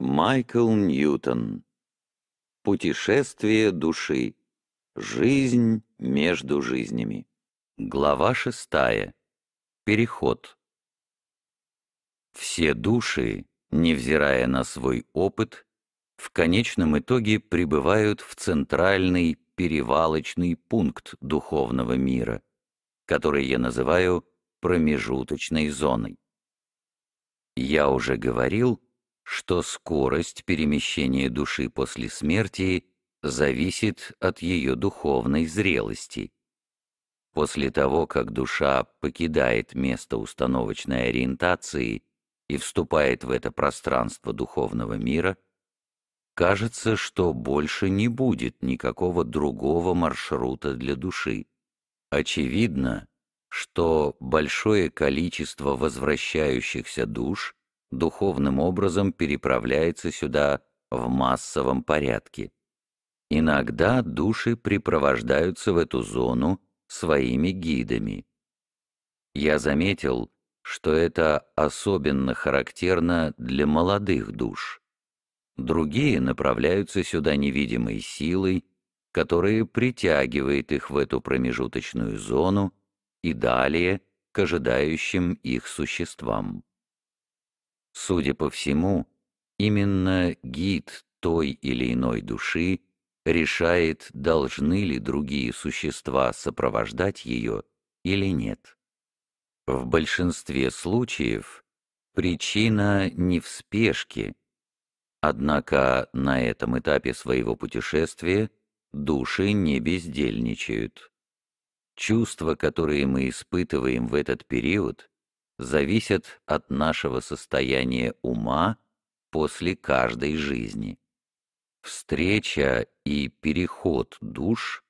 Майкл Ньютон. Путешествие души. Жизнь между жизнями. Глава шестая. Переход. Все души, невзирая на свой опыт, в конечном итоге пребывают в центральный перевалочный пункт духовного мира, который я называю промежуточной зоной. Я уже говорил, что скорость перемещения души после смерти зависит от ее духовной зрелости. После того, как душа покидает место установочной ориентации и вступает в это пространство духовного мира, кажется, что больше не будет никакого другого маршрута для души. Очевидно, что большое количество возвращающихся душ духовным образом переправляется сюда в массовом порядке. Иногда души припровождаются в эту зону своими гидами. Я заметил, что это особенно характерно для молодых душ. Другие направляются сюда невидимой силой, которая притягивает их в эту промежуточную зону и далее к ожидающим их существам. Судя по всему, именно гид той или иной души решает, должны ли другие существа сопровождать ее или нет. В большинстве случаев причина не в спешке, однако на этом этапе своего путешествия души не бездельничают. Чувства, которые мы испытываем в этот период, зависят от нашего состояния ума после каждой жизни. Встреча и переход душ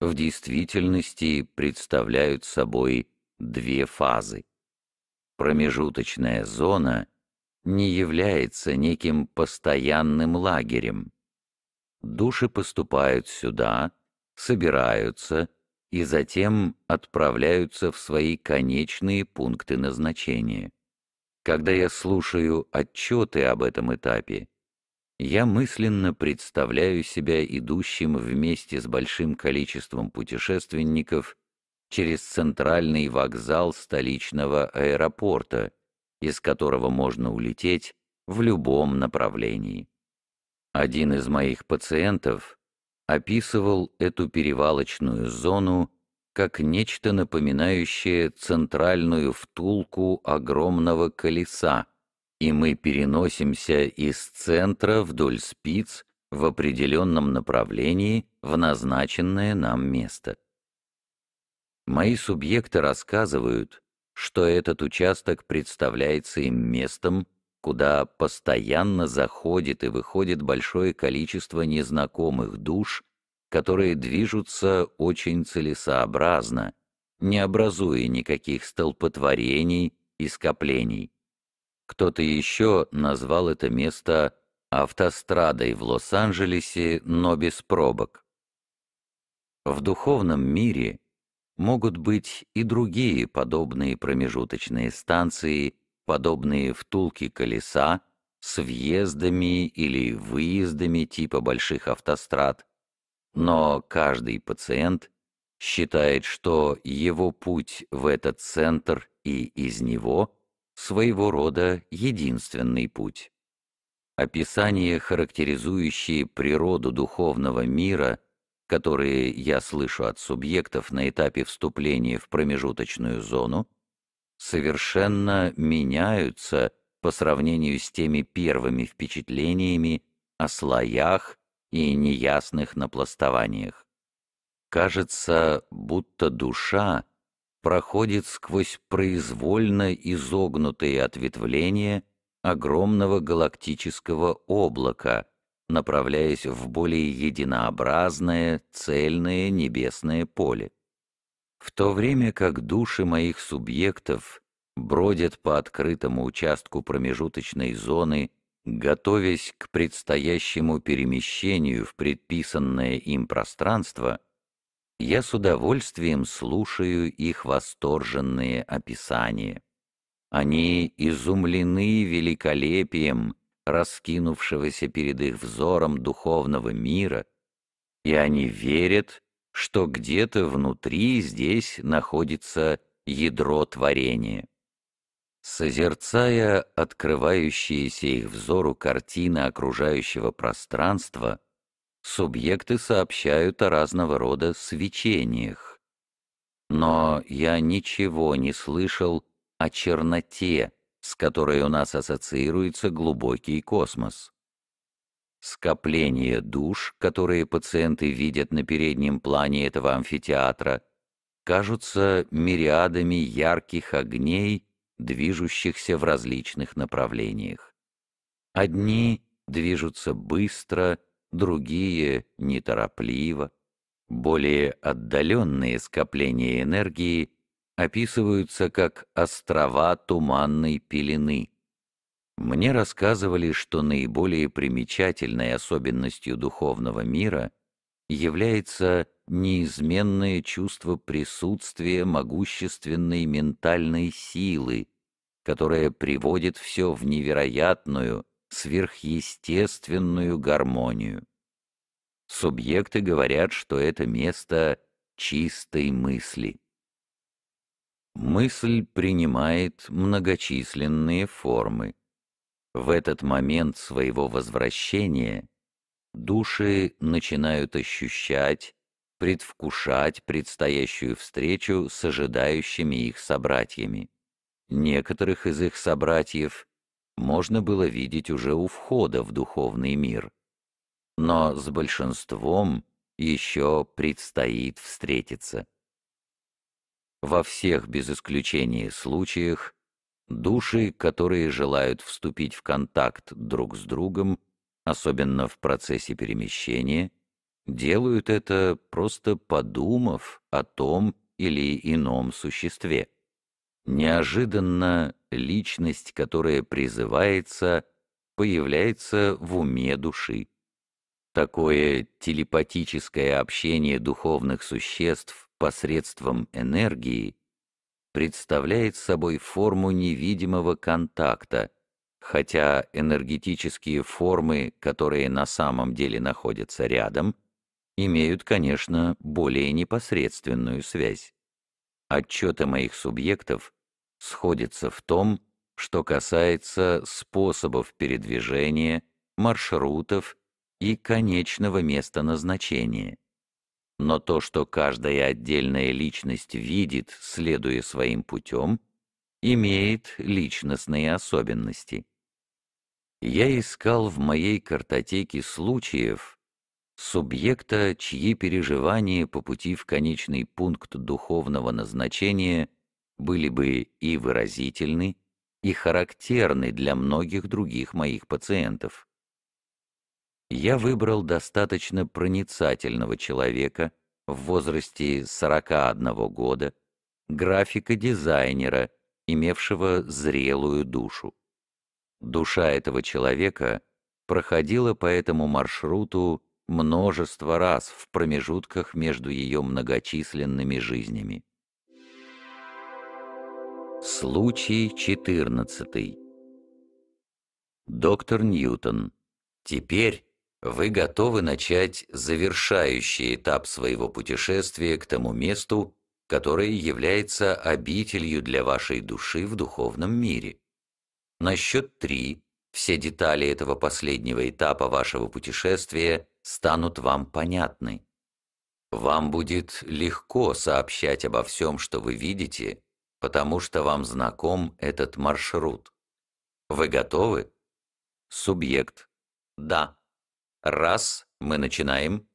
в действительности представляют собой две фазы. Промежуточная зона не является неким постоянным лагерем. Души поступают сюда, собираются, и затем отправляются в свои конечные пункты назначения. Когда я слушаю отчеты об этом этапе, я мысленно представляю себя идущим вместе с большим количеством путешественников через центральный вокзал столичного аэропорта, из которого можно улететь в любом направлении. Один из моих пациентов — описывал эту перевалочную зону как нечто напоминающее центральную втулку огромного колеса, и мы переносимся из центра вдоль спиц в определенном направлении в назначенное нам место. Мои субъекты рассказывают, что этот участок представляется им местом, куда постоянно заходит и выходит большое количество незнакомых душ, которые движутся очень целесообразно, не образуя никаких столпотворений и скоплений. Кто-то еще назвал это место автострадой в Лос-Анджелесе, но без пробок. В духовном мире могут быть и другие подобные промежуточные станции – подобные втулки колеса с въездами или выездами типа больших автострад, но каждый пациент считает, что его путь в этот центр и из него своего рода единственный путь. Описания, характеризующие природу духовного мира, которые я слышу от субъектов на этапе вступления в промежуточную зону, совершенно меняются по сравнению с теми первыми впечатлениями о слоях и неясных напластованиях. Кажется, будто душа проходит сквозь произвольно изогнутые ответвления огромного галактического облака, направляясь в более единообразное цельное небесное поле в то время как души моих субъектов бродят по открытому участку промежуточной зоны, готовясь к предстоящему перемещению в предписанное им пространство, я с удовольствием слушаю их восторженные описания. Они изумлены великолепием раскинувшегося перед их взором духовного мира, и они верят, что где-то внутри здесь находится ядро творения. Созерцая открывающиеся их взору картины окружающего пространства, субъекты сообщают о разного рода свечениях. Но я ничего не слышал о черноте, с которой у нас ассоциируется глубокий космос скопление душ, которые пациенты видят на переднем плане этого амфитеатра, кажутся мириадами ярких огней, движущихся в различных направлениях. Одни движутся быстро, другие — неторопливо. Более отдаленные скопления энергии описываются как острова туманной пелены, мне рассказывали, что наиболее примечательной особенностью духовного мира является неизменное чувство присутствия могущественной ментальной силы, которая приводит все в невероятную, сверхъестественную гармонию. Субъекты говорят, что это место чистой мысли. Мысль принимает многочисленные формы. В этот момент своего возвращения души начинают ощущать, предвкушать предстоящую встречу с ожидающими их собратьями. Некоторых из их собратьев можно было видеть уже у входа в духовный мир, но с большинством еще предстоит встретиться. Во всех без исключения случаях Души, которые желают вступить в контакт друг с другом, особенно в процессе перемещения, делают это просто подумав о том или ином существе. Неожиданно личность, которая призывается, появляется в уме души. Такое телепатическое общение духовных существ посредством энергии – представляет собой форму невидимого контакта, хотя энергетические формы, которые на самом деле находятся рядом, имеют, конечно, более непосредственную связь. Отчеты моих субъектов сходятся в том, что касается способов передвижения, маршрутов и конечного места назначения. Но то, что каждая отдельная личность видит, следуя своим путем, имеет личностные особенности. Я искал в моей картотеке случаев субъекта, чьи переживания по пути в конечный пункт духовного назначения были бы и выразительны, и характерны для многих других моих пациентов я выбрал достаточно проницательного человека в возрасте 41 года, графика-дизайнера, имевшего зрелую душу. Душа этого человека проходила по этому маршруту множество раз в промежутках между ее многочисленными жизнями. Случай 14. Доктор Ньютон. Теперь вы готовы начать завершающий этап своего путешествия к тому месту, которое является обителью для вашей души в духовном мире. На счет три все детали этого последнего этапа вашего путешествия станут вам понятны. Вам будет легко сообщать обо всем, что вы видите, потому что вам знаком этот маршрут. Вы готовы? Субъект. Да. Раз – мы начинаем.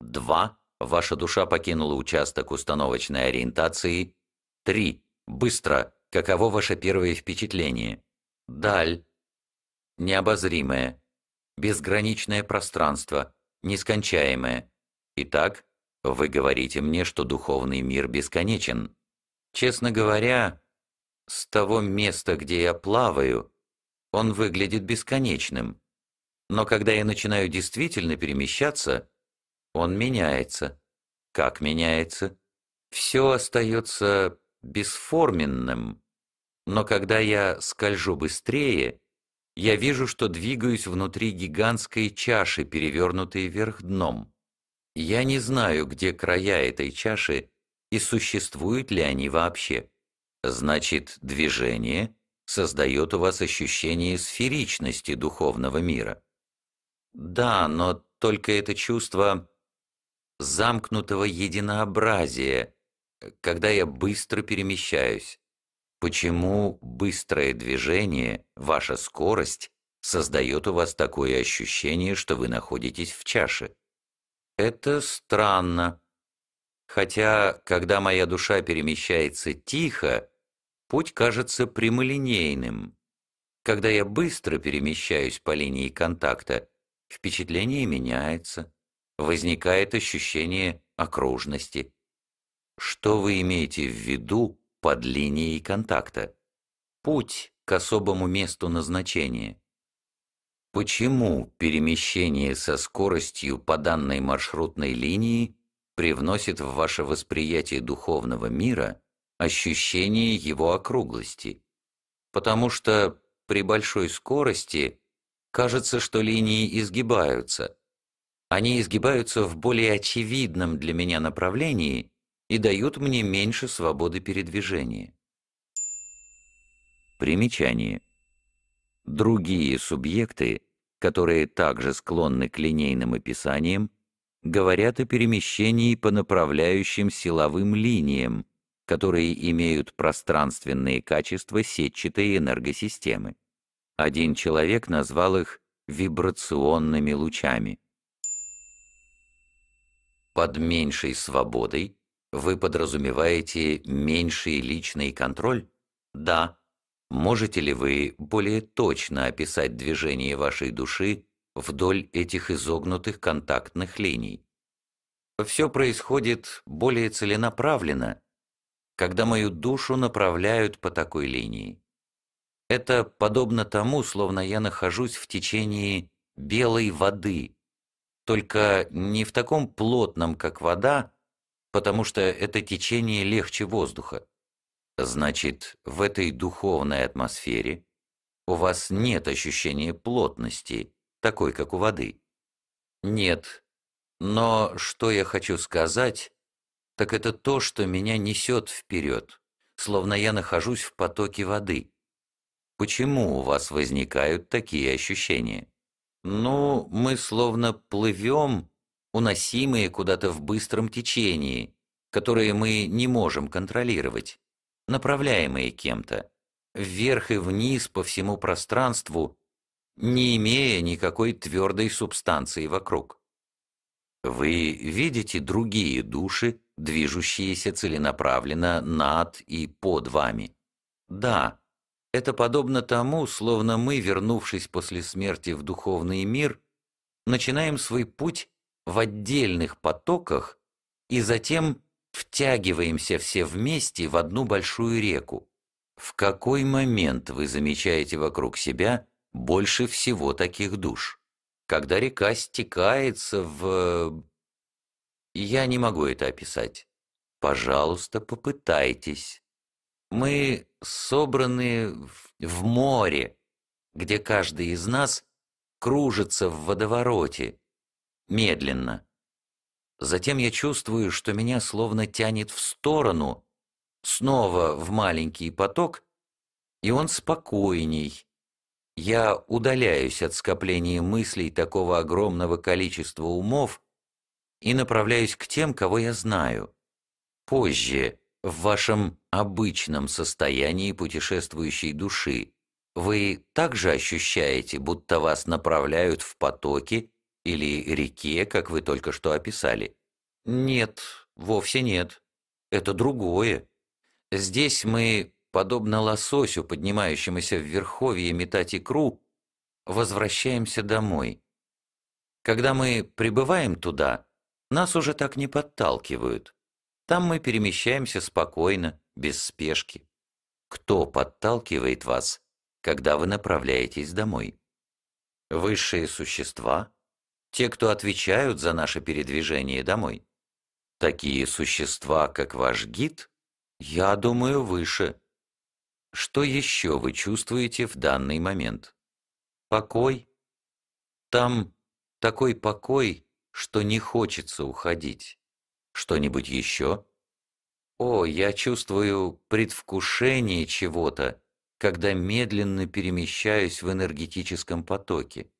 Два – ваша душа покинула участок установочной ориентации. Три – быстро. Каково ваше первое впечатление? Даль. Необозримое. Безграничное пространство. Нескончаемое. Итак, вы говорите мне, что духовный мир бесконечен. Честно говоря, с того места, где я плаваю, он выглядит бесконечным. Но когда я начинаю действительно перемещаться, он меняется. Как меняется? Все остается бесформенным. Но когда я скольжу быстрее, я вижу, что двигаюсь внутри гигантской чаши, перевернутой вверх дном. Я не знаю, где края этой чаши и существуют ли они вообще. Значит, движение создает у вас ощущение сферичности духовного мира. Да, но только это чувство замкнутого единообразия, э, когда я быстро перемещаюсь. Почему быстрое движение, ваша скорость, создает у вас такое ощущение, что вы находитесь в чаше? Это странно. Хотя, когда моя душа перемещается тихо, путь кажется прямолинейным. Когда я быстро перемещаюсь по линии контакта, Впечатление меняется. Возникает ощущение окружности. Что вы имеете в виду под линией контакта? Путь к особому месту назначения. Почему перемещение со скоростью по данной маршрутной линии привносит в ваше восприятие духовного мира ощущение его округлости? Потому что при большой скорости кажется, что линии изгибаются. Они изгибаются в более очевидном для меня направлении и дают мне меньше свободы передвижения. Примечание. Другие субъекты, которые также склонны к линейным описаниям, говорят о перемещении по направляющим силовым линиям, которые имеют пространственные качества сетчатой энергосистемы. Один человек назвал их вибрационными лучами. Под меньшей свободой вы подразумеваете меньший личный контроль? Да. Можете ли вы более точно описать движение вашей души вдоль этих изогнутых контактных линий? Все происходит более целенаправленно, когда мою душу направляют по такой линии. Это подобно тому, словно я нахожусь в течении белой воды, только не в таком плотном, как вода, потому что это течение легче воздуха. Значит, в этой духовной атмосфере у вас нет ощущения плотности, такой, как у воды. Нет. Но что я хочу сказать, так это то, что меня несет вперед, словно я нахожусь в потоке воды. Почему у вас возникают такие ощущения? Ну, мы словно плывем, уносимые куда-то в быстром течении, которые мы не можем контролировать, направляемые кем-то, вверх и вниз по всему пространству, не имея никакой твердой субстанции вокруг. Вы видите другие души, движущиеся целенаправленно над и под вами? Да, это подобно тому, словно мы, вернувшись после смерти в духовный мир, начинаем свой путь в отдельных потоках и затем втягиваемся все вместе в одну большую реку. В какой момент вы замечаете вокруг себя больше всего таких душ? Когда река стекается в... Я не могу это описать. Пожалуйста, попытайтесь. Мы собраны в море, где каждый из нас кружится в водовороте, медленно. Затем я чувствую, что меня словно тянет в сторону, снова в маленький поток, и он спокойней. Я удаляюсь от скопления мыслей такого огромного количества умов и направляюсь к тем, кого я знаю. Позже, в вашем обычном состоянии путешествующей души вы также ощущаете, будто вас направляют в потоке или реке, как вы только что описали? Нет, вовсе нет. Это другое. Здесь мы, подобно лососю, поднимающемуся в верховье метать икру, возвращаемся домой. Когда мы прибываем туда, нас уже так не подталкивают. Там мы перемещаемся спокойно, без спешки. Кто подталкивает вас, когда вы направляетесь домой? Высшие существа? Те, кто отвечают за наше передвижение домой? Такие существа, как ваш гид? Я думаю, выше. Что еще вы чувствуете в данный момент? Покой? Там такой покой, что не хочется уходить. Что-нибудь еще? О, я чувствую предвкушение чего-то, когда медленно перемещаюсь в энергетическом потоке.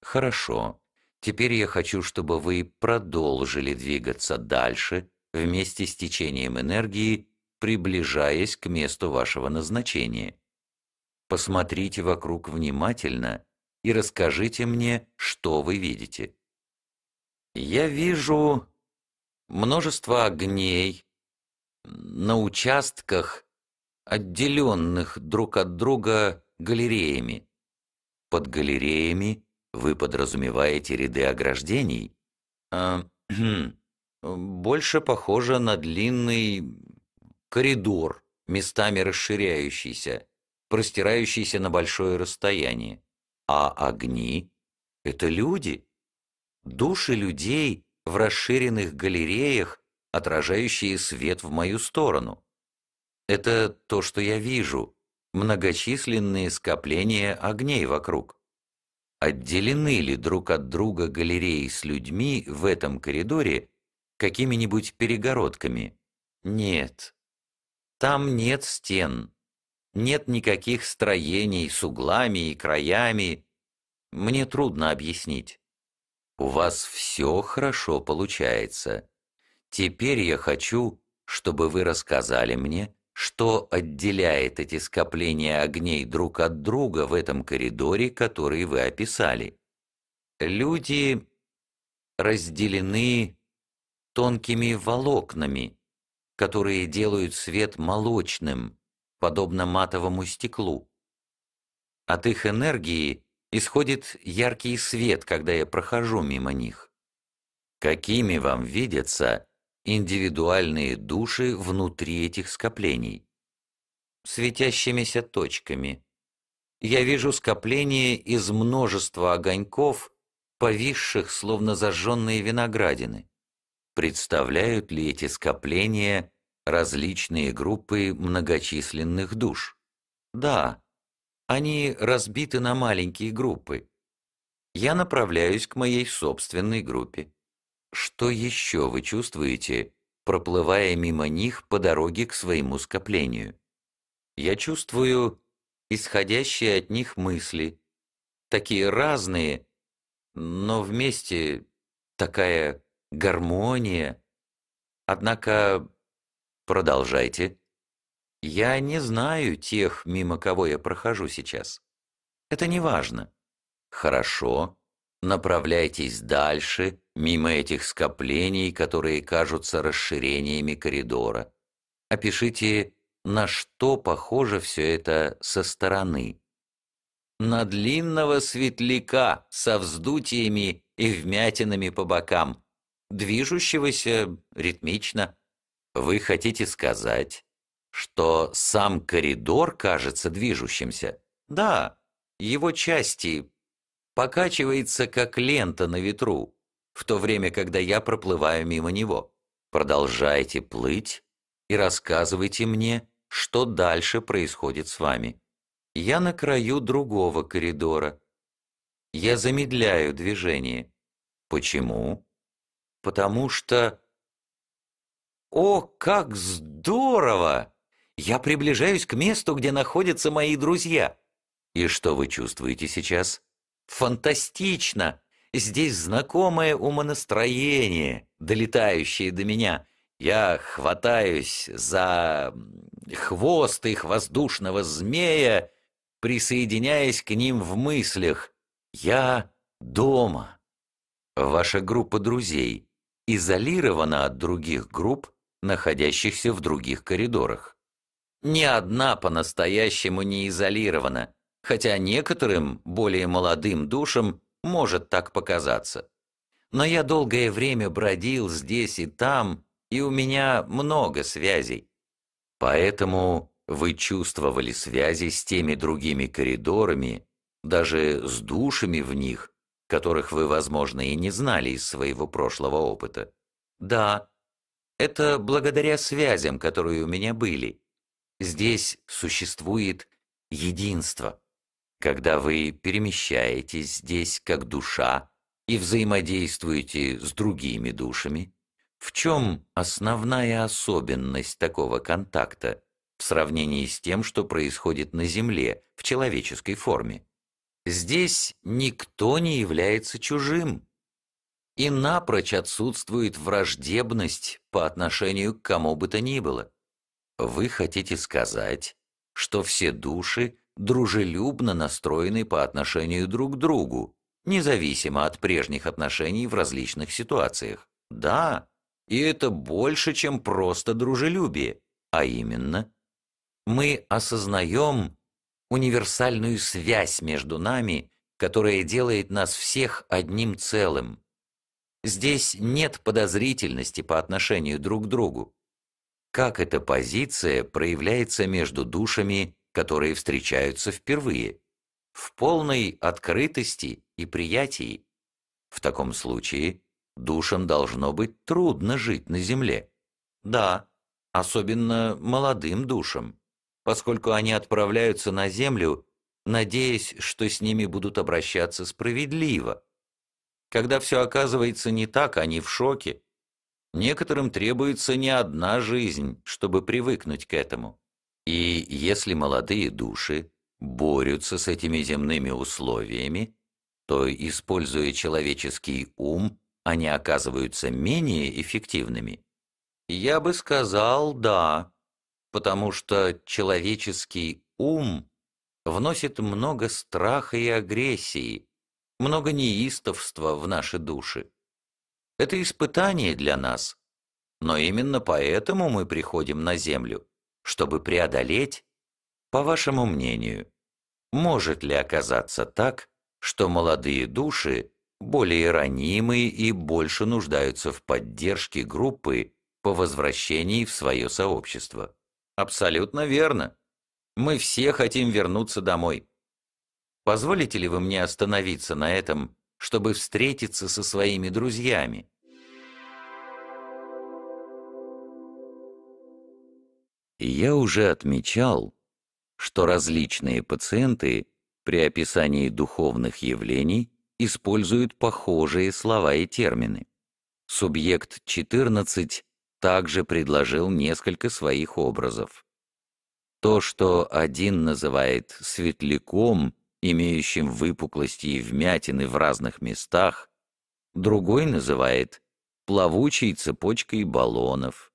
Хорошо. Теперь я хочу, чтобы вы продолжили двигаться дальше вместе с течением энергии, приближаясь к месту вашего назначения. Посмотрите вокруг внимательно и расскажите мне, что вы видите. Я вижу множество огней. На участках, отделенных друг от друга галереями. Под галереями вы подразумеваете ряды ограждений. А, больше похоже на длинный коридор, местами расширяющийся, простирающийся на большое расстояние. А огни — это люди. Души людей — в расширенных галереях, отражающие свет в мою сторону. Это то, что я вижу, многочисленные скопления огней вокруг. Отделены ли друг от друга галереи с людьми в этом коридоре какими-нибудь перегородками? Нет. Там нет стен, нет никаких строений с углами и краями. Мне трудно объяснить. У вас все хорошо получается. Теперь я хочу, чтобы вы рассказали мне, что отделяет эти скопления огней друг от друга в этом коридоре, который вы описали. Люди разделены тонкими волокнами, которые делают свет молочным, подобно матовому стеклу. От их энергии исходит яркий свет, когда я прохожу мимо них. Какими вам видятся индивидуальные души внутри этих скоплений? Светящимися точками. Я вижу скопление из множества огоньков, повисших, словно зажженные виноградины. Представляют ли эти скопления различные группы многочисленных душ? Да, они разбиты на маленькие группы. Я направляюсь к моей собственной группе. Что еще вы чувствуете, проплывая мимо них по дороге к своему скоплению? Я чувствую исходящие от них мысли, такие разные, но вместе такая гармония. Однако продолжайте. Я не знаю тех, мимо кого я прохожу сейчас. Это не важно. Хорошо. Направляйтесь дальше, мимо этих скоплений, которые кажутся расширениями коридора. Опишите, на что похоже все это со стороны. На длинного светляка со вздутиями и вмятинами по бокам, движущегося ритмично. Вы хотите сказать, что сам коридор кажется движущимся. Да, его части покачивается, как лента на ветру, в то время, когда я проплываю мимо него. Продолжайте плыть и рассказывайте мне, что дальше происходит с вами. Я на краю другого коридора. Я замедляю движение. Почему? Потому что... О, как здорово! Я приближаюсь к месту, где находятся мои друзья. И что вы чувствуете сейчас? Фантастично! Здесь знакомое умонастроение, долетающее до меня. Я хватаюсь за хвост их воздушного змея, присоединяясь к ним в мыслях. Я дома. Ваша группа друзей изолирована от других групп, находящихся в других коридорах. Ни одна по-настоящему не изолирована, хотя некоторым, более молодым душам, может так показаться. Но я долгое время бродил здесь и там, и у меня много связей. Поэтому вы чувствовали связи с теми другими коридорами, даже с душами в них, которых вы, возможно, и не знали из своего прошлого опыта. Да, это благодаря связям, которые у меня были. Здесь существует единство, когда вы перемещаетесь здесь как душа и взаимодействуете с другими душами. В чем основная особенность такого контакта в сравнении с тем, что происходит на Земле в человеческой форме? Здесь никто не является чужим, и напрочь отсутствует враждебность по отношению к кому бы то ни было. Вы хотите сказать, что все души дружелюбно настроены по отношению друг к другу, независимо от прежних отношений в различных ситуациях. Да, и это больше, чем просто дружелюбие, а именно, мы осознаем универсальную связь между нами, которая делает нас всех одним целым. Здесь нет подозрительности по отношению друг к другу как эта позиция проявляется между душами, которые встречаются впервые, в полной открытости и приятии. В таком случае душам должно быть трудно жить на земле. Да, особенно молодым душам, поскольку они отправляются на землю, надеясь, что с ними будут обращаться справедливо. Когда все оказывается не так, они в шоке, Некоторым требуется не одна жизнь, чтобы привыкнуть к этому. И если молодые души борются с этими земными условиями, то, используя человеческий ум, они оказываются менее эффективными? Я бы сказал «да», потому что человеческий ум вносит много страха и агрессии, много неистовства в наши души. Это испытание для нас. Но именно поэтому мы приходим на Землю, чтобы преодолеть. По вашему мнению, может ли оказаться так, что молодые души более ранимые и больше нуждаются в поддержке группы по возвращении в свое сообщество? Абсолютно верно. Мы все хотим вернуться домой. Позволите ли вы мне остановиться на этом чтобы встретиться со своими друзьями. Я уже отмечал, что различные пациенты при описании духовных явлений используют похожие слова и термины. Субъект 14 также предложил несколько своих образов. То, что один называет светляком имеющим выпуклости и вмятины в разных местах, другой называет плавучей цепочкой баллонов.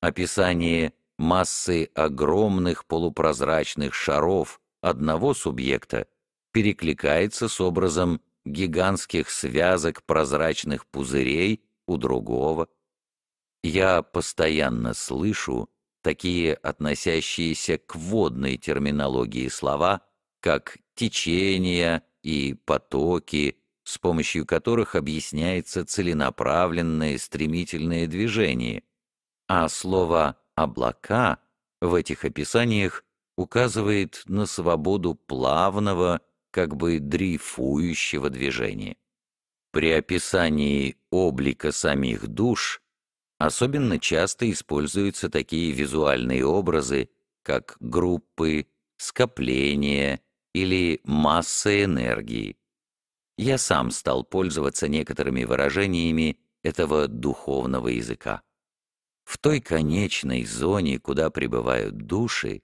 Описание массы огромных полупрозрачных шаров одного субъекта перекликается с образом гигантских связок прозрачных пузырей у другого. Я постоянно слышу такие относящиеся к водной терминологии слова, как течения и потоки, с помощью которых объясняется целенаправленное стремительное движение, а слово «облака» в этих описаниях указывает на свободу плавного, как бы дрейфующего движения. При описании облика самих душ особенно часто используются такие визуальные образы, как группы, скопления, или масса энергии. Я сам стал пользоваться некоторыми выражениями этого духовного языка. В той конечной зоне, куда прибывают души,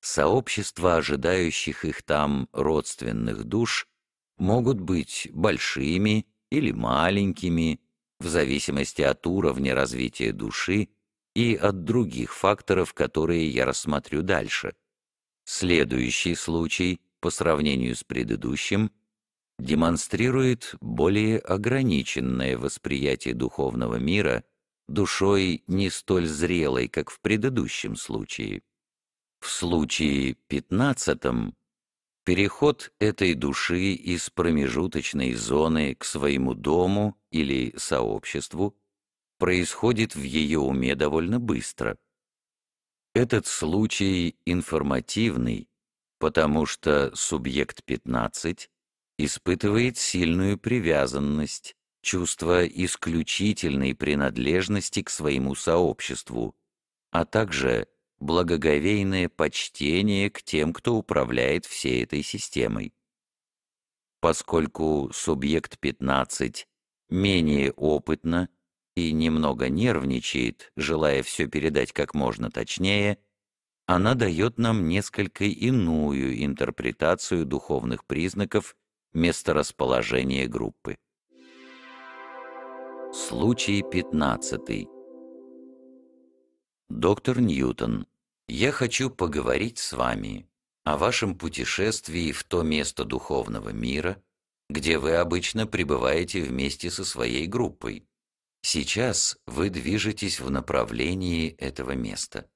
сообщества ожидающих их там родственных душ могут быть большими или маленькими, в зависимости от уровня развития души и от других факторов, которые я рассмотрю дальше. Следующий случай по сравнению с предыдущим, демонстрирует более ограниченное восприятие духовного мира душой не столь зрелой, как в предыдущем случае. В случае пятнадцатом переход этой души из промежуточной зоны к своему дому или сообществу происходит в ее уме довольно быстро. Этот случай информативный, потому что субъект 15 испытывает сильную привязанность, чувство исключительной принадлежности к своему сообществу, а также благоговейное почтение к тем, кто управляет всей этой системой. Поскольку субъект 15 менее опытно и немного нервничает, желая все передать как можно точнее, она дает нам несколько иную интерпретацию духовных признаков месторасположения группы. Случай 15. Доктор Ньютон, я хочу поговорить с вами о вашем путешествии в то место духовного мира, где вы обычно пребываете вместе со своей группой. Сейчас вы движетесь в направлении этого места.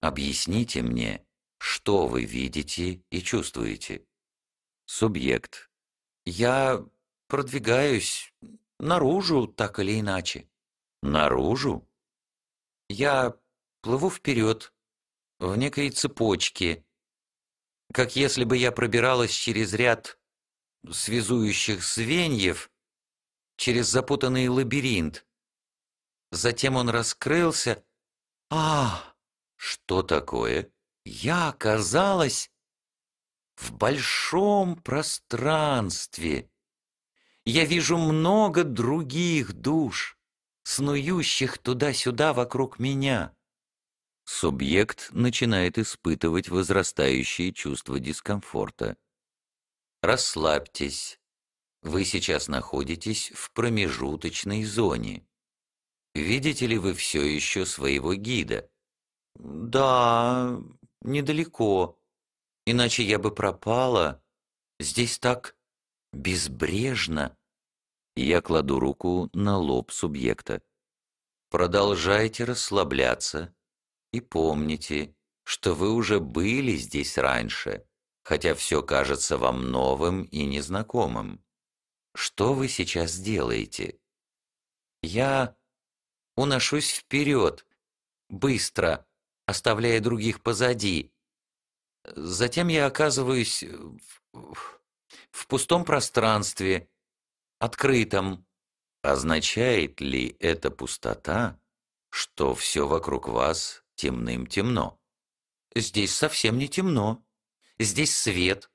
Объясните мне, что вы видите и чувствуете? Субъект. Я продвигаюсь наружу, так или иначе. Наружу? Я плыву вперед, в некой цепочке, как если бы я пробиралась через ряд связующих звеньев, через запутанный лабиринт. Затем он раскрылся. а что такое? Я оказалась в большом пространстве. Я вижу много других душ, снующих туда-сюда вокруг меня. Субъект начинает испытывать возрастающие чувства дискомфорта. Расслабьтесь. Вы сейчас находитесь в промежуточной зоне. Видите ли вы все еще своего гида? «Да, недалеко. Иначе я бы пропала. Здесь так безбрежно». Я кладу руку на лоб субъекта. «Продолжайте расслабляться и помните, что вы уже были здесь раньше, хотя все кажется вам новым и незнакомым. Что вы сейчас делаете?» «Я уношусь вперед, быстро, оставляя других позади. Затем я оказываюсь в, в пустом пространстве, открытом. Означает ли эта пустота, что все вокруг вас темным-темно? Здесь совсем не темно. Здесь свет.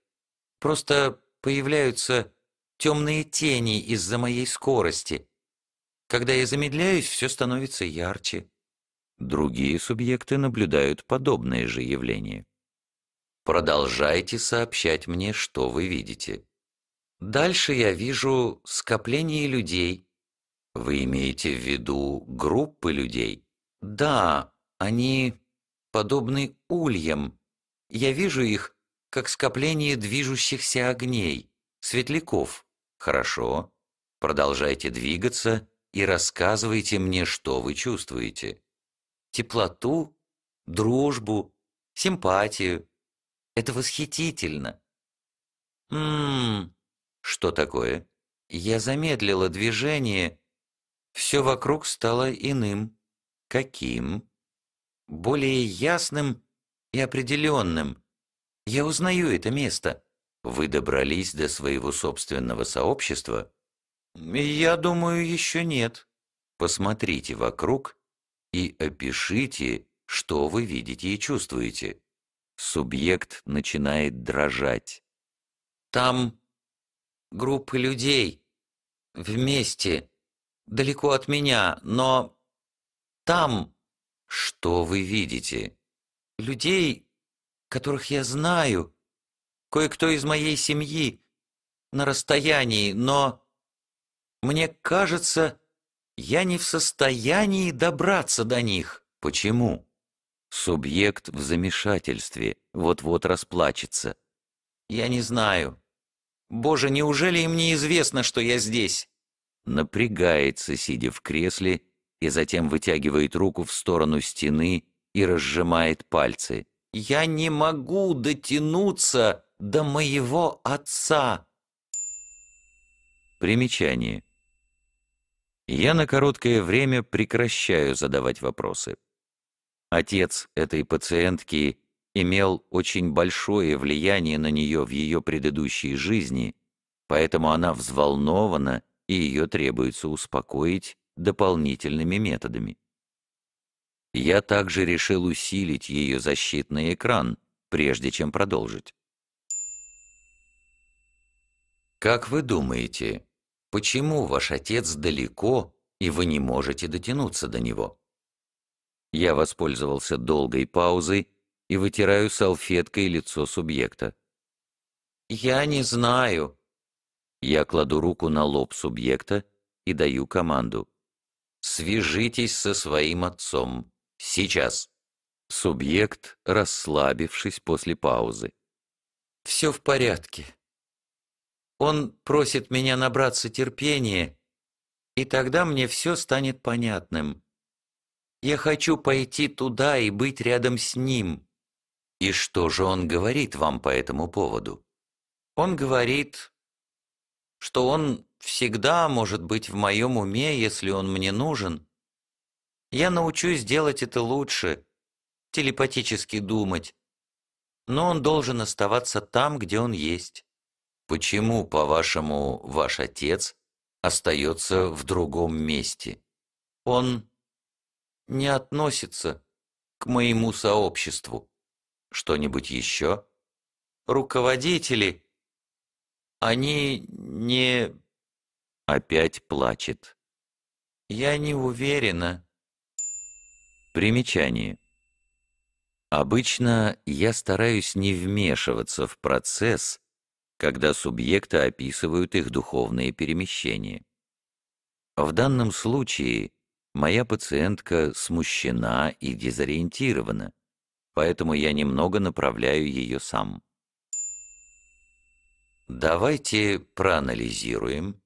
Просто появляются темные тени из-за моей скорости. Когда я замедляюсь, все становится ярче. Другие субъекты наблюдают подобные же явления. Продолжайте сообщать мне, что вы видите. Дальше я вижу скопление людей. Вы имеете в виду группы людей? Да, они подобны ульям. Я вижу их как скопление движущихся огней, светляков. Хорошо. Продолжайте двигаться и рассказывайте мне, что вы чувствуете теплоту, дружбу, симпатию. Это восхитительно. Ммм, что такое? Я замедлила движение. Все вокруг стало иным. Каким? Более ясным и определенным. Я узнаю это место. Вы добрались до своего собственного сообщества? Я думаю, еще нет. Посмотрите вокруг и опишите, что вы видите и чувствуете. Субъект начинает дрожать. Там группы людей. Вместе. Далеко от меня, но... Там... Что вы видите? Людей, которых я знаю. Кое-кто из моей семьи. На расстоянии, но... Мне кажется, я не в состоянии добраться до них. Почему? Субъект в замешательстве, вот-вот расплачется. Я не знаю. Боже, неужели им не известно, что я здесь? Напрягается, сидя в кресле, и затем вытягивает руку в сторону стены и разжимает пальцы. Я не могу дотянуться до моего отца. Примечание. Я на короткое время прекращаю задавать вопросы. Отец этой пациентки имел очень большое влияние на нее в ее предыдущей жизни, поэтому она взволнована, и ее требуется успокоить дополнительными методами. Я также решил усилить ее защитный экран, прежде чем продолжить. Как вы думаете, Почему ваш отец далеко, и вы не можете дотянуться до него?» Я воспользовался долгой паузой и вытираю салфеткой лицо субъекта. «Я не знаю». Я кладу руку на лоб субъекта и даю команду. «Свяжитесь со своим отцом. Сейчас». Субъект, расслабившись после паузы. «Все в порядке. Он просит меня набраться терпения, и тогда мне все станет понятным. Я хочу пойти туда и быть рядом с ним. И что же он говорит вам по этому поводу? Он говорит, что он всегда может быть в моем уме, если он мне нужен. Я научусь делать это лучше, телепатически думать, но он должен оставаться там, где он есть. Почему, по-вашему, ваш отец остается в другом месте? Он не относится к моему сообществу. Что-нибудь еще? Руководители, они не... Опять плачет. Я не уверена. Примечание. Обычно я стараюсь не вмешиваться в процесс, когда субъекты описывают их духовные перемещения. В данном случае моя пациентка смущена и дезориентирована, поэтому я немного направляю ее сам. Давайте проанализируем,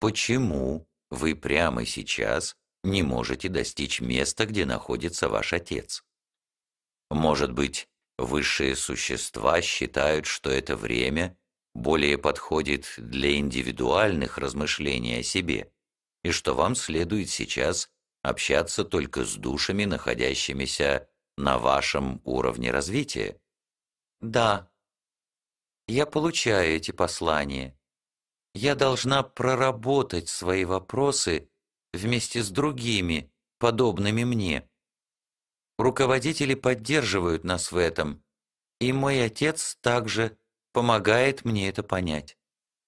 почему вы прямо сейчас не можете достичь места, где находится ваш отец. Может быть, высшие существа считают, что это время, более подходит для индивидуальных размышлений о себе, и что вам следует сейчас общаться только с душами, находящимися на вашем уровне развития? Да, я получаю эти послания. Я должна проработать свои вопросы вместе с другими, подобными мне. Руководители поддерживают нас в этом, и мой отец также – помогает мне это понять.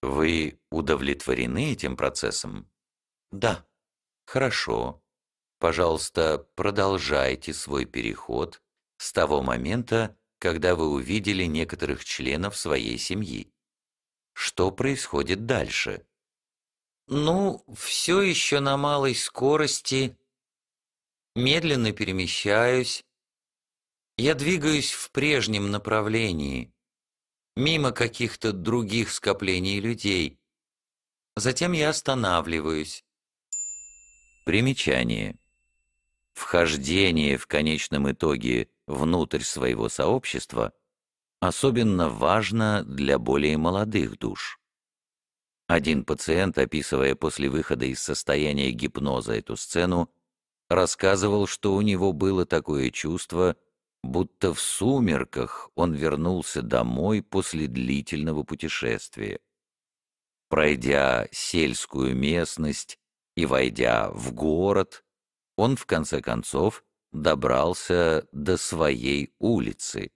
Вы удовлетворены этим процессом? Да. Хорошо. Пожалуйста, продолжайте свой переход с того момента, когда вы увидели некоторых членов своей семьи. Что происходит дальше? Ну, все еще на малой скорости, медленно перемещаюсь. Я двигаюсь в прежнем направлении, мимо каких-то других скоплений людей. Затем я останавливаюсь. Примечание. Вхождение в конечном итоге внутрь своего сообщества особенно важно для более молодых душ. Один пациент, описывая после выхода из состояния гипноза эту сцену, рассказывал, что у него было такое чувство – будто в сумерках он вернулся домой после длительного путешествия. Пройдя сельскую местность и войдя в город, он в конце концов добрался до своей улицы.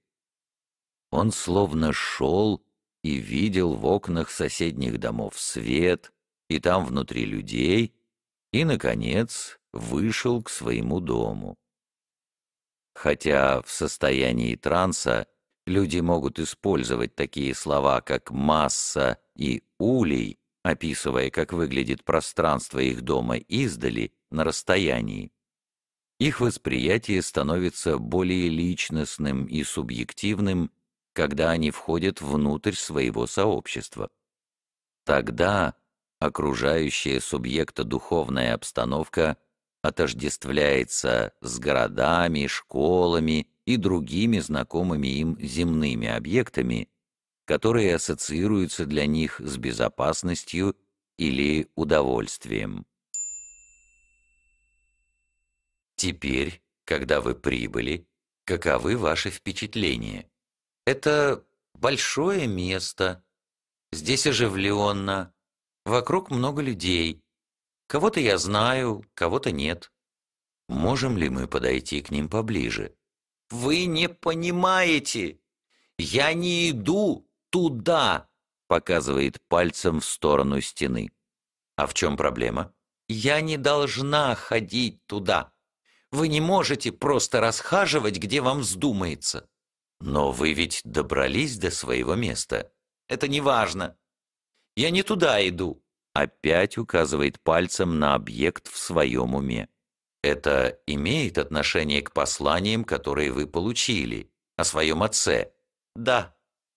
Он словно шел и видел в окнах соседних домов свет, и там внутри людей, и, наконец, вышел к своему дому. Хотя в состоянии транса люди могут использовать такие слова, как «масса» и «улей», описывая, как выглядит пространство их дома издали, на расстоянии. Их восприятие становится более личностным и субъективным, когда они входят внутрь своего сообщества. Тогда окружающая субъекта духовная обстановка отождествляется с городами, школами и другими знакомыми им земными объектами, которые ассоциируются для них с безопасностью или удовольствием. Теперь, когда вы прибыли, каковы ваши впечатления? Это большое место. Здесь оживленно. Вокруг много людей. Кого-то я знаю, кого-то нет. Можем ли мы подойти к ним поближе? Вы не понимаете. Я не иду туда, показывает пальцем в сторону стены. А в чем проблема? Я не должна ходить туда. Вы не можете просто расхаживать, где вам вздумается. Но вы ведь добрались до своего места. Это не важно. Я не туда иду опять указывает пальцем на объект в своем уме. Это имеет отношение к посланиям, которые вы получили, о своем отце? Да.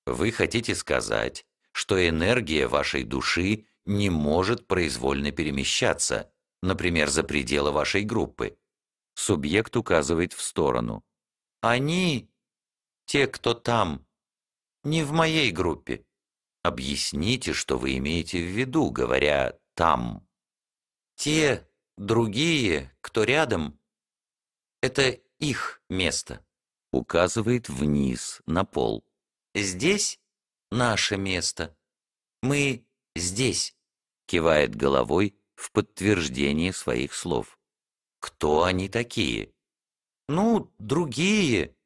Вы хотите сказать, что энергия вашей души не может произвольно перемещаться, например, за пределы вашей группы. Субъект указывает в сторону. Они, те, кто там, не в моей группе. Объясните, что вы имеете в виду, говоря «там». Те, другие, кто рядом, это их место. Указывает вниз, на пол. Здесь наше место. Мы здесь. Кивает головой в подтверждение своих слов. Кто они такие? Ну, другие.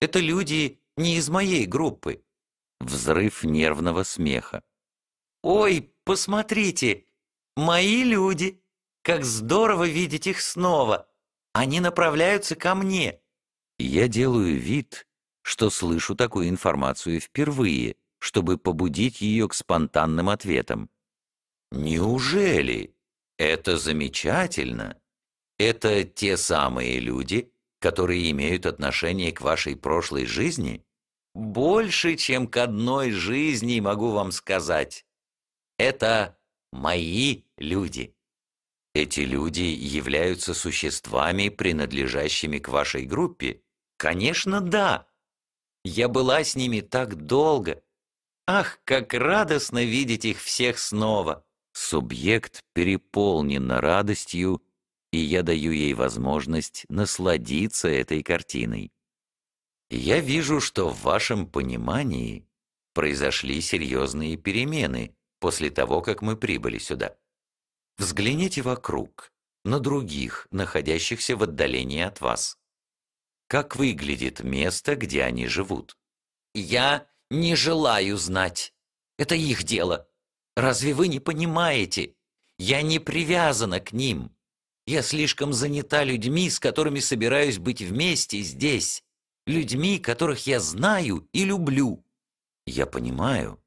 Это люди не из моей группы. Взрыв нервного смеха. «Ой, посмотрите! Мои люди! Как здорово видеть их снова! Они направляются ко мне!» Я делаю вид, что слышу такую информацию впервые, чтобы побудить ее к спонтанным ответам. «Неужели? Это замечательно! Это те самые люди, которые имеют отношение к вашей прошлой жизни?» Больше, чем к одной жизни, могу вам сказать. Это мои люди. Эти люди являются существами, принадлежащими к вашей группе? Конечно, да. Я была с ними так долго. Ах, как радостно видеть их всех снова. Субъект переполнен радостью, и я даю ей возможность насладиться этой картиной. Я вижу, что в вашем понимании произошли серьезные перемены после того, как мы прибыли сюда. Взгляните вокруг, на других, находящихся в отдалении от вас. Как выглядит место, где они живут? Я не желаю знать. Это их дело. Разве вы не понимаете? Я не привязана к ним. Я слишком занята людьми, с которыми собираюсь быть вместе здесь людьми, которых я знаю и люблю. Я понимаю,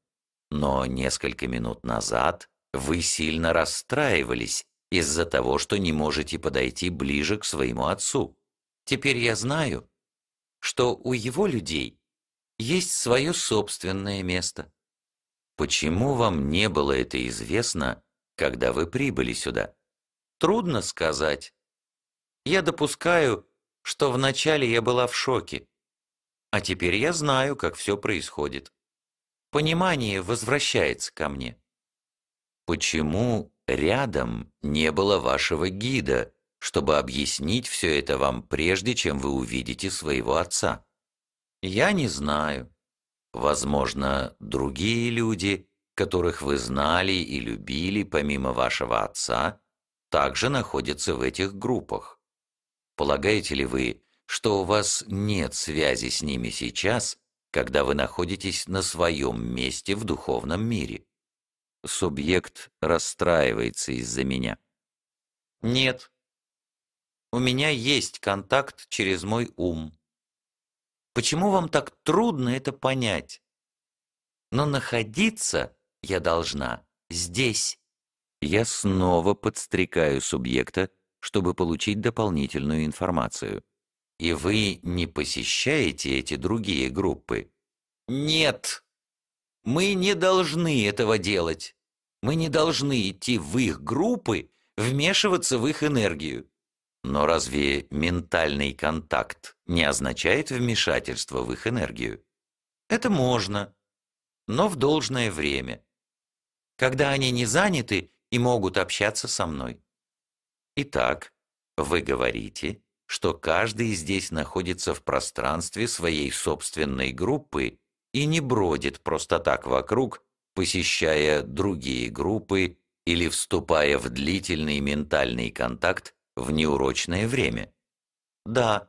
но несколько минут назад вы сильно расстраивались из-за того, что не можете подойти ближе к своему отцу. Теперь я знаю, что у его людей есть свое собственное место. Почему вам не было это известно, когда вы прибыли сюда? Трудно сказать. Я допускаю, что вначале я была в шоке. А теперь я знаю, как все происходит. Понимание возвращается ко мне. Почему рядом не было вашего гида, чтобы объяснить все это вам прежде, чем вы увидите своего отца? Я не знаю. Возможно, другие люди, которых вы знали и любили помимо вашего отца, также находятся в этих группах. Полагаете ли вы, что у вас нет связи с ними сейчас, когда вы находитесь на своем месте в духовном мире? Субъект расстраивается из-за меня. Нет. У меня есть контакт через мой ум. Почему вам так трудно это понять? Но находиться я должна здесь. Я снова подстрекаю субъекта, чтобы получить дополнительную информацию. И вы не посещаете эти другие группы? Нет! Мы не должны этого делать. Мы не должны идти в их группы, вмешиваться в их энергию. Но разве ментальный контакт не означает вмешательство в их энергию? Это можно, но в должное время. Когда они не заняты и могут общаться со мной. Итак, вы говорите, что каждый здесь находится в пространстве своей собственной группы и не бродит просто так вокруг, посещая другие группы или вступая в длительный ментальный контакт в неурочное время. Да,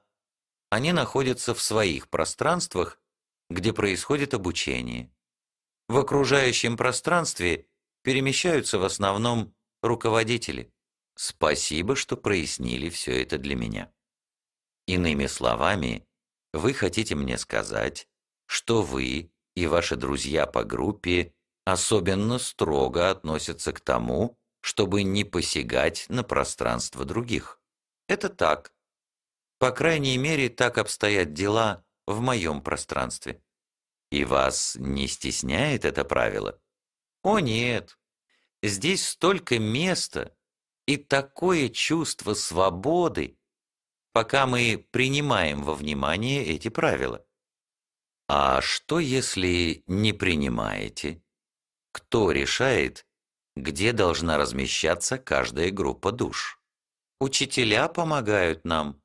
они находятся в своих пространствах, где происходит обучение. В окружающем пространстве перемещаются в основном руководители. Спасибо, что прояснили все это для меня. Иными словами, вы хотите мне сказать, что вы и ваши друзья по группе особенно строго относятся к тому, чтобы не посягать на пространство других. Это так. По крайней мере, так обстоят дела в моем пространстве. И вас не стесняет это правило? О нет! Здесь столько места, и такое чувство свободы, пока мы принимаем во внимание эти правила. А что, если не принимаете? Кто решает, где должна размещаться каждая группа душ? Учителя помогают нам,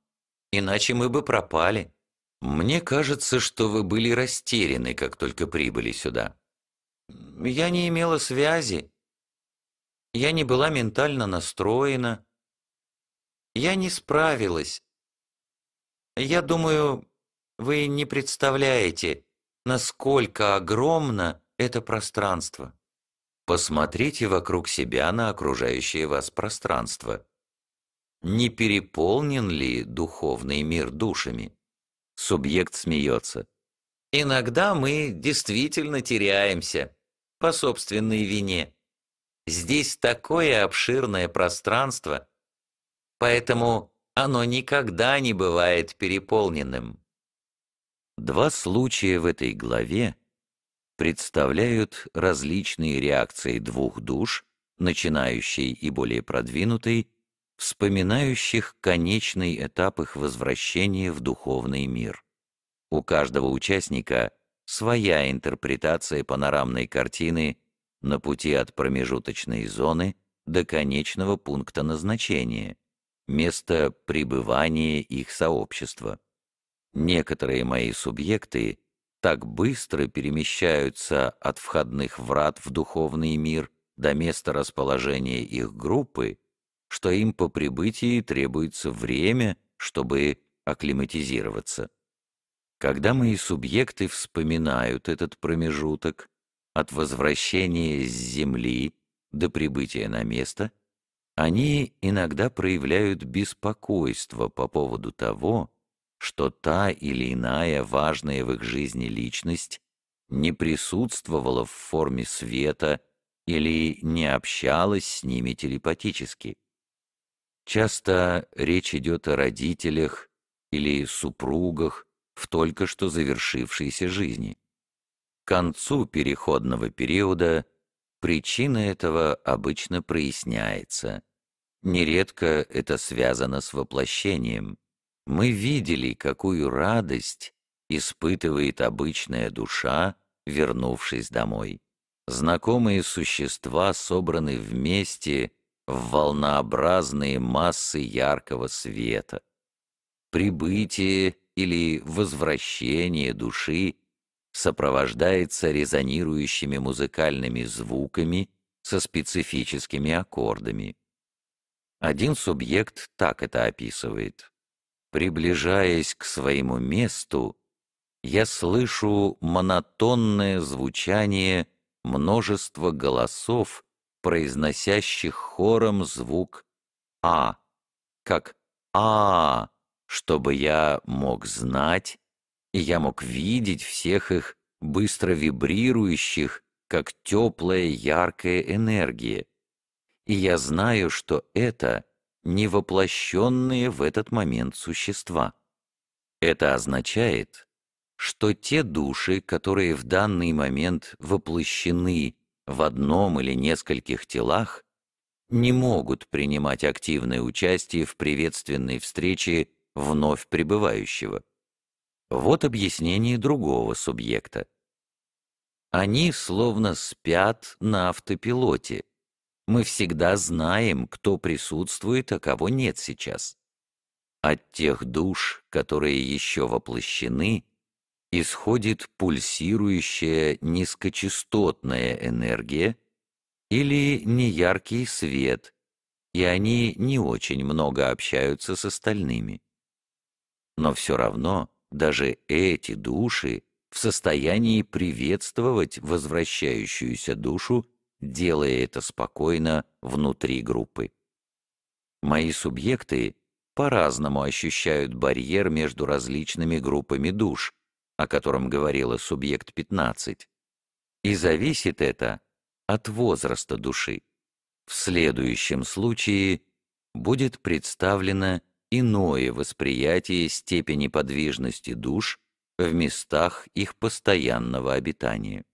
иначе мы бы пропали. Мне кажется, что вы были растеряны, как только прибыли сюда. Я не имела связи, я не была ментально настроена. Я не справилась. Я думаю, вы не представляете, насколько огромно это пространство. Посмотрите вокруг себя на окружающее вас пространство. Не переполнен ли духовный мир душами? Субъект смеется. Иногда мы действительно теряемся по собственной вине. Здесь такое обширное пространство, поэтому оно никогда не бывает переполненным. Два случая в этой главе представляют различные реакции двух душ, начинающей и более продвинутой, вспоминающих конечный этап их возвращения в духовный мир. У каждого участника своя интерпретация панорамной картины на пути от промежуточной зоны до конечного пункта назначения, места пребывания их сообщества. Некоторые мои субъекты так быстро перемещаются от входных врат в духовный мир до места расположения их группы, что им по прибытии требуется время, чтобы акклиматизироваться. Когда мои субъекты вспоминают этот промежуток, от возвращения с земли до прибытия на место, они иногда проявляют беспокойство по поводу того, что та или иная важная в их жизни личность не присутствовала в форме света или не общалась с ними телепатически. Часто речь идет о родителях или супругах в только что завершившейся жизни концу переходного периода причина этого обычно проясняется. Нередко это связано с воплощением. Мы видели, какую радость испытывает обычная душа, вернувшись домой. Знакомые существа собраны вместе в волнообразные массы яркого света. Прибытие или возвращение души сопровождается резонирующими музыкальными звуками со специфическими аккордами. Один субъект так это описывает. «Приближаясь к своему месту, я слышу монотонное звучание множества голосов, произносящих хором звук «а», как «а», чтобы я мог знать, и я мог видеть всех их быстро вибрирующих, как теплая яркая энергия. И я знаю, что это невоплощенные в этот момент существа. Это означает, что те души, которые в данный момент воплощены в одном или нескольких телах, не могут принимать активное участие в приветственной встрече вновь пребывающего. Вот объяснение другого субъекта. Они словно спят на автопилоте. Мы всегда знаем, кто присутствует, а кого нет сейчас. От тех душ, которые еще воплощены, исходит пульсирующая низкочастотная энергия или неяркий свет, и они не очень много общаются с остальными. Но все равно даже эти души в состоянии приветствовать возвращающуюся душу, делая это спокойно внутри группы. Мои субъекты по-разному ощущают барьер между различными группами душ, о котором говорила субъект 15, и зависит это от возраста души. В следующем случае будет представлена иное восприятие степени подвижности душ в местах их постоянного обитания.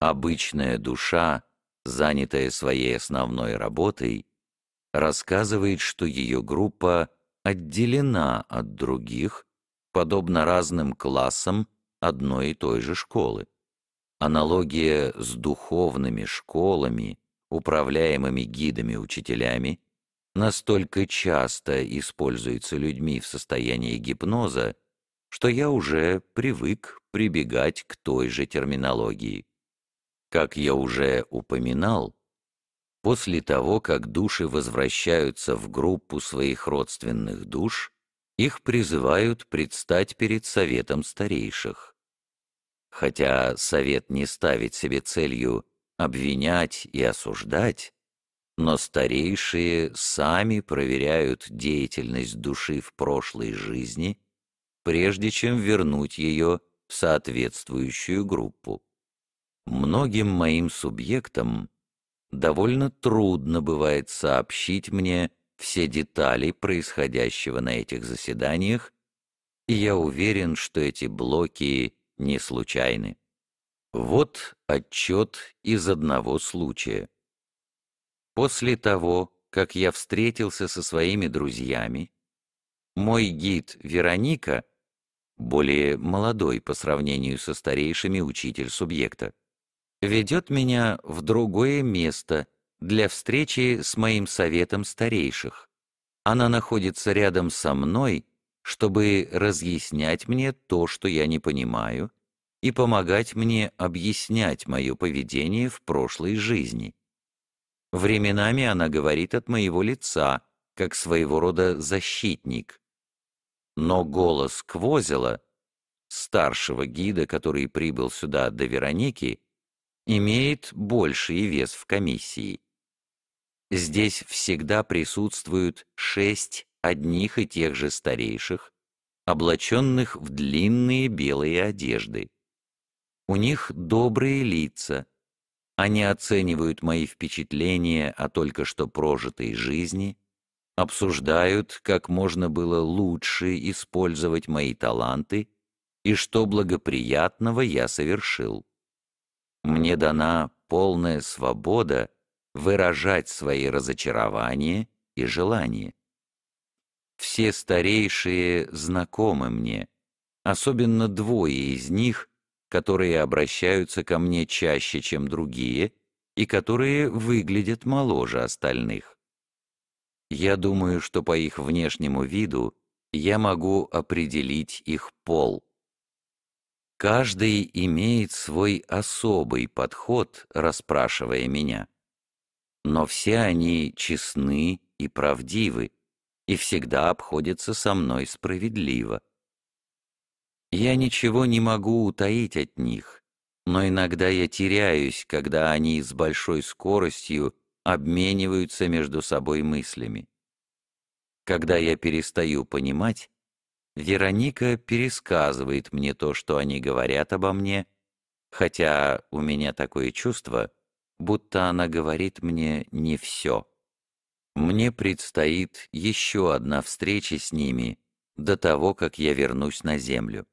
Обычная душа, занятая своей основной работой, рассказывает, что ее группа отделена от других, подобно разным классам одной и той же школы. Аналогия с духовными школами, управляемыми гидами-учителями, настолько часто используется людьми в состоянии гипноза, что я уже привык прибегать к той же терминологии. Как я уже упоминал, после того, как души возвращаются в группу своих родственных душ, их призывают предстать перед советом старейших. Хотя совет не ставит себе целью обвинять и осуждать, но старейшие сами проверяют деятельность души в прошлой жизни, прежде чем вернуть ее в соответствующую группу. Многим моим субъектам довольно трудно бывает сообщить мне все детали происходящего на этих заседаниях, и я уверен, что эти блоки не случайны. Вот отчет из одного случая. После того, как я встретился со своими друзьями, мой гид Вероника, более молодой по сравнению со старейшими учитель субъекта, ведет меня в другое место для встречи с моим советом старейших. Она находится рядом со мной, чтобы разъяснять мне то, что я не понимаю, и помогать мне объяснять мое поведение в прошлой жизни. Временами она говорит от моего лица, как своего рода защитник. Но голос Квозела, старшего гида, который прибыл сюда до Вероники, имеет больший вес в комиссии. Здесь всегда присутствуют шесть одних и тех же старейших, облаченных в длинные белые одежды. У них добрые лица, они оценивают мои впечатления о только что прожитой жизни, обсуждают, как можно было лучше использовать мои таланты и что благоприятного я совершил. Мне дана полная свобода выражать свои разочарования и желания. Все старейшие знакомы мне, особенно двое из них, которые обращаются ко мне чаще, чем другие, и которые выглядят моложе остальных. Я думаю, что по их внешнему виду я могу определить их пол. Каждый имеет свой особый подход, расспрашивая меня. Но все они честны и правдивы, и всегда обходятся со мной справедливо. Я ничего не могу утаить от них, но иногда я теряюсь, когда они с большой скоростью обмениваются между собой мыслями. Когда я перестаю понимать, Вероника пересказывает мне то, что они говорят обо мне, хотя у меня такое чувство, будто она говорит мне не все. Мне предстоит еще одна встреча с ними до того, как я вернусь на Землю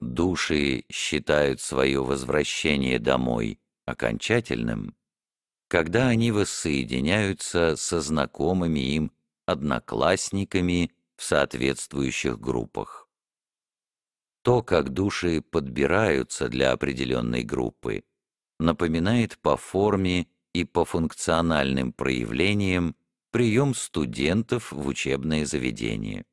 души считают свое возвращение домой окончательным, когда они воссоединяются со знакомыми им одноклассниками в соответствующих группах. То, как души подбираются для определенной группы, напоминает по форме и по функциональным проявлениям прием студентов в учебное заведение.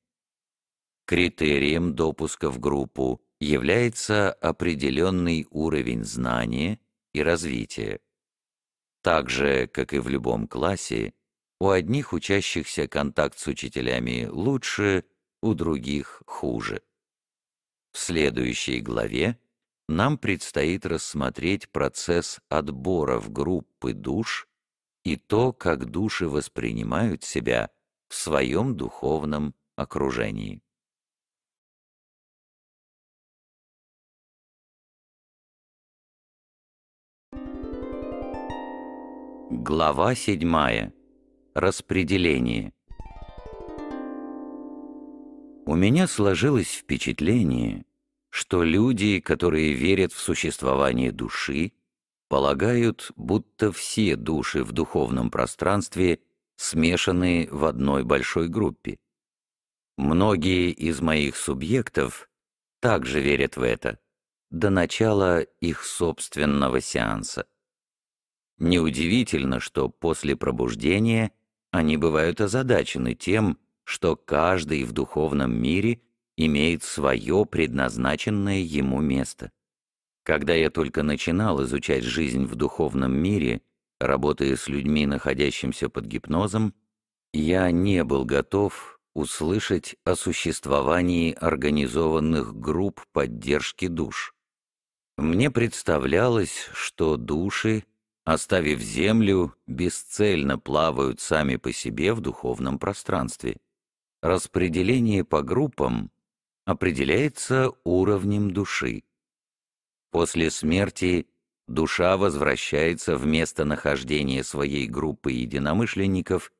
Критерием допуска в группу является определенный уровень знания и развития. Так же, как и в любом классе, у одних учащихся контакт с учителями лучше, у других хуже. В следующей главе нам предстоит рассмотреть процесс отбора в группы душ и то, как души воспринимают себя в своем духовном окружении. Глава 7. Распределение. У меня сложилось впечатление, что люди, которые верят в существование души, полагают, будто все души в духовном пространстве смешаны в одной большой группе. Многие из моих субъектов также верят в это до начала их собственного сеанса. Неудивительно, что после пробуждения они бывают озадачены тем, что каждый в духовном мире имеет свое предназначенное ему место. Когда я только начинал изучать жизнь в духовном мире, работая с людьми, находящимся под гипнозом, я не был готов услышать о существовании организованных групп поддержки душ. Мне представлялось, что души оставив Землю, бесцельно плавают сами по себе в духовном пространстве. Распределение по группам определяется уровнем души. После смерти душа возвращается в место нахождения своей группы единомышленников,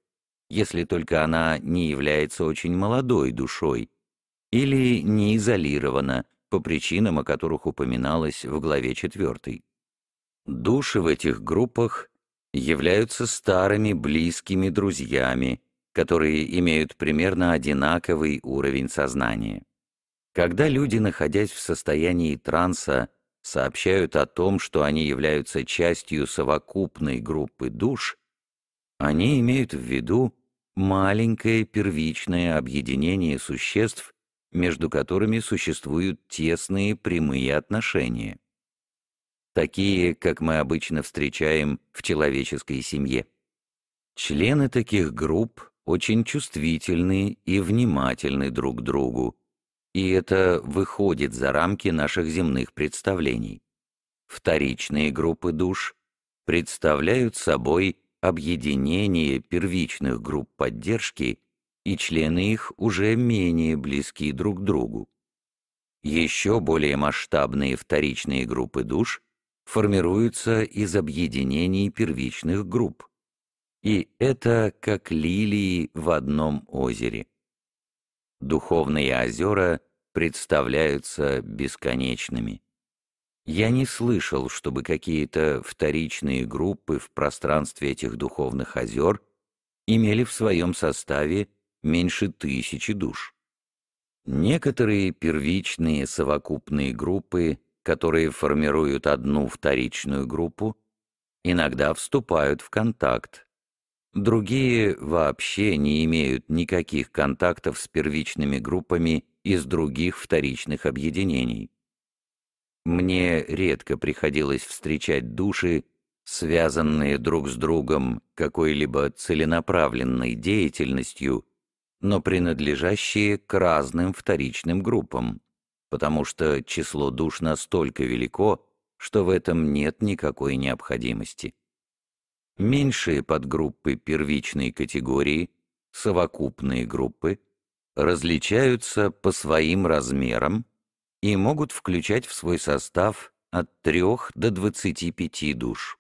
если только она не является очень молодой душой или не изолирована по причинам, о которых упоминалось в главе 4. Души в этих группах являются старыми близкими друзьями, которые имеют примерно одинаковый уровень сознания. Когда люди, находясь в состоянии транса, сообщают о том, что они являются частью совокупной группы душ, они имеют в виду маленькое первичное объединение существ, между которыми существуют тесные прямые отношения такие, как мы обычно встречаем в человеческой семье. Члены таких групп очень чувствительны и внимательны друг к другу, и это выходит за рамки наших земных представлений. Вторичные группы душ представляют собой объединение первичных групп поддержки, и члены их уже менее близки друг к другу. Еще более масштабные вторичные группы душ формируются из объединений первичных групп. И это как лилии в одном озере. Духовные озера представляются бесконечными. Я не слышал, чтобы какие-то вторичные группы в пространстве этих духовных озер имели в своем составе меньше тысячи душ. Некоторые первичные совокупные группы которые формируют одну вторичную группу, иногда вступают в контакт. Другие вообще не имеют никаких контактов с первичными группами из других вторичных объединений. Мне редко приходилось встречать души, связанные друг с другом какой-либо целенаправленной деятельностью, но принадлежащие к разным вторичным группам потому что число душ настолько велико, что в этом нет никакой необходимости. Меньшие подгруппы первичной категории, совокупные группы, различаются по своим размерам и могут включать в свой состав от 3 до 25 душ.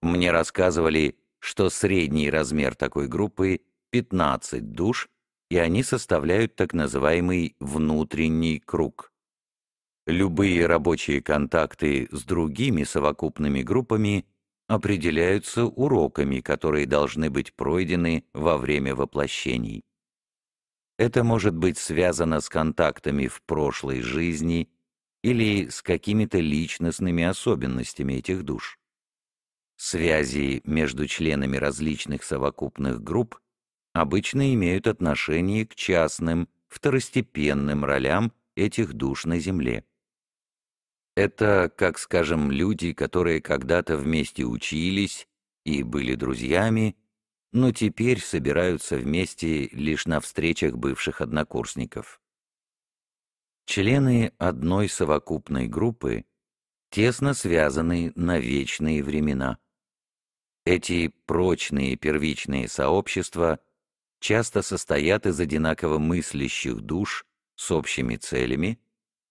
Мне рассказывали, что средний размер такой группы — 15 душ, и они составляют так называемый внутренний круг. Любые рабочие контакты с другими совокупными группами определяются уроками, которые должны быть пройдены во время воплощений. Это может быть связано с контактами в прошлой жизни или с какими-то личностными особенностями этих душ. Связи между членами различных совокупных групп – обычно имеют отношение к частным, второстепенным ролям этих душ на Земле. Это, как скажем, люди, которые когда-то вместе учились и были друзьями, но теперь собираются вместе лишь на встречах бывших однокурсников. Члены одной совокупной группы тесно связаны на вечные времена. Эти прочные первичные сообщества часто состоят из одинаково мыслящих душ с общими целями,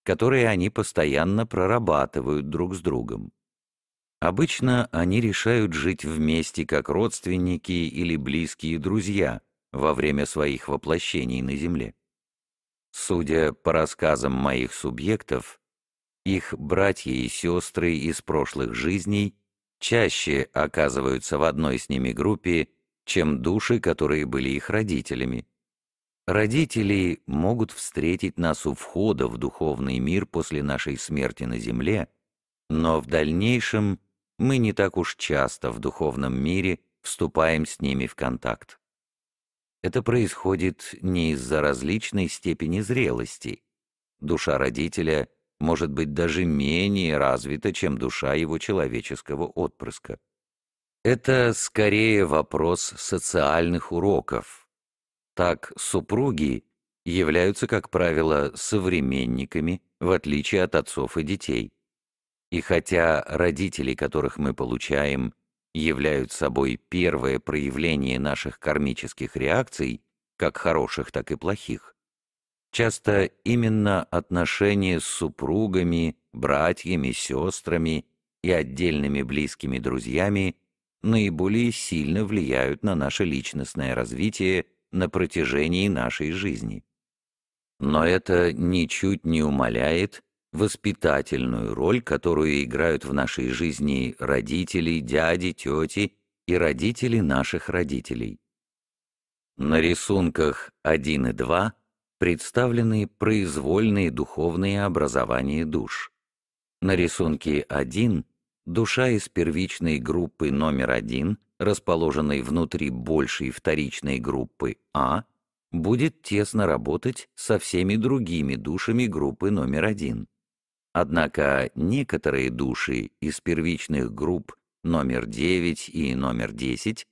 которые они постоянно прорабатывают друг с другом. Обычно они решают жить вместе как родственники или близкие друзья во время своих воплощений на Земле. Судя по рассказам моих субъектов, их братья и сестры из прошлых жизней чаще оказываются в одной с ними группе чем души, которые были их родителями. Родители могут встретить нас у входа в духовный мир после нашей смерти на земле, но в дальнейшем мы не так уж часто в духовном мире вступаем с ними в контакт. Это происходит не из-за различной степени зрелости. Душа родителя может быть даже менее развита, чем душа его человеческого отпрыска. Это скорее вопрос социальных уроков. Так супруги являются, как правило, современниками, в отличие от отцов и детей. И хотя родители, которых мы получаем, являются собой первое проявление наших кармических реакций, как хороших, так и плохих, часто именно отношения с супругами, братьями, сестрами и отдельными близкими друзьями наиболее сильно влияют на наше личностное развитие на протяжении нашей жизни. Но это ничуть не умаляет воспитательную роль, которую играют в нашей жизни родители, дяди, тети и родители наших родителей. На рисунках 1 и 2 представлены произвольные духовные образования душ. На рисунке 1 Душа из первичной группы номер один, расположенной внутри большей вторичной группы А, будет тесно работать со всеми другими душами группы номер один. Однако некоторые души из первичных групп номер 9 и номер 10,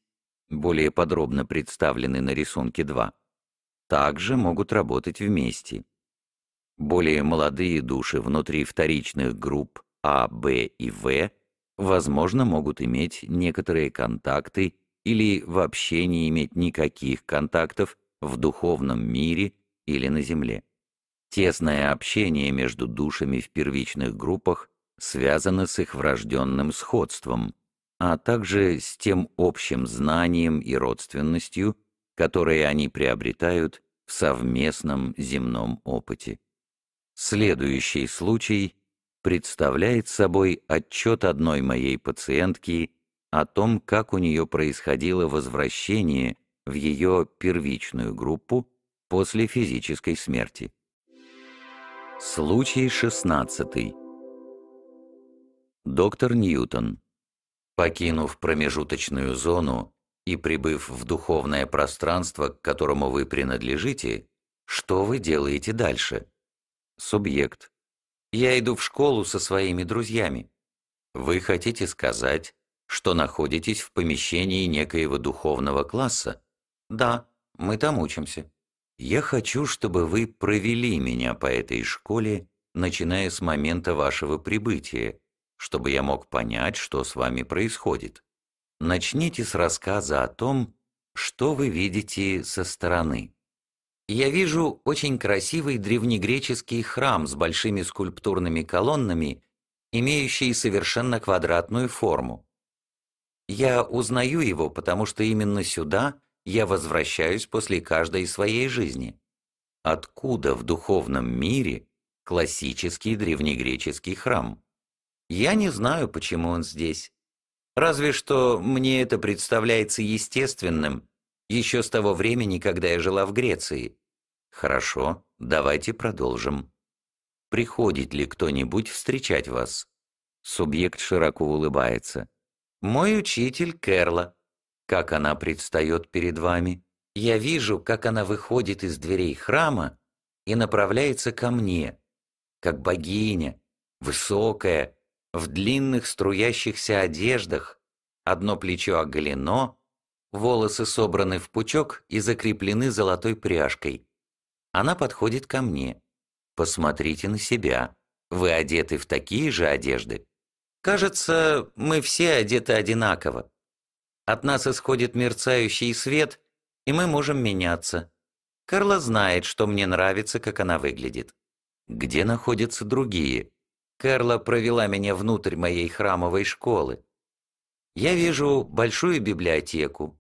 более подробно представлены на рисунке 2, также могут работать вместе. Более молодые души внутри вторичных групп А, Б и В – возможно, могут иметь некоторые контакты или вообще не иметь никаких контактов в духовном мире или на Земле. Тесное общение между душами в первичных группах связано с их врожденным сходством, а также с тем общим знанием и родственностью, которые они приобретают в совместном земном опыте. Следующий случай представляет собой отчет одной моей пациентки о том, как у нее происходило возвращение в ее первичную группу после физической смерти. Случай 16. Доктор Ньютон. Покинув промежуточную зону и прибыв в духовное пространство, к которому вы принадлежите, что вы делаете дальше? Субъект я иду в школу со своими друзьями. Вы хотите сказать, что находитесь в помещении некоего духовного класса? Да, мы там учимся. Я хочу, чтобы вы провели меня по этой школе, начиная с момента вашего прибытия, чтобы я мог понять, что с вами происходит. Начните с рассказа о том, что вы видите со стороны. Я вижу очень красивый древнегреческий храм с большими скульптурными колоннами, имеющий совершенно квадратную форму. Я узнаю его, потому что именно сюда я возвращаюсь после каждой своей жизни. Откуда в духовном мире классический древнегреческий храм? Я не знаю, почему он здесь. Разве что мне это представляется естественным – еще с того времени, когда я жила в Греции. Хорошо, давайте продолжим. Приходит ли кто-нибудь встречать вас? Субъект широко улыбается. Мой учитель Керла. Как она предстает перед вами? Я вижу, как она выходит из дверей храма и направляется ко мне, как богиня, высокая, в длинных струящихся одеждах, одно плечо оголено, Волосы собраны в пучок и закреплены золотой пряжкой. Она подходит ко мне. Посмотрите на себя. Вы одеты в такие же одежды. Кажется, мы все одеты одинаково. От нас исходит мерцающий свет, и мы можем меняться. Карла знает, что мне нравится, как она выглядит. Где находятся другие? Карла провела меня внутрь моей храмовой школы. Я вижу большую библиотеку,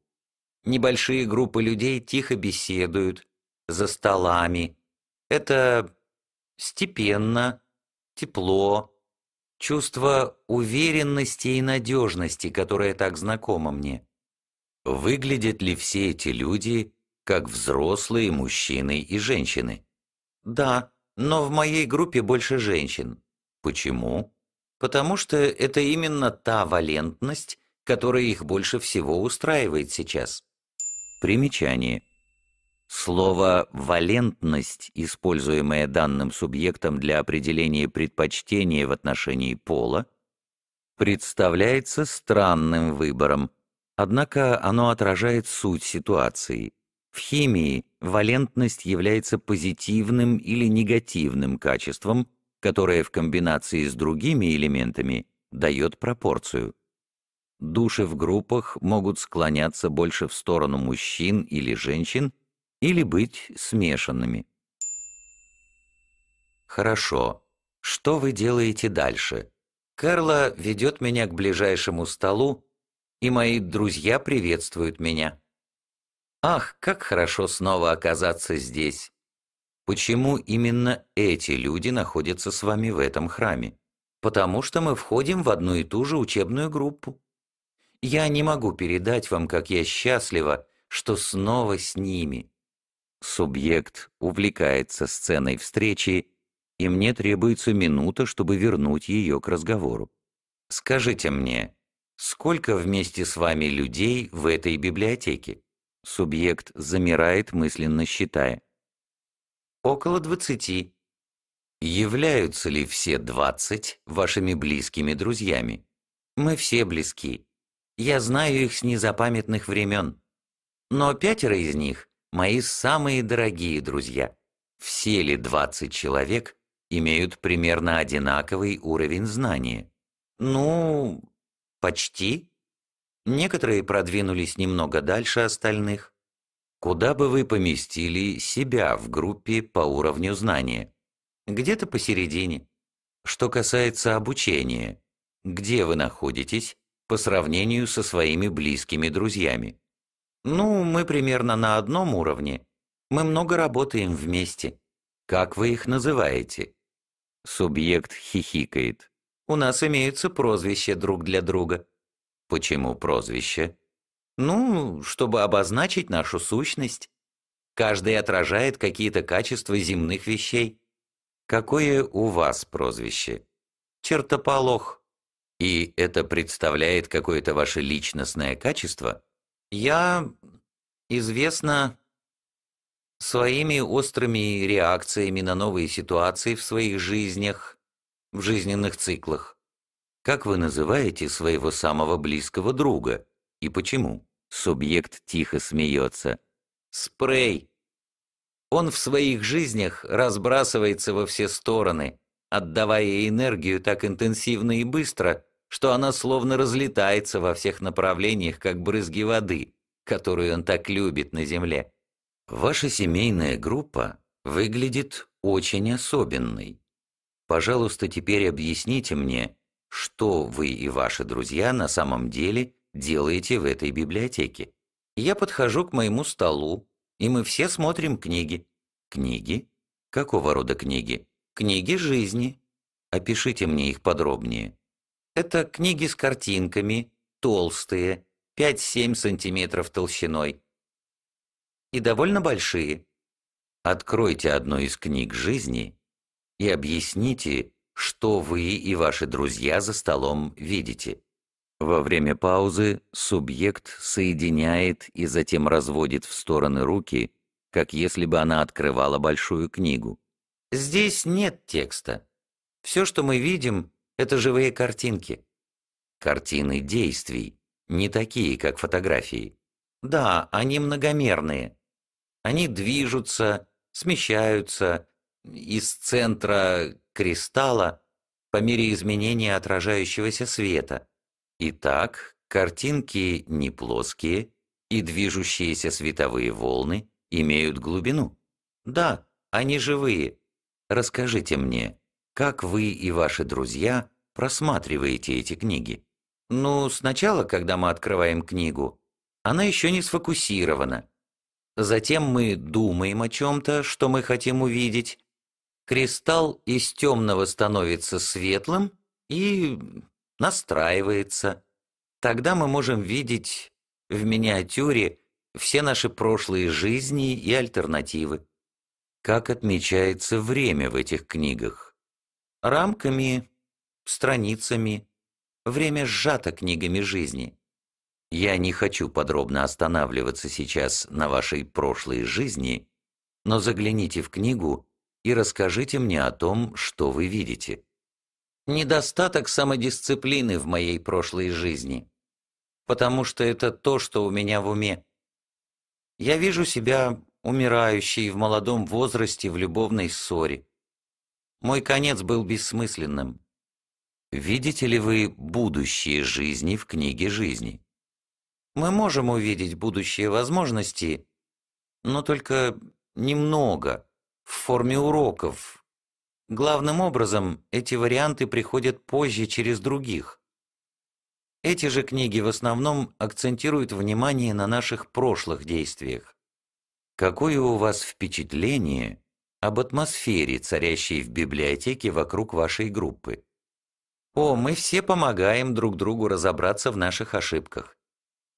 Небольшие группы людей тихо беседуют, за столами. Это степенно, тепло, чувство уверенности и надежности, которое так знакомо мне. Выглядят ли все эти люди как взрослые мужчины и женщины? Да, но в моей группе больше женщин. Почему? Потому что это именно та валентность, которая их больше всего устраивает сейчас. Примечание. Слово «валентность», используемое данным субъектом для определения предпочтения в отношении пола, представляется странным выбором, однако оно отражает суть ситуации. В химии валентность является позитивным или негативным качеством, которое в комбинации с другими элементами дает пропорцию. Души в группах могут склоняться больше в сторону мужчин или женщин или быть смешанными. Хорошо. Что вы делаете дальше? Карла ведет меня к ближайшему столу, и мои друзья приветствуют меня. Ах, как хорошо снова оказаться здесь. Почему именно эти люди находятся с вами в этом храме? Потому что мы входим в одну и ту же учебную группу. Я не могу передать вам, как я счастлива, что снова с ними. Субъект увлекается сценой встречи, и мне требуется минута, чтобы вернуть ее к разговору. Скажите мне, сколько вместе с вами людей в этой библиотеке? Субъект замирает, мысленно считая. Около двадцати. Являются ли все двадцать вашими близкими друзьями? Мы все близки. Я знаю их с незапамятных времен. Но пятеро из них – мои самые дорогие друзья. Все ли 20 человек имеют примерно одинаковый уровень знания? Ну, почти. Некоторые продвинулись немного дальше остальных. Куда бы вы поместили себя в группе по уровню знания? Где-то посередине. Что касается обучения, где вы находитесь по сравнению со своими близкими друзьями. Ну, мы примерно на одном уровне. Мы много работаем вместе. Как вы их называете? Субъект хихикает. У нас имеются прозвища друг для друга. Почему прозвища? Ну, чтобы обозначить нашу сущность. Каждый отражает какие-то качества земных вещей. Какое у вас прозвище? Чертополох и это представляет какое-то ваше личностное качество, я известна своими острыми реакциями на новые ситуации в своих жизнях, в жизненных циклах. Как вы называете своего самого близкого друга и почему? Субъект тихо смеется. Спрей. Он в своих жизнях разбрасывается во все стороны, отдавая ей энергию так интенсивно и быстро, что она словно разлетается во всех направлениях, как брызги воды, которую он так любит на Земле. Ваша семейная группа выглядит очень особенной. Пожалуйста, теперь объясните мне, что вы и ваши друзья на самом деле делаете в этой библиотеке. Я подхожу к моему столу, и мы все смотрим книги. Книги? Какого рода книги? Книги жизни. Опишите мне их подробнее. Это книги с картинками, толстые, 5-7 сантиметров толщиной. И довольно большие. Откройте одну из книг жизни и объясните, что вы и ваши друзья за столом видите. Во время паузы субъект соединяет и затем разводит в стороны руки, как если бы она открывала большую книгу. Здесь нет текста. Все, что мы видим, это живые картинки. Картины действий, не такие, как фотографии. Да, они многомерные. Они движутся, смещаются из центра кристалла по мере изменения отражающегося света. Итак, картинки не плоские, и движущиеся световые волны имеют глубину. Да, они живые, Расскажите мне, как вы и ваши друзья просматриваете эти книги? Ну, сначала, когда мы открываем книгу, она еще не сфокусирована. Затем мы думаем о чем-то, что мы хотим увидеть. Кристалл из темного становится светлым и настраивается. Тогда мы можем видеть в миниатюре все наши прошлые жизни и альтернативы как отмечается время в этих книгах. Рамками, страницами. Время сжато книгами жизни. Я не хочу подробно останавливаться сейчас на вашей прошлой жизни, но загляните в книгу и расскажите мне о том, что вы видите. Недостаток самодисциплины в моей прошлой жизни, потому что это то, что у меня в уме. Я вижу себя умирающий в молодом возрасте в любовной ссоре. Мой конец был бессмысленным. Видите ли вы будущее жизни в книге жизни? Мы можем увидеть будущие возможности, но только немного, в форме уроков. Главным образом, эти варианты приходят позже через других. Эти же книги в основном акцентируют внимание на наших прошлых действиях. Какое у вас впечатление об атмосфере, царящей в библиотеке вокруг вашей группы? О, мы все помогаем друг другу разобраться в наших ошибках.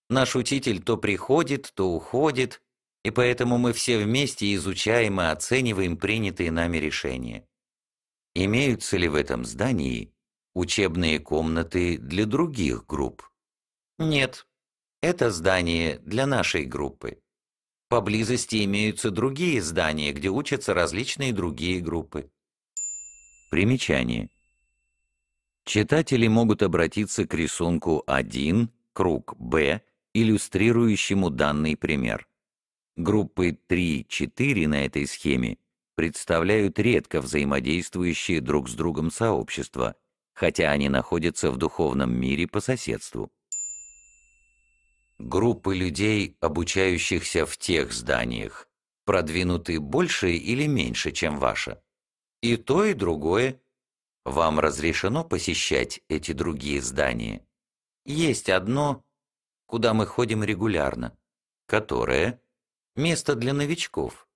Наш учитель то приходит, то уходит, и поэтому мы все вместе изучаем и оцениваем принятые нами решения. Имеются ли в этом здании учебные комнаты для других групп? Нет, это здание для нашей группы поблизости имеются другие здания, где учатся различные другие группы. Примечание. Читатели могут обратиться к рисунку 1, круг Б, иллюстрирующему данный пример. Группы 3-4 на этой схеме представляют редко взаимодействующие друг с другом сообщества, хотя они находятся в духовном мире по соседству группы людей, обучающихся в тех зданиях, продвинуты больше или меньше, чем ваша. И то, и другое. Вам разрешено посещать эти другие здания. Есть одно, куда мы ходим регулярно, которое – место для новичков.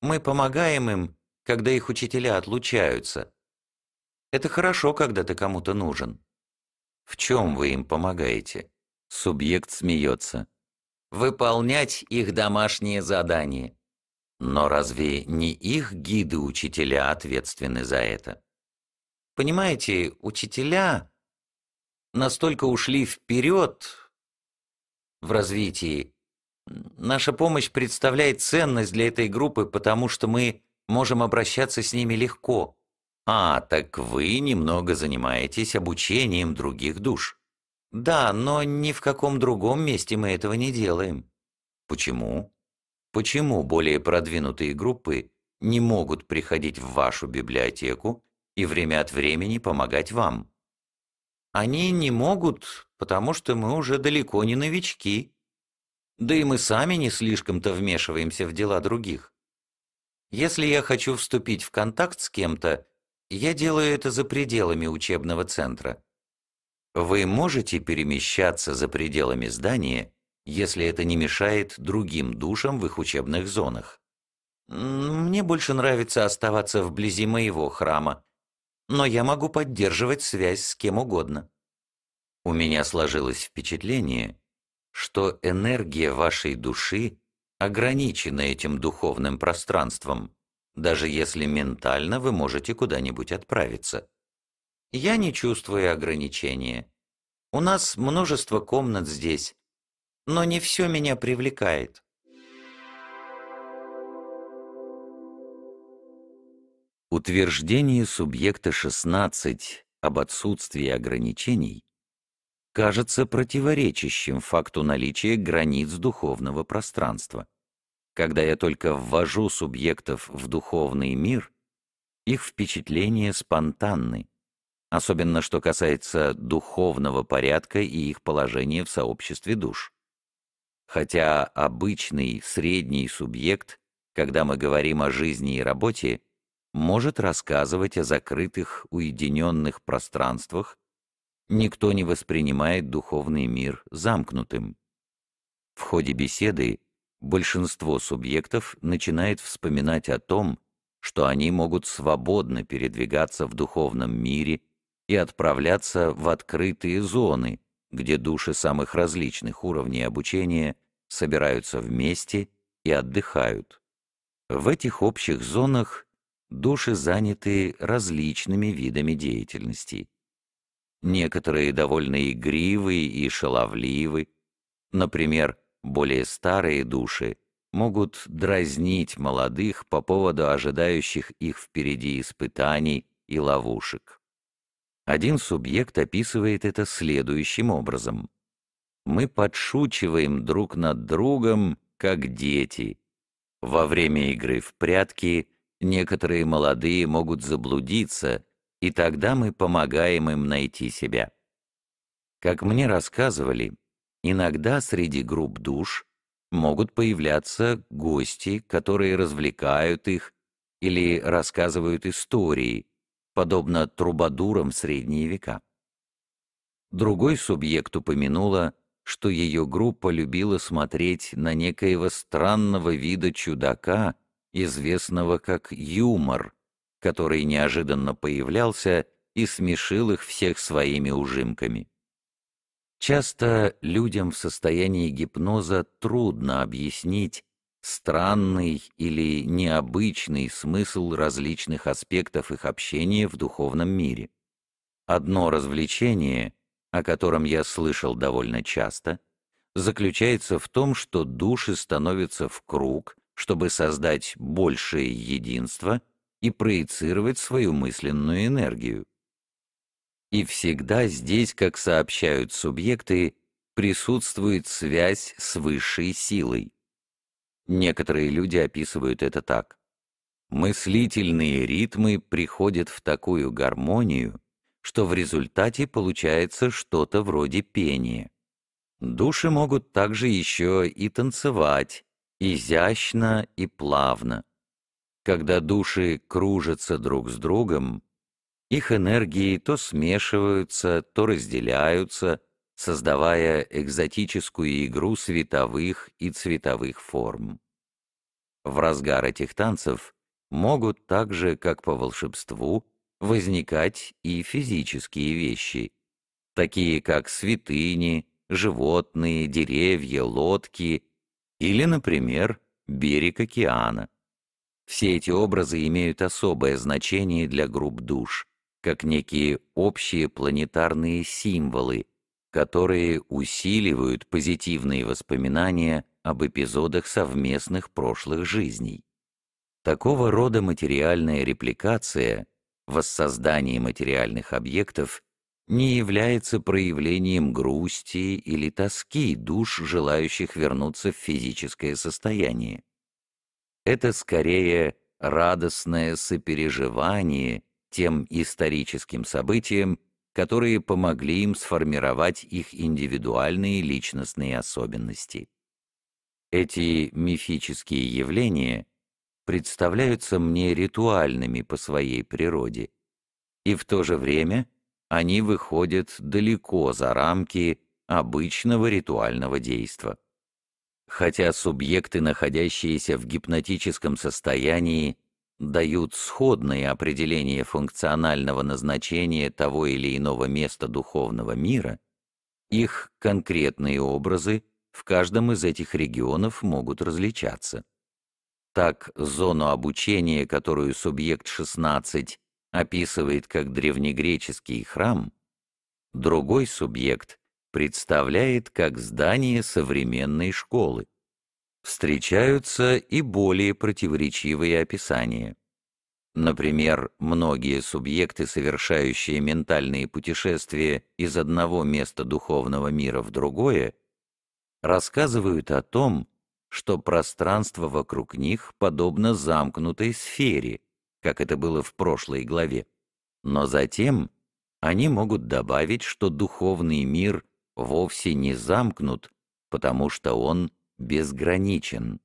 Мы помогаем им, когда их учителя отлучаются. Это хорошо, когда ты кому-то нужен. В чем вы им помогаете? Субъект смеется. Выполнять их домашние задания. Но разве не их гиды-учителя ответственны за это? Понимаете, учителя настолько ушли вперед в развитии. Наша помощь представляет ценность для этой группы, потому что мы можем обращаться с ними легко. А, так вы немного занимаетесь обучением других душ. Да, но ни в каком другом месте мы этого не делаем. Почему? Почему более продвинутые группы не могут приходить в вашу библиотеку и время от времени помогать вам? Они не могут, потому что мы уже далеко не новички. Да и мы сами не слишком-то вмешиваемся в дела других. Если я хочу вступить в контакт с кем-то, я делаю это за пределами учебного центра. Вы можете перемещаться за пределами здания, если это не мешает другим душам в их учебных зонах. Мне больше нравится оставаться вблизи моего храма, но я могу поддерживать связь с кем угодно. У меня сложилось впечатление, что энергия вашей души ограничена этим духовным пространством, даже если ментально вы можете куда-нибудь отправиться. Я не чувствую ограничения. У нас множество комнат здесь, но не все меня привлекает. Утверждение субъекта 16 об отсутствии ограничений кажется противоречащим факту наличия границ духовного пространства. Когда я только ввожу субъектов в духовный мир, их впечатления спонтанны, особенно что касается духовного порядка и их положения в сообществе душ. Хотя обычный средний субъект, когда мы говорим о жизни и работе, может рассказывать о закрытых, уединенных пространствах, никто не воспринимает духовный мир замкнутым. В ходе беседы большинство субъектов начинает вспоминать о том, что они могут свободно передвигаться в духовном мире и отправляться в открытые зоны, где души самых различных уровней обучения собираются вместе и отдыхают. В этих общих зонах души заняты различными видами деятельности. Некоторые довольно игривы и шаловливы. Например, более старые души могут дразнить молодых по поводу ожидающих их впереди испытаний и ловушек. Один субъект описывает это следующим образом. «Мы подшучиваем друг над другом, как дети. Во время игры в прятки некоторые молодые могут заблудиться, и тогда мы помогаем им найти себя». Как мне рассказывали, иногда среди групп душ могут появляться гости, которые развлекают их или рассказывают истории – подобно трубадурам в средние века. Другой субъект упомянула, что ее группа любила смотреть на некоего странного вида чудака, известного как юмор, который неожиданно появлялся и смешил их всех своими ужимками. Часто людям в состоянии гипноза трудно объяснить, странный или необычный смысл различных аспектов их общения в духовном мире. Одно развлечение, о котором я слышал довольно часто, заключается в том, что души становятся в круг, чтобы создать большее единство и проецировать свою мысленную энергию. И всегда здесь, как сообщают субъекты, присутствует связь с высшей силой. Некоторые люди описывают это так. Мыслительные ритмы приходят в такую гармонию, что в результате получается что-то вроде пения. Души могут также еще и танцевать, изящно и плавно. Когда души кружатся друг с другом, их энергии то смешиваются, то разделяются — создавая экзотическую игру световых и цветовых форм. В разгар этих танцев могут также, как по волшебству, возникать и физические вещи, такие как святыни, животные, деревья, лодки или, например, берег океана. Все эти образы имеют особое значение для групп душ, как некие общие планетарные символы, которые усиливают позитивные воспоминания об эпизодах совместных прошлых жизней. Такого рода материальная репликация, воссоздание материальных объектов, не является проявлением грусти или тоски душ, желающих вернуться в физическое состояние. Это скорее радостное сопереживание тем историческим событиям, которые помогли им сформировать их индивидуальные личностные особенности. Эти мифические явления представляются мне ритуальными по своей природе, и в то же время они выходят далеко за рамки обычного ритуального действа. Хотя субъекты, находящиеся в гипнотическом состоянии, дают сходные определения функционального назначения того или иного места духовного мира, их конкретные образы в каждом из этих регионов могут различаться. Так, зону обучения, которую субъект 16 описывает как древнегреческий храм, другой субъект представляет как здание современной школы встречаются и более противоречивые описания. Например, многие субъекты, совершающие ментальные путешествия из одного места духовного мира в другое, рассказывают о том, что пространство вокруг них подобно замкнутой сфере, как это было в прошлой главе. Но затем они могут добавить, что духовный мир вовсе не замкнут, потому что он безграничен.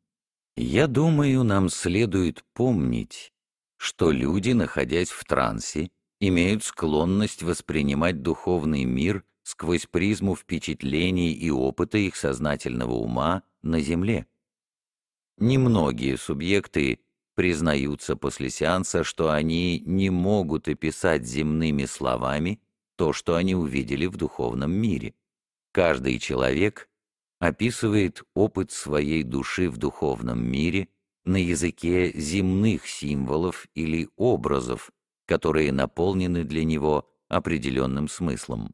Я думаю, нам следует помнить, что люди, находясь в трансе, имеют склонность воспринимать духовный мир сквозь призму впечатлений и опыта их сознательного ума на Земле. Немногие субъекты признаются после сеанса, что они не могут описать земными словами то, что они увидели в духовном мире. Каждый человек описывает опыт своей души в духовном мире на языке земных символов или образов, которые наполнены для него определенным смыслом.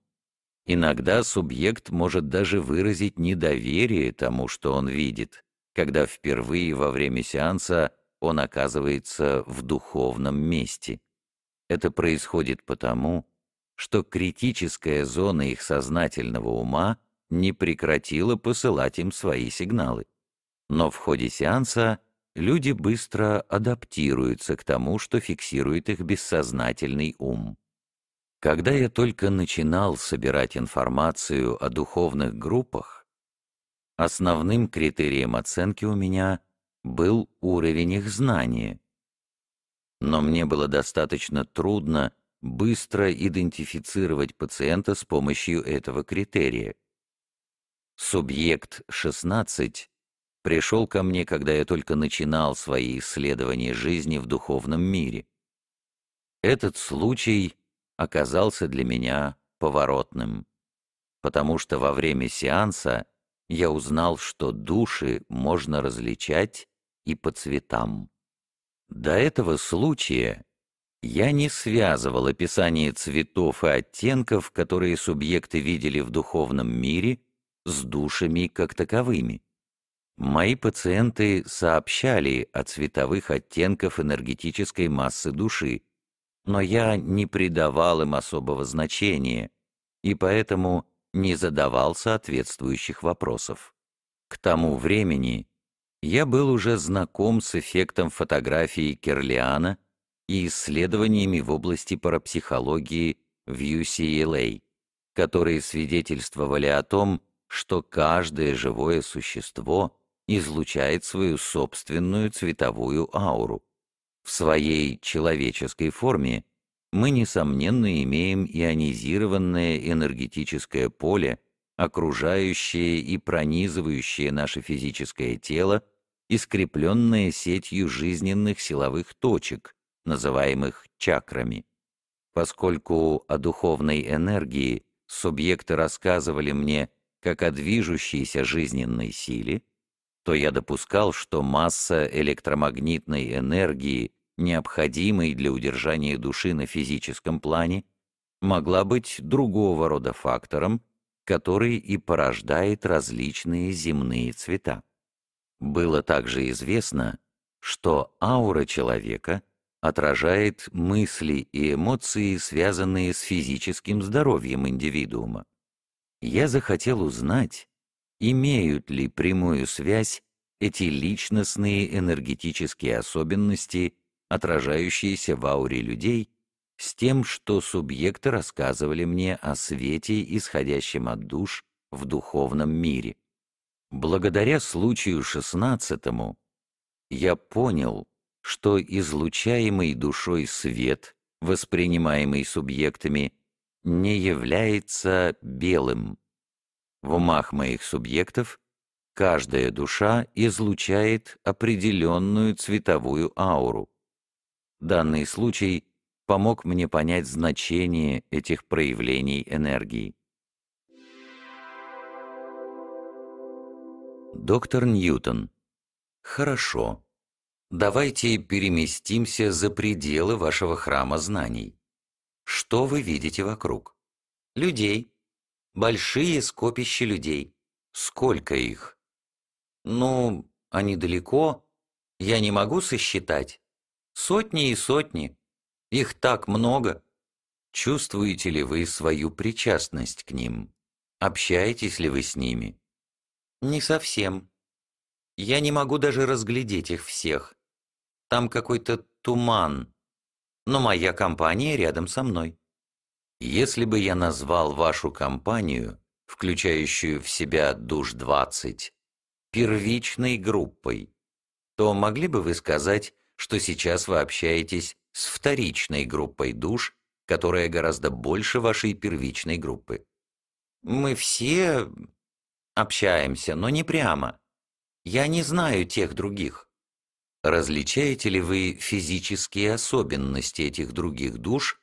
Иногда субъект может даже выразить недоверие тому, что он видит, когда впервые во время сеанса он оказывается в духовном месте. Это происходит потому, что критическая зона их сознательного ума не прекратила посылать им свои сигналы. Но в ходе сеанса люди быстро адаптируются к тому, что фиксирует их бессознательный ум. Когда я только начинал собирать информацию о духовных группах, основным критерием оценки у меня был уровень их знания. Но мне было достаточно трудно быстро идентифицировать пациента с помощью этого критерия. Субъект 16 пришел ко мне, когда я только начинал свои исследования жизни в духовном мире. Этот случай оказался для меня поворотным, потому что во время сеанса я узнал, что души можно различать и по цветам. До этого случая я не связывал описание цветов и оттенков, которые субъекты видели в духовном мире, с душами как таковыми. Мои пациенты сообщали о цветовых оттенках энергетической массы души, но я не придавал им особого значения и поэтому не задавал соответствующих вопросов. К тому времени я был уже знаком с эффектом фотографии Керлиана и исследованиями в области парапсихологии в UCLA, которые свидетельствовали о том, что каждое живое существо излучает свою собственную цветовую ауру. В своей человеческой форме мы, несомненно, имеем ионизированное энергетическое поле, окружающее и пронизывающее наше физическое тело и скрепленное сетью жизненных силовых точек, называемых чакрами. Поскольку о духовной энергии субъекты рассказывали мне как о движущейся жизненной силе, то я допускал, что масса электромагнитной энергии, необходимой для удержания души на физическом плане, могла быть другого рода фактором, который и порождает различные земные цвета. Было также известно, что аура человека отражает мысли и эмоции, связанные с физическим здоровьем индивидуума я захотел узнать, имеют ли прямую связь эти личностные энергетические особенности, отражающиеся в ауре людей, с тем, что субъекты рассказывали мне о свете, исходящем от душ в духовном мире. Благодаря случаю шестнадцатому я понял, что излучаемый душой свет, воспринимаемый субъектами, не является белым. В умах моих субъектов каждая душа излучает определенную цветовую ауру. Данный случай помог мне понять значение этих проявлений энергии. Доктор Ньютон. Хорошо. Давайте переместимся за пределы вашего храма знаний. Что вы видите вокруг? Людей. Большие скопища людей. Сколько их? Ну, они далеко. Я не могу сосчитать. Сотни и сотни. Их так много. Чувствуете ли вы свою причастность к ним? Общаетесь ли вы с ними? Не совсем. Я не могу даже разглядеть их всех. Там какой-то туман но моя компания рядом со мной. Если бы я назвал вашу компанию, включающую в себя душ-20, первичной группой, то могли бы вы сказать, что сейчас вы общаетесь с вторичной группой душ, которая гораздо больше вашей первичной группы? Мы все общаемся, но не прямо. Я не знаю тех других. Различаете ли вы физические особенности этих других душ,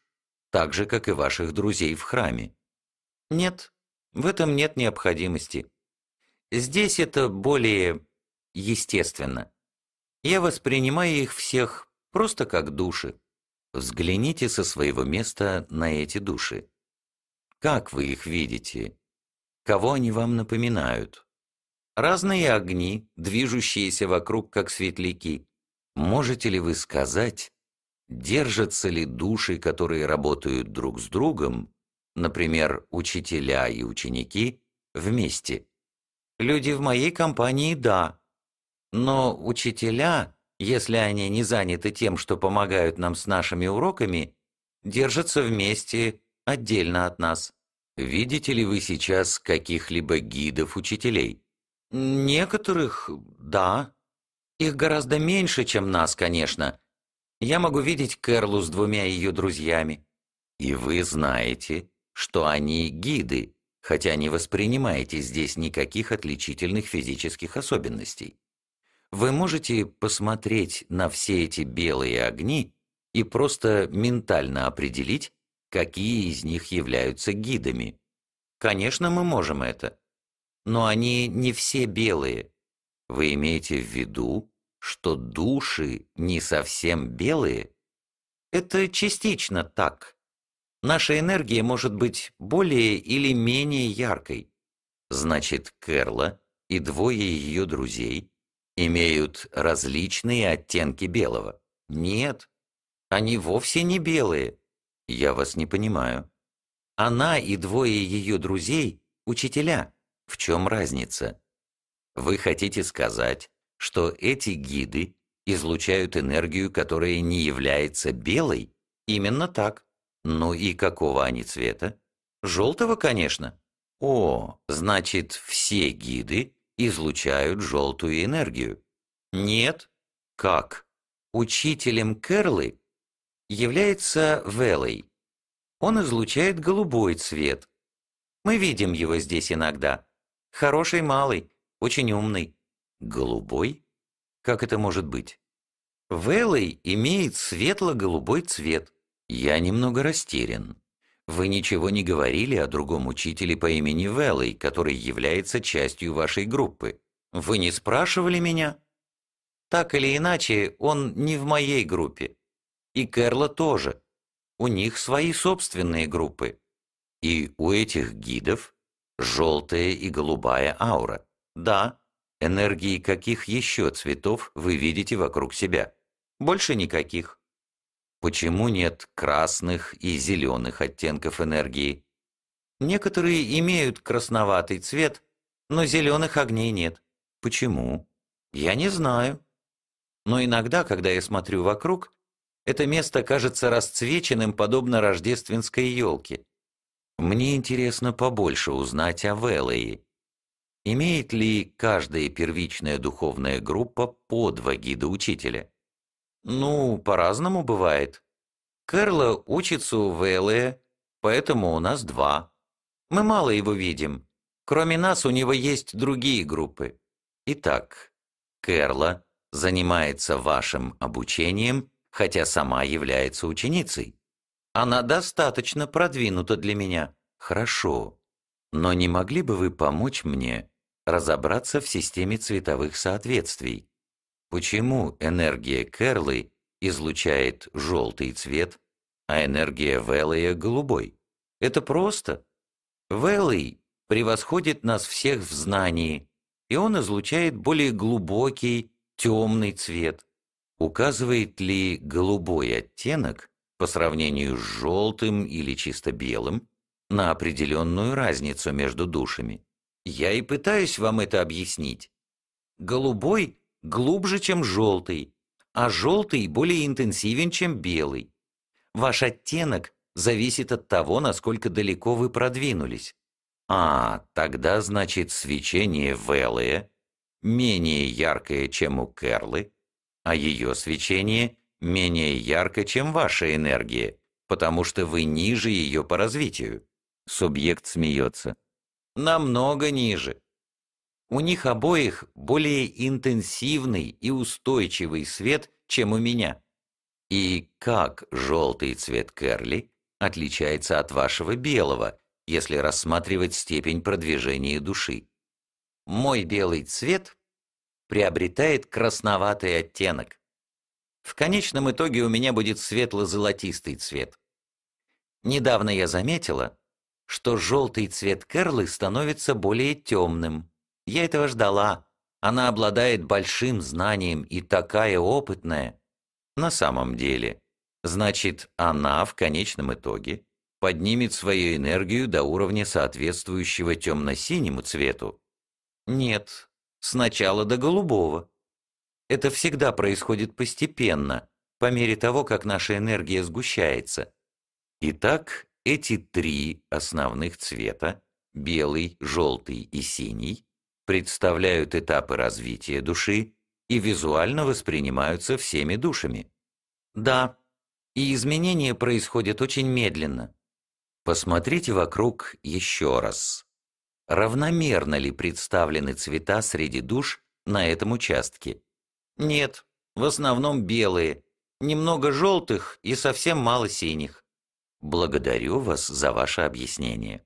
так же, как и ваших друзей в храме? Нет, в этом нет необходимости. Здесь это более естественно. Я воспринимаю их всех просто как души. Взгляните со своего места на эти души. Как вы их видите? Кого они вам напоминают? Разные огни, движущиеся вокруг как светляки. Можете ли вы сказать, держатся ли души, которые работают друг с другом, например, учителя и ученики, вместе? Люди в моей компании – да. Но учителя, если они не заняты тем, что помогают нам с нашими уроками, держатся вместе, отдельно от нас. Видите ли вы сейчас каких-либо гидов учителей? Некоторых – да. Их гораздо меньше, чем нас, конечно. Я могу видеть Кэрлу с двумя ее друзьями. И вы знаете, что они гиды, хотя не воспринимаете здесь никаких отличительных физических особенностей. Вы можете посмотреть на все эти белые огни и просто ментально определить, какие из них являются гидами. Конечно, мы можем это. Но они не все белые. Вы имеете в виду, что души не совсем белые? Это частично так. Наша энергия может быть более или менее яркой. Значит, Керла и двое ее друзей имеют различные оттенки белого. Нет, они вовсе не белые. Я вас не понимаю. Она и двое ее друзей – учителя. В чем разница? Вы хотите сказать, что эти гиды излучают энергию, которая не является белой? Именно так. Ну и какого они цвета? Желтого, конечно. О, значит, все гиды излучают желтую энергию. Нет. Как? Учителем Керлы является Велой. Он излучает голубой цвет. Мы видим его здесь иногда. Хороший малый. Очень умный. Голубой? Как это может быть? Вэллой имеет светло-голубой цвет. Я немного растерян. Вы ничего не говорили о другом учителе по имени Вэллой, который является частью вашей группы. Вы не спрашивали меня? Так или иначе, он не в моей группе. И Кэрла тоже. У них свои собственные группы. И у этих гидов желтая и голубая аура. Да. Энергии каких еще цветов вы видите вокруг себя? Больше никаких. Почему нет красных и зеленых оттенков энергии? Некоторые имеют красноватый цвет, но зеленых огней нет. Почему? Я не знаю. Но иногда, когда я смотрю вокруг, это место кажется расцвеченным, подобно рождественской елке. Мне интересно побольше узнать о Веллии. Имеет ли каждая первичная духовная группа по два гида-учителя? Ну, по-разному бывает. Кэрла учится у Вэлле, поэтому у нас два. Мы мало его видим. Кроме нас у него есть другие группы. Итак, Кэрла занимается вашим обучением, хотя сама является ученицей. Она достаточно продвинута для меня. Хорошо. Но не могли бы вы помочь мне разобраться в системе цветовых соответствий. Почему энергия Керлы излучает желтый цвет, а энергия Веллия – голубой? Это просто. Веллий превосходит нас всех в знании, и он излучает более глубокий, темный цвет. Указывает ли голубой оттенок по сравнению с желтым или чисто белым на определенную разницу между душами? Я и пытаюсь вам это объяснить. Голубой глубже, чем желтый, а желтый более интенсивен, чем белый. Ваш оттенок зависит от того, насколько далеко вы продвинулись. А, тогда значит свечение Веллы менее яркое, чем у Керлы, а ее свечение менее ярко, чем ваша энергия, потому что вы ниже ее по развитию. Субъект смеется намного ниже. У них обоих более интенсивный и устойчивый свет, чем у меня. И как желтый цвет Керли отличается от вашего белого, если рассматривать степень продвижения души? Мой белый цвет приобретает красноватый оттенок. В конечном итоге у меня будет светло-золотистый цвет. Недавно я заметила, что желтый цвет Керлы становится более темным. Я этого ждала. Она обладает большим знанием и такая опытная. На самом деле. Значит, она в конечном итоге поднимет свою энергию до уровня соответствующего темно-синему цвету. Нет, сначала до голубого. Это всегда происходит постепенно, по мере того, как наша энергия сгущается. Итак, эти три основных цвета – белый, желтый и синий – представляют этапы развития души и визуально воспринимаются всеми душами. Да, и изменения происходят очень медленно. Посмотрите вокруг еще раз. Равномерно ли представлены цвета среди душ на этом участке? Нет, в основном белые, немного желтых и совсем мало синих. Благодарю вас за ваше объяснение.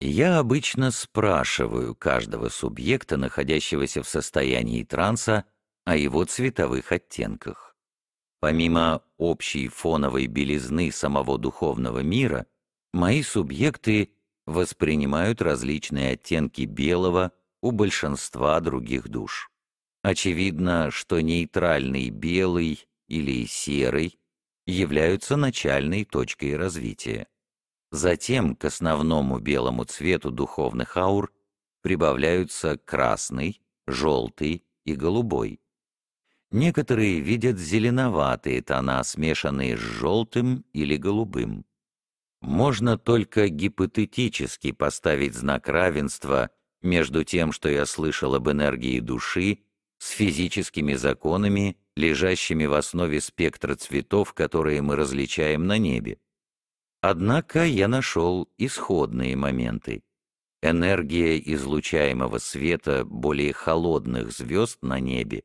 Я обычно спрашиваю каждого субъекта, находящегося в состоянии транса, о его цветовых оттенках. Помимо общей фоновой белизны самого духовного мира, мои субъекты воспринимают различные оттенки белого у большинства других душ. Очевидно, что нейтральный белый или серый являются начальной точкой развития. Затем к основному белому цвету духовных аур прибавляются красный, желтый и голубой. Некоторые видят зеленоватые тона, смешанные с желтым или голубым. Можно только гипотетически поставить знак равенства между тем, что я слышал об энергии души, с физическими законами, лежащими в основе спектра цветов, которые мы различаем на небе. Однако я нашел исходные моменты. Энергия излучаемого света более холодных звезд на небе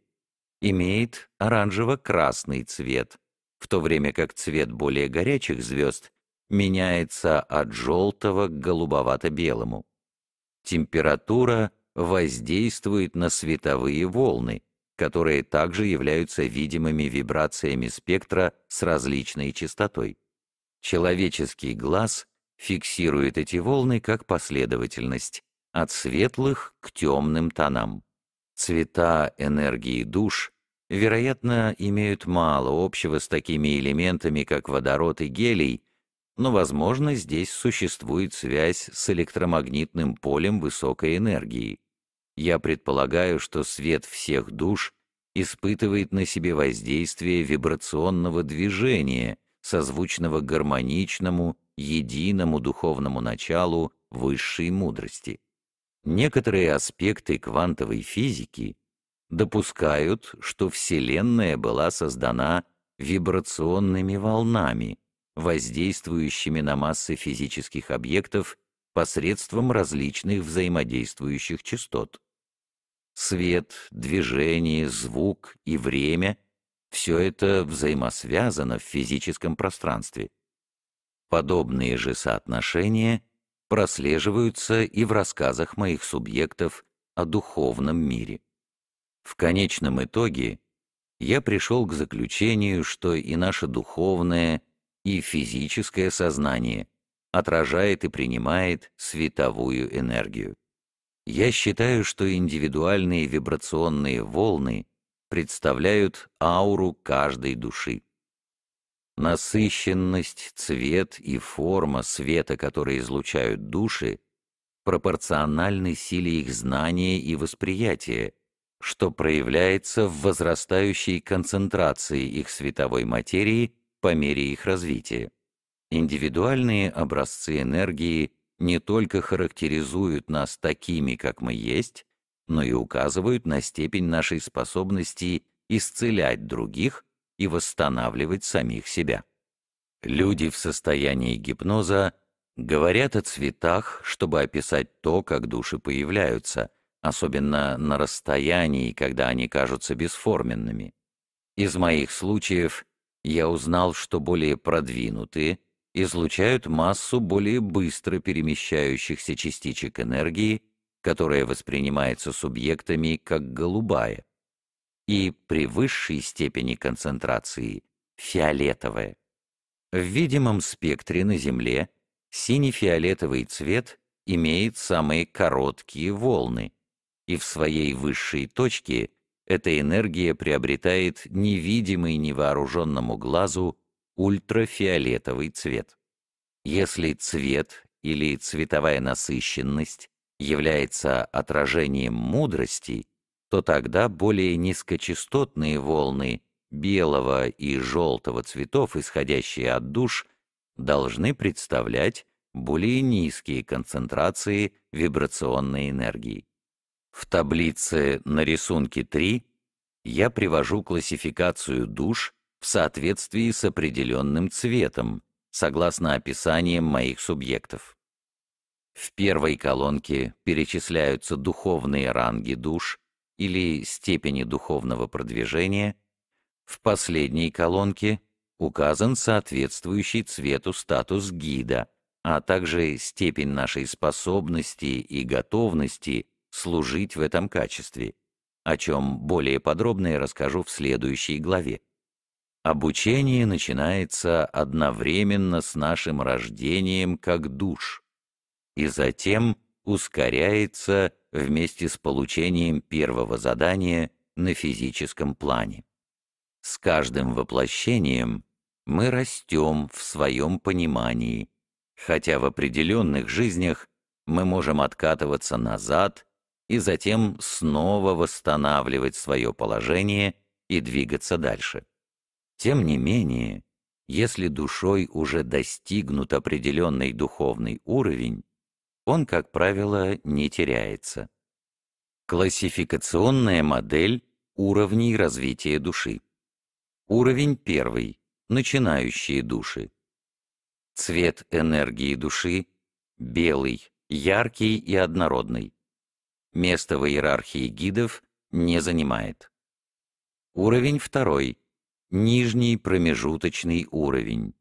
имеет оранжево-красный цвет, в то время как цвет более горячих звезд меняется от желтого к голубовато-белому. Температура — воздействует на световые волны, которые также являются видимыми вибрациями спектра с различной частотой. Человеческий глаз фиксирует эти волны как последовательность от светлых к темным тонам. Цвета энергии душ, вероятно, имеют мало общего с такими элементами, как водород и гелий, но, возможно, здесь существует связь с электромагнитным полем высокой энергии я предполагаю, что свет всех душ испытывает на себе воздействие вибрационного движения, созвучного гармоничному, единому духовному началу высшей мудрости. Некоторые аспекты квантовой физики допускают, что Вселенная была создана вибрационными волнами, воздействующими на массы физических объектов посредством различных взаимодействующих частот. Свет, движение, звук и время — все это взаимосвязано в физическом пространстве. Подобные же соотношения прослеживаются и в рассказах моих субъектов о духовном мире. В конечном итоге я пришел к заключению, что и наше духовное, и физическое сознание отражает и принимает световую энергию. Я считаю, что индивидуальные вибрационные волны представляют ауру каждой души. Насыщенность, цвет и форма света, которые излучают души, пропорциональны силе их знания и восприятия, что проявляется в возрастающей концентрации их световой материи по мере их развития. Индивидуальные образцы энергии – не только характеризуют нас такими, как мы есть, но и указывают на степень нашей способности исцелять других и восстанавливать самих себя. Люди в состоянии гипноза говорят о цветах, чтобы описать то, как души появляются, особенно на расстоянии, когда они кажутся бесформенными. Из моих случаев я узнал, что более продвинутые, излучают массу более быстро перемещающихся частичек энергии, которая воспринимается субъектами как голубая, и при высшей степени концентрации — фиолетовая. В видимом спектре на Земле синий-фиолетовый цвет имеет самые короткие волны, и в своей высшей точке эта энергия приобретает невидимый невооруженному глазу ультрафиолетовый цвет. Если цвет или цветовая насыщенность является отражением мудрости, то тогда более низкочастотные волны белого и желтого цветов, исходящие от душ, должны представлять более низкие концентрации вибрационной энергии. В таблице на рисунке 3 я привожу классификацию душ в соответствии с определенным цветом, согласно описаниям моих субъектов. В первой колонке перечисляются духовные ранги душ или степени духовного продвижения, в последней колонке указан соответствующий цвету статус гида, а также степень нашей способности и готовности служить в этом качестве, о чем более подробно я расскажу в следующей главе. Обучение начинается одновременно с нашим рождением как душ, и затем ускоряется вместе с получением первого задания на физическом плане. С каждым воплощением мы растем в своем понимании, хотя в определенных жизнях мы можем откатываться назад и затем снова восстанавливать свое положение и двигаться дальше. Тем не менее, если душой уже достигнут определенный духовный уровень, он, как правило, не теряется. Классификационная модель уровней развития души. Уровень первый – начинающие души. Цвет энергии души – белый, яркий и однородный. Место в иерархии гидов не занимает. Уровень второй – Нижний промежуточный уровень.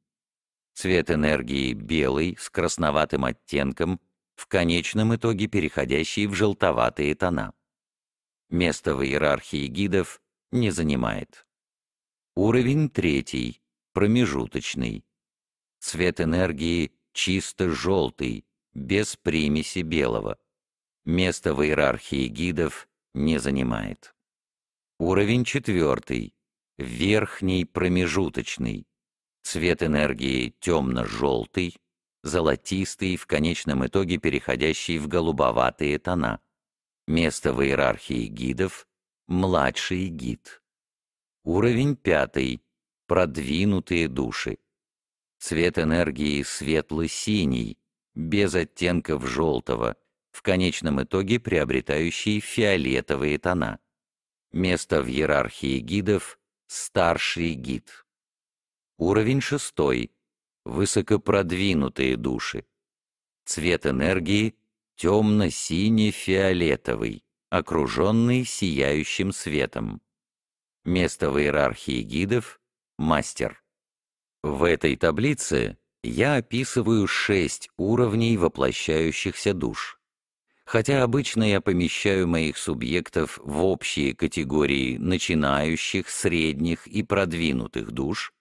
Цвет энергии белый с красноватым оттенком, в конечном итоге переходящий в желтоватые тона. Место в иерархии гидов не занимает. Уровень третий, промежуточный. Цвет энергии чисто желтый, без примеси белого. Место в иерархии гидов не занимает. Уровень четвертый, верхний промежуточный, цвет энергии темно-желтый, золотистый, в конечном итоге переходящий в голубоватые тона. Место в иерархии гидов — младший гид. Уровень пятый — продвинутые души. Цвет энергии светло-синий, без оттенков желтого, в конечном итоге приобретающий фиолетовые тона. Место в иерархии гидов Старший гид. Уровень шестой. Высокопродвинутые души. Цвет энергии темно-синий-фиолетовый, окруженный сияющим светом. Место в иерархии гидов — мастер. В этой таблице я описываю шесть уровней воплощающихся душ. Хотя обычно я помещаю моих субъектов в общие категории начинающих, средних и продвинутых душ,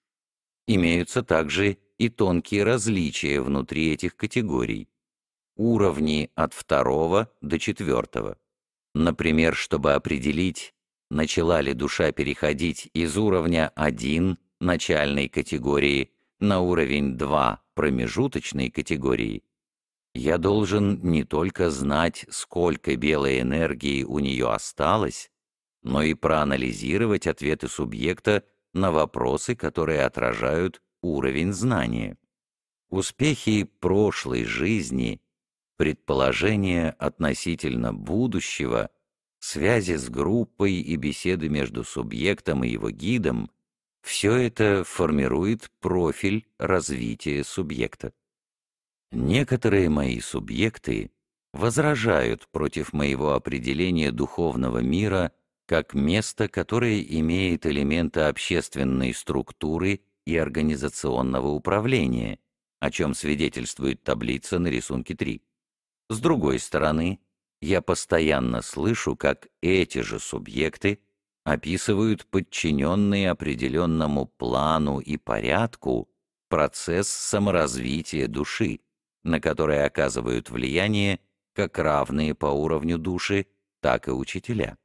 имеются также и тонкие различия внутри этих категорий, уровни от второго до четвертого. Например, чтобы определить, начала ли душа переходить из уровня 1 начальной категории на уровень 2 промежуточной категории – я должен не только знать, сколько белой энергии у нее осталось, но и проанализировать ответы субъекта на вопросы, которые отражают уровень знания. Успехи прошлой жизни, предположения относительно будущего, связи с группой и беседы между субъектом и его гидом – все это формирует профиль развития субъекта. Некоторые мои субъекты возражают против моего определения духовного мира как место, которое имеет элементы общественной структуры и организационного управления, о чем свидетельствует таблица на рисунке 3. С другой стороны, я постоянно слышу, как эти же субъекты описывают подчиненные определенному плану и порядку процесс саморазвития души, на которые оказывают влияние как равные по уровню души, так и учителя.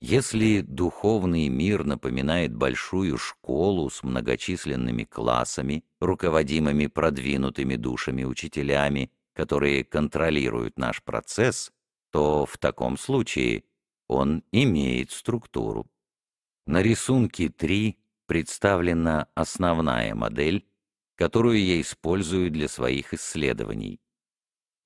Если духовный мир напоминает большую школу с многочисленными классами, руководимыми продвинутыми душами-учителями, которые контролируют наш процесс, то в таком случае он имеет структуру. На рисунке 3 представлена основная модель, которую я использую для своих исследований.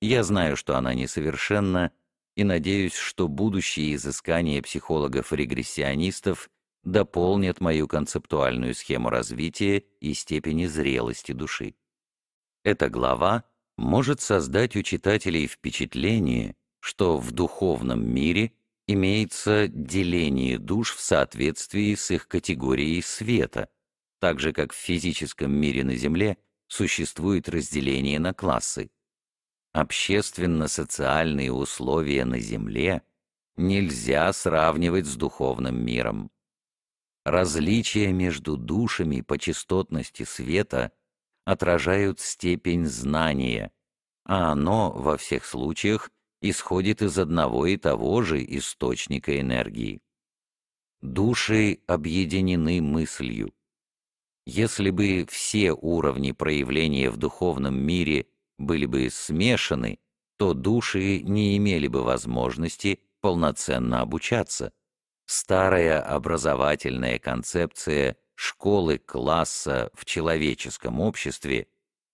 Я знаю, что она несовершенна, и надеюсь, что будущие изыскания психологов-регрессионистов дополнят мою концептуальную схему развития и степени зрелости души. Эта глава может создать у читателей впечатление, что в духовном мире имеется деление душ в соответствии с их категорией света – так же, как в физическом мире на Земле, существует разделение на классы. Общественно-социальные условия на Земле нельзя сравнивать с духовным миром. Различия между душами по частотности света отражают степень знания, а оно во всех случаях исходит из одного и того же источника энергии. Души объединены мыслью. Если бы все уровни проявления в духовном мире были бы смешаны, то души не имели бы возможности полноценно обучаться. Старая образовательная концепция школы класса в человеческом обществе,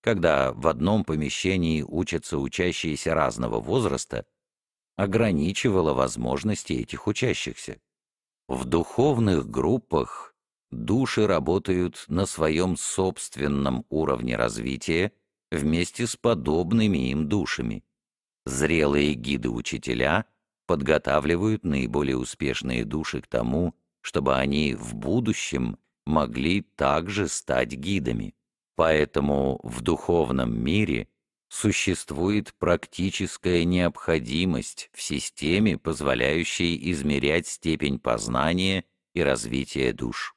когда в одном помещении учатся учащиеся разного возраста, ограничивала возможности этих учащихся. В духовных группах души работают на своем собственном уровне развития вместе с подобными им душами. Зрелые гиды-учителя подготавливают наиболее успешные души к тому, чтобы они в будущем могли также стать гидами. Поэтому в духовном мире существует практическая необходимость в системе, позволяющей измерять степень познания и развития душ.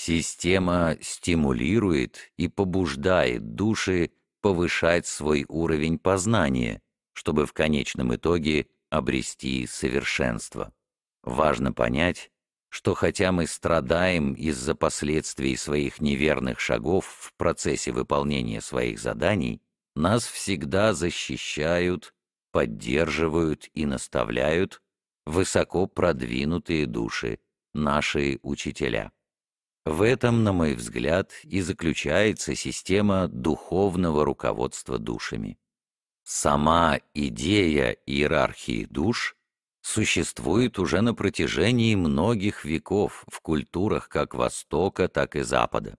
Система стимулирует и побуждает души повышать свой уровень познания, чтобы в конечном итоге обрести совершенство. Важно понять, что хотя мы страдаем из-за последствий своих неверных шагов в процессе выполнения своих заданий, нас всегда защищают, поддерживают и наставляют высоко продвинутые души, наши учителя. В этом, на мой взгляд, и заключается система духовного руководства душами. Сама идея иерархии душ существует уже на протяжении многих веков в культурах как Востока, так и Запада.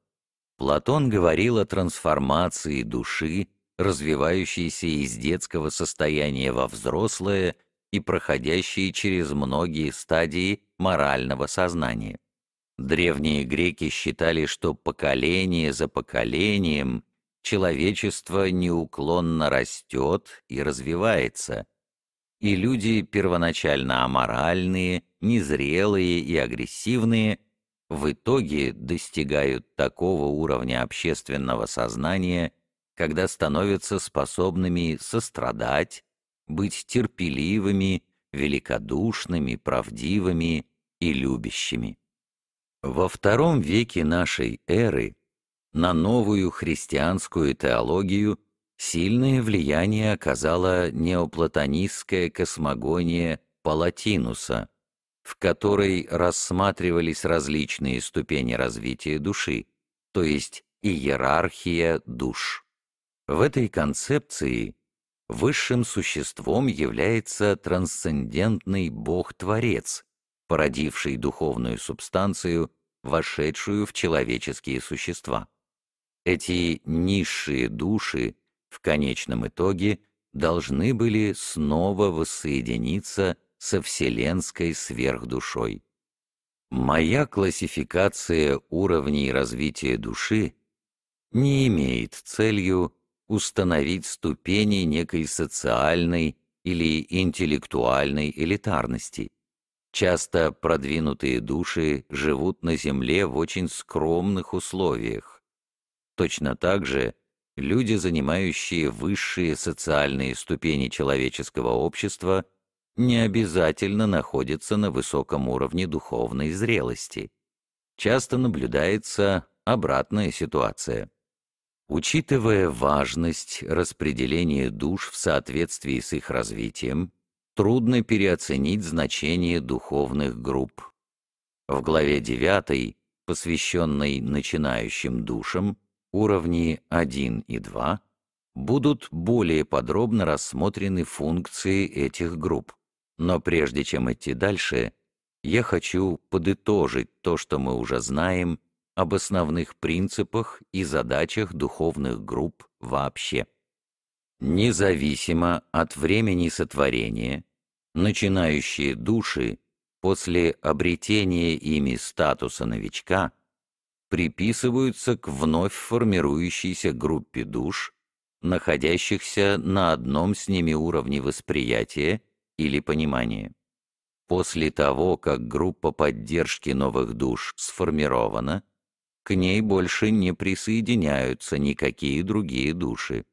Платон говорил о трансформации души, развивающейся из детского состояния во взрослое и проходящей через многие стадии морального сознания. Древние греки считали, что поколение за поколением человечество неуклонно растет и развивается, и люди, первоначально аморальные, незрелые и агрессивные, в итоге достигают такого уровня общественного сознания, когда становятся способными сострадать, быть терпеливыми, великодушными, правдивыми и любящими. Во втором веке нашей эры на новую христианскую теологию сильное влияние оказала неоплатонистская космогония Палатинуса, в которой рассматривались различные ступени развития души, то есть иерархия душ. В этой концепции высшим существом является трансцендентный Бог-творец – породившей духовную субстанцию, вошедшую в человеческие существа. Эти низшие души в конечном итоге должны были снова воссоединиться со вселенской сверхдушой. Моя классификация уровней развития души не имеет целью установить ступени некой социальной или интеллектуальной элитарности. Часто продвинутые души живут на Земле в очень скромных условиях. Точно так же люди, занимающие высшие социальные ступени человеческого общества, не обязательно находятся на высоком уровне духовной зрелости. Часто наблюдается обратная ситуация. Учитывая важность распределения душ в соответствии с их развитием, трудно переоценить значение духовных групп. В главе 9, посвященной начинающим душам, уровни 1 и 2, будут более подробно рассмотрены функции этих групп. Но прежде чем идти дальше, я хочу подытожить то, что мы уже знаем об основных принципах и задачах духовных групп вообще. Независимо от времени сотворения, начинающие души после обретения ими статуса новичка приписываются к вновь формирующейся группе душ, находящихся на одном с ними уровне восприятия или понимания. После того, как группа поддержки новых душ сформирована, к ней больше не присоединяются никакие другие души.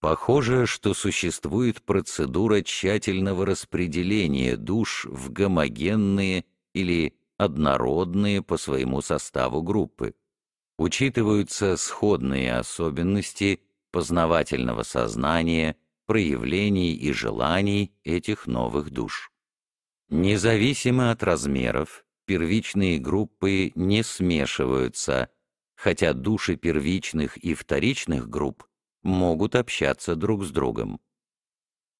Похоже, что существует процедура тщательного распределения душ в гомогенные или однородные по своему составу группы. Учитываются сходные особенности познавательного сознания, проявлений и желаний этих новых душ. Независимо от размеров, первичные группы не смешиваются, хотя души первичных и вторичных групп могут общаться друг с другом.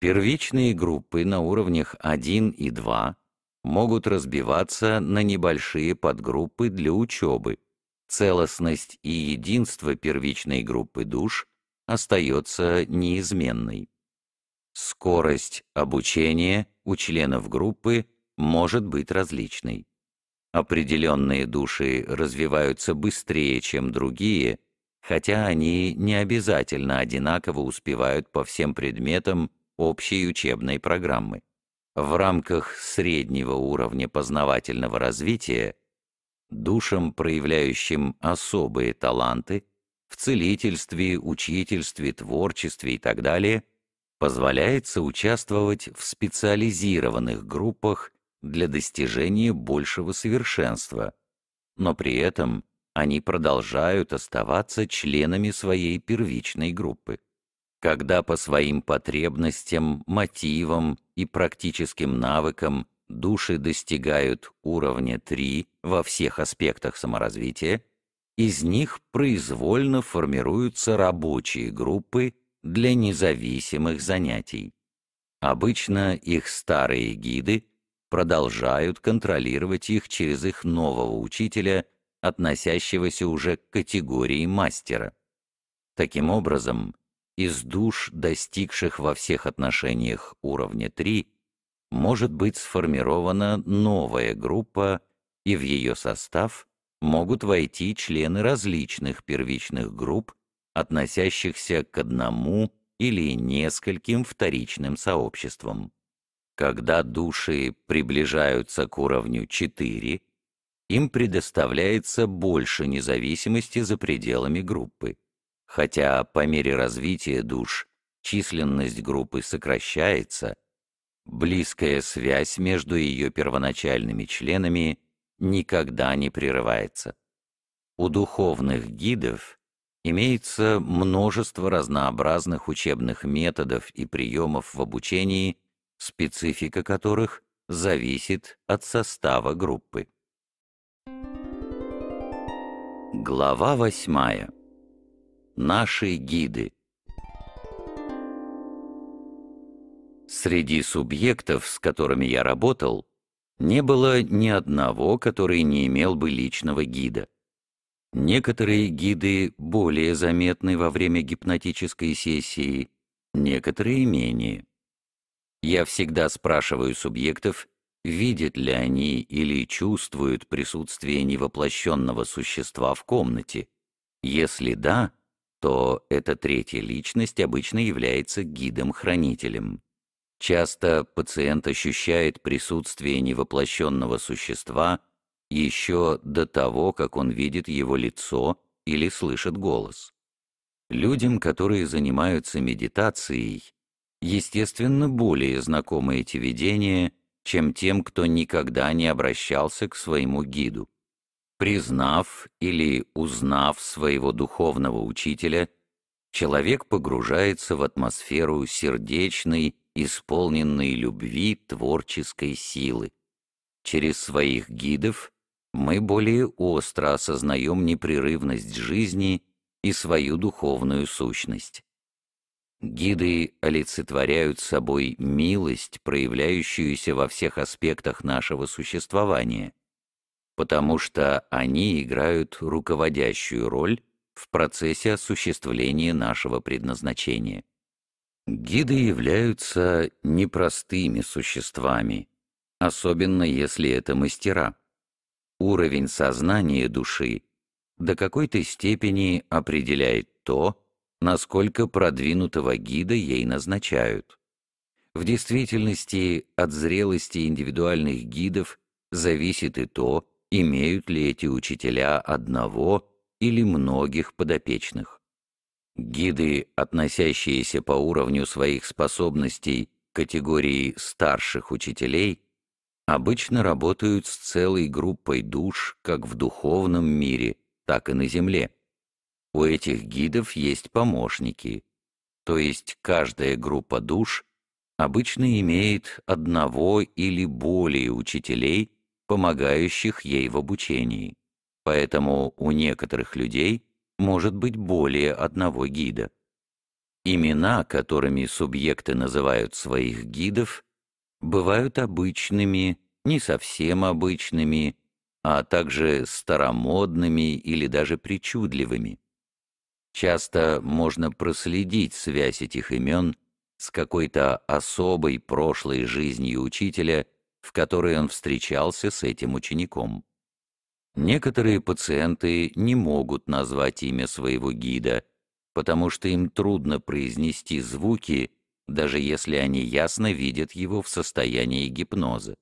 Первичные группы на уровнях 1 и 2 могут разбиваться на небольшие подгруппы для учебы. Целостность и единство первичной группы душ остается неизменной. Скорость обучения у членов группы может быть различной. Определенные души развиваются быстрее, чем другие – хотя они не обязательно одинаково успевают по всем предметам общей учебной программы. В рамках среднего уровня познавательного развития душам, проявляющим особые таланты в целительстве, учительстве, творчестве и так далее, позволяется участвовать в специализированных группах для достижения большего совершенства, но при этом они продолжают оставаться членами своей первичной группы. Когда по своим потребностям, мотивам и практическим навыкам души достигают уровня 3 во всех аспектах саморазвития, из них произвольно формируются рабочие группы для независимых занятий. Обычно их старые гиды продолжают контролировать их через их нового учителя – относящегося уже к категории мастера. Таким образом, из душ, достигших во всех отношениях уровня 3, может быть сформирована новая группа, и в ее состав могут войти члены различных первичных групп, относящихся к одному или нескольким вторичным сообществам. Когда души приближаются к уровню 4, им предоставляется больше независимости за пределами группы, хотя по мере развития душ численность группы сокращается, близкая связь между ее первоначальными членами никогда не прерывается. У духовных гидов имеется множество разнообразных учебных методов и приемов в обучении, специфика которых зависит от состава группы. Глава восьмая. Наши гиды. Среди субъектов, с которыми я работал, не было ни одного, который не имел бы личного гида. Некоторые гиды более заметны во время гипнотической сессии, некоторые менее. Я всегда спрашиваю субъектов, видят ли они или чувствуют присутствие невоплощенного существа в комнате. Если да, то эта третья личность обычно является гидом-хранителем. Часто пациент ощущает присутствие невоплощенного существа еще до того, как он видит его лицо или слышит голос. Людям, которые занимаются медитацией, естественно, более знакомы эти видения – чем тем, кто никогда не обращался к своему гиду. Признав или узнав своего духовного учителя, человек погружается в атмосферу сердечной, исполненной любви творческой силы. Через своих гидов мы более остро осознаем непрерывность жизни и свою духовную сущность. Гиды олицетворяют собой милость, проявляющуюся во всех аспектах нашего существования, потому что они играют руководящую роль в процессе осуществления нашего предназначения. Гиды являются непростыми существами, особенно если это мастера. Уровень сознания души до какой-то степени определяет то, насколько продвинутого гида ей назначают. В действительности от зрелости индивидуальных гидов зависит и то, имеют ли эти учителя одного или многих подопечных. Гиды, относящиеся по уровню своих способностей к категории старших учителей, обычно работают с целой группой душ как в духовном мире, так и на Земле – у этих гидов есть помощники, то есть каждая группа душ обычно имеет одного или более учителей, помогающих ей в обучении. Поэтому у некоторых людей может быть более одного гида. Имена, которыми субъекты называют своих гидов, бывают обычными, не совсем обычными, а также старомодными или даже причудливыми. Часто можно проследить связь этих имен с какой-то особой прошлой жизнью учителя, в которой он встречался с этим учеником. Некоторые пациенты не могут назвать имя своего гида, потому что им трудно произнести звуки, даже если они ясно видят его в состоянии гипноза.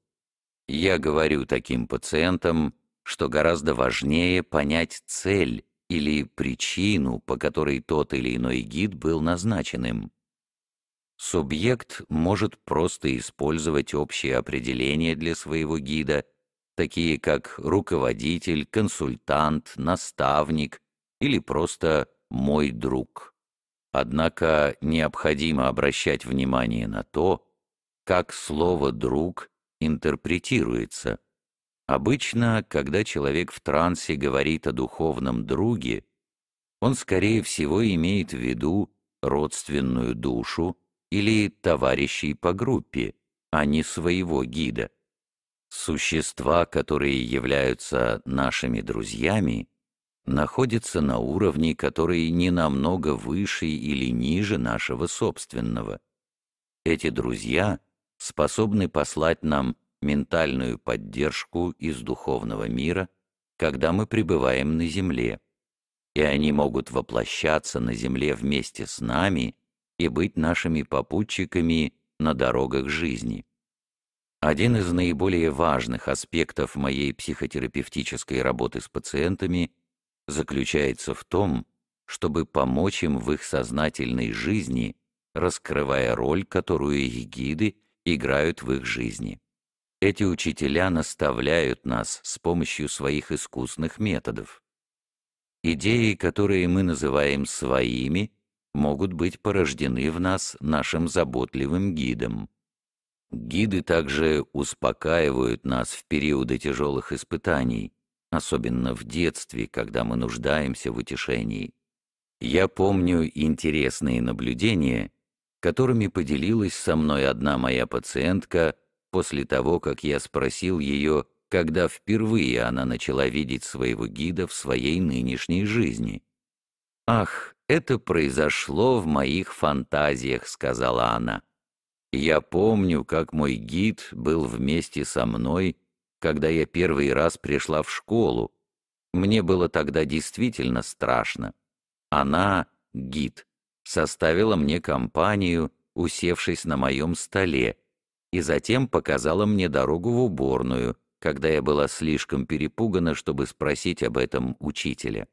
Я говорю таким пациентам, что гораздо важнее понять цель, или причину, по которой тот или иной гид был назначен им. Субъект может просто использовать общие определения для своего гида, такие как руководитель, консультант, наставник или просто «мой друг». Однако необходимо обращать внимание на то, как слово «друг» интерпретируется – Обычно, когда человек в трансе говорит о духовном друге, он, скорее всего, имеет в виду родственную душу или товарищей по группе, а не своего гида. Существа, которые являются нашими друзьями, находятся на уровне, который не намного выше или ниже нашего собственного. Эти друзья способны послать нам ментальную поддержку из духовного мира, когда мы пребываем на Земле, и они могут воплощаться на Земле вместе с нами и быть нашими попутчиками на дорогах жизни. Один из наиболее важных аспектов моей психотерапевтической работы с пациентами заключается в том, чтобы помочь им в их сознательной жизни, раскрывая роль, которую их гиды играют в их жизни. Эти учителя наставляют нас с помощью своих искусных методов. Идеи, которые мы называем своими, могут быть порождены в нас нашим заботливым гидом. Гиды также успокаивают нас в периоды тяжелых испытаний, особенно в детстве, когда мы нуждаемся в утешении. Я помню интересные наблюдения, которыми поделилась со мной одна моя пациентка – после того, как я спросил ее, когда впервые она начала видеть своего гида в своей нынешней жизни. «Ах, это произошло в моих фантазиях», — сказала она. «Я помню, как мой гид был вместе со мной, когда я первый раз пришла в школу. Мне было тогда действительно страшно. Она, гид, составила мне компанию, усевшись на моем столе, и затем показала мне дорогу в уборную, когда я была слишком перепугана, чтобы спросить об этом учителя.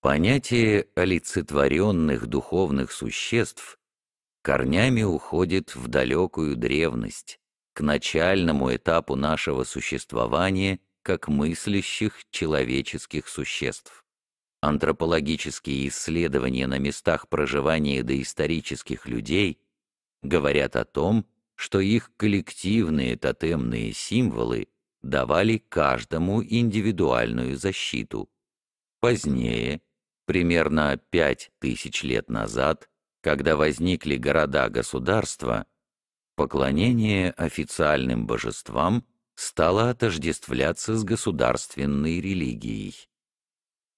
Понятие олицетворенных духовных существ корнями уходит в далекую древность, к начальному этапу нашего существования как мыслящих человеческих существ. Антропологические исследования на местах проживания доисторических людей говорят о том, что их коллективные тотемные символы давали каждому индивидуальную защиту. Позднее, примерно пять тысяч лет назад, когда возникли города-государства, поклонение официальным божествам стало отождествляться с государственной религией.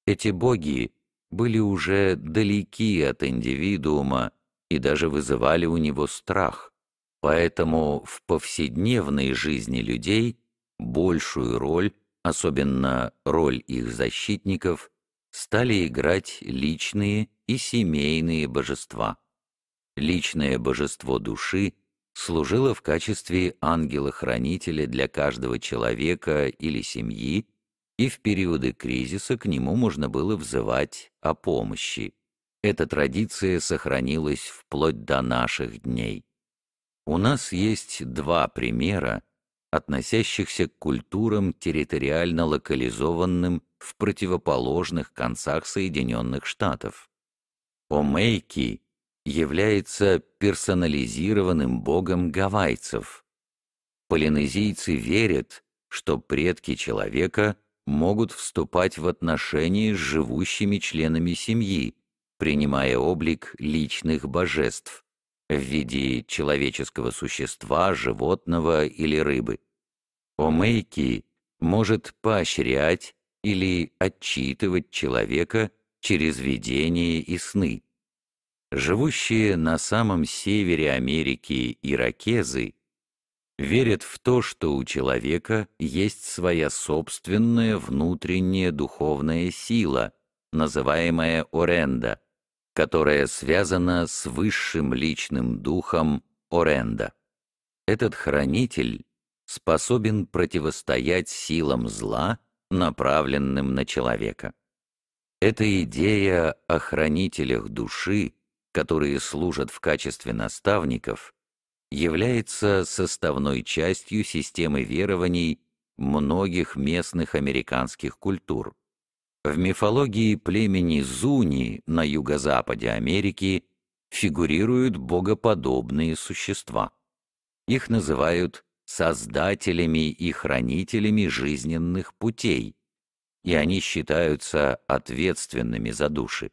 Эти боги были уже далеки от индивидуума и даже вызывали у него страх. Поэтому в повседневной жизни людей большую роль, особенно роль их защитников, стали играть личные и семейные божества. Личное божество души служило в качестве ангела-хранителя для каждого человека или семьи, и в периоды кризиса к нему можно было взывать о помощи. Эта традиция сохранилась вплоть до наших дней. У нас есть два примера, относящихся к культурам, территориально локализованным в противоположных концах Соединенных Штатов. Омейки является персонализированным богом гавайцев. Полинезийцы верят, что предки человека могут вступать в отношения с живущими членами семьи, принимая облик личных божеств, в виде человеческого существа, животного или рыбы. Омейки может поощрять или отчитывать человека через видения и сны. Живущие на самом севере Америки иракезы верят в то, что у человека есть своя собственная внутренняя духовная сила, называемая оренда – которая связана с высшим личным духом Оренда. Этот хранитель способен противостоять силам зла, направленным на человека. Эта идея о хранителях души, которые служат в качестве наставников, является составной частью системы верований многих местных американских культур. В мифологии племени Зуни на юго-западе Америки фигурируют богоподобные существа. Их называют создателями и хранителями жизненных путей, и они считаются ответственными за души.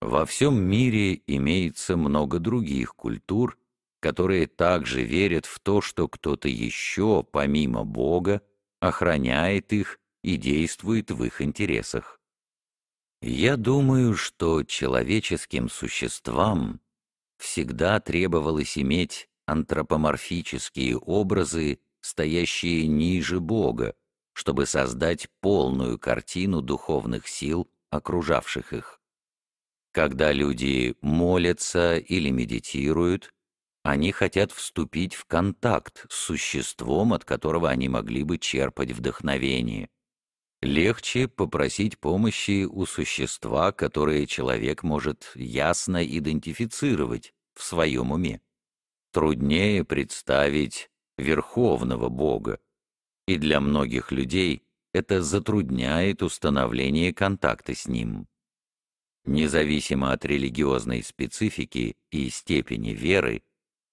Во всем мире имеется много других культур, которые также верят в то, что кто-то еще, помимо Бога, охраняет их и действует в их интересах. Я думаю, что человеческим существам всегда требовалось иметь антропоморфические образы, стоящие ниже Бога, чтобы создать полную картину духовных сил, окружавших их. Когда люди молятся или медитируют, они хотят вступить в контакт с существом, от которого они могли бы черпать вдохновение. Легче попросить помощи у существа, которое человек может ясно идентифицировать в своем уме. Труднее представить верховного Бога. И для многих людей это затрудняет установление контакта с ним. Независимо от религиозной специфики и степени веры,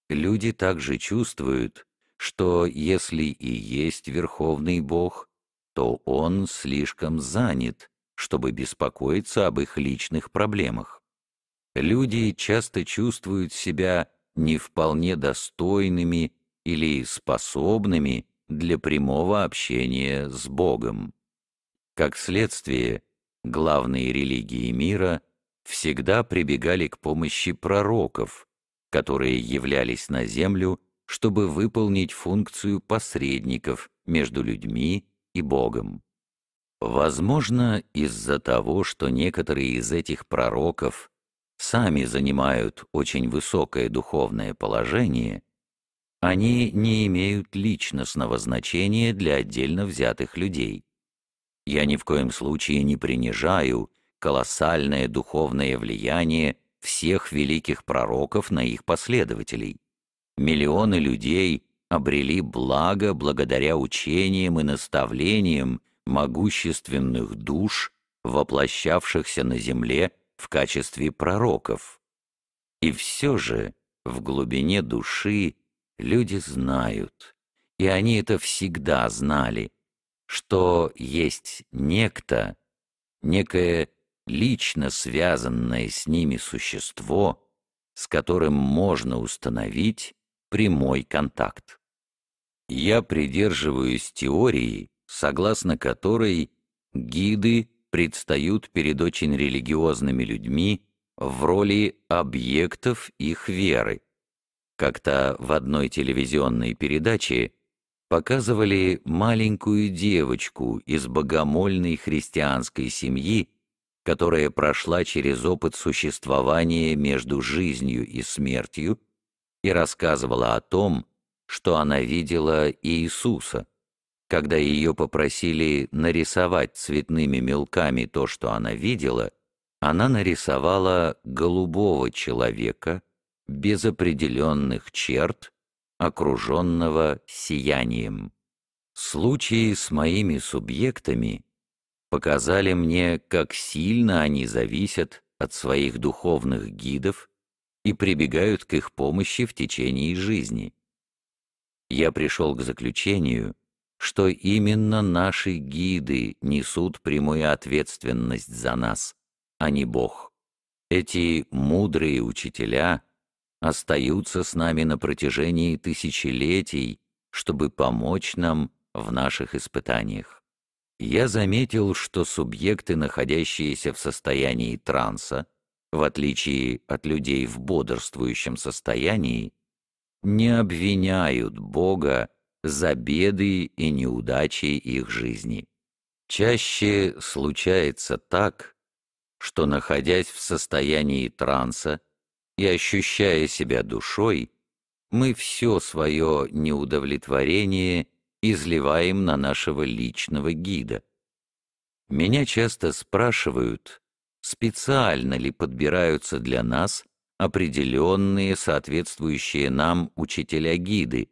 люди также чувствуют, что если и есть Верховный Бог, то он слишком занят, чтобы беспокоиться об их личных проблемах. Люди часто чувствуют себя не вполне достойными или способными для прямого общения с Богом. Как следствие, главные религии мира всегда прибегали к помощи пророков, которые являлись на землю, чтобы выполнить функцию посредников между людьми и Богом. Возможно, из-за того, что некоторые из этих пророков сами занимают очень высокое духовное положение, они не имеют личностного значения для отдельно взятых людей. Я ни в коем случае не принижаю колоссальное духовное влияние всех великих пророков на их последователей. Миллионы людей обрели благо благодаря учениям и наставлениям могущественных душ, воплощавшихся на земле в качестве пророков. И все же в глубине души люди знают, и они это всегда знали, что есть некто, некое лично связанное с ними существо, с которым можно установить, прямой контакт. Я придерживаюсь теории, согласно которой гиды предстают перед очень религиозными людьми в роли объектов их веры. Как-то в одной телевизионной передаче показывали маленькую девочку из богомольной христианской семьи, которая прошла через опыт существования между жизнью и смертью и рассказывала о том, что она видела Иисуса, когда ее попросили нарисовать цветными мелками то, что она видела, она нарисовала голубого человека без определенных черт, окруженного сиянием. Случаи с моими субъектами показали мне, как сильно они зависят от своих духовных гидов и прибегают к их помощи в течение жизни. Я пришел к заключению, что именно наши гиды несут прямую ответственность за нас, а не Бог. Эти мудрые учителя остаются с нами на протяжении тысячелетий, чтобы помочь нам в наших испытаниях. Я заметил, что субъекты, находящиеся в состоянии транса, в отличие от людей в бодрствующем состоянии, не обвиняют Бога за беды и неудачи их жизни. Чаще случается так, что, находясь в состоянии транса и ощущая себя душой, мы все свое неудовлетворение изливаем на нашего личного гида. Меня часто спрашивают, специально ли подбираются для нас определенные, соответствующие нам учителя гиды,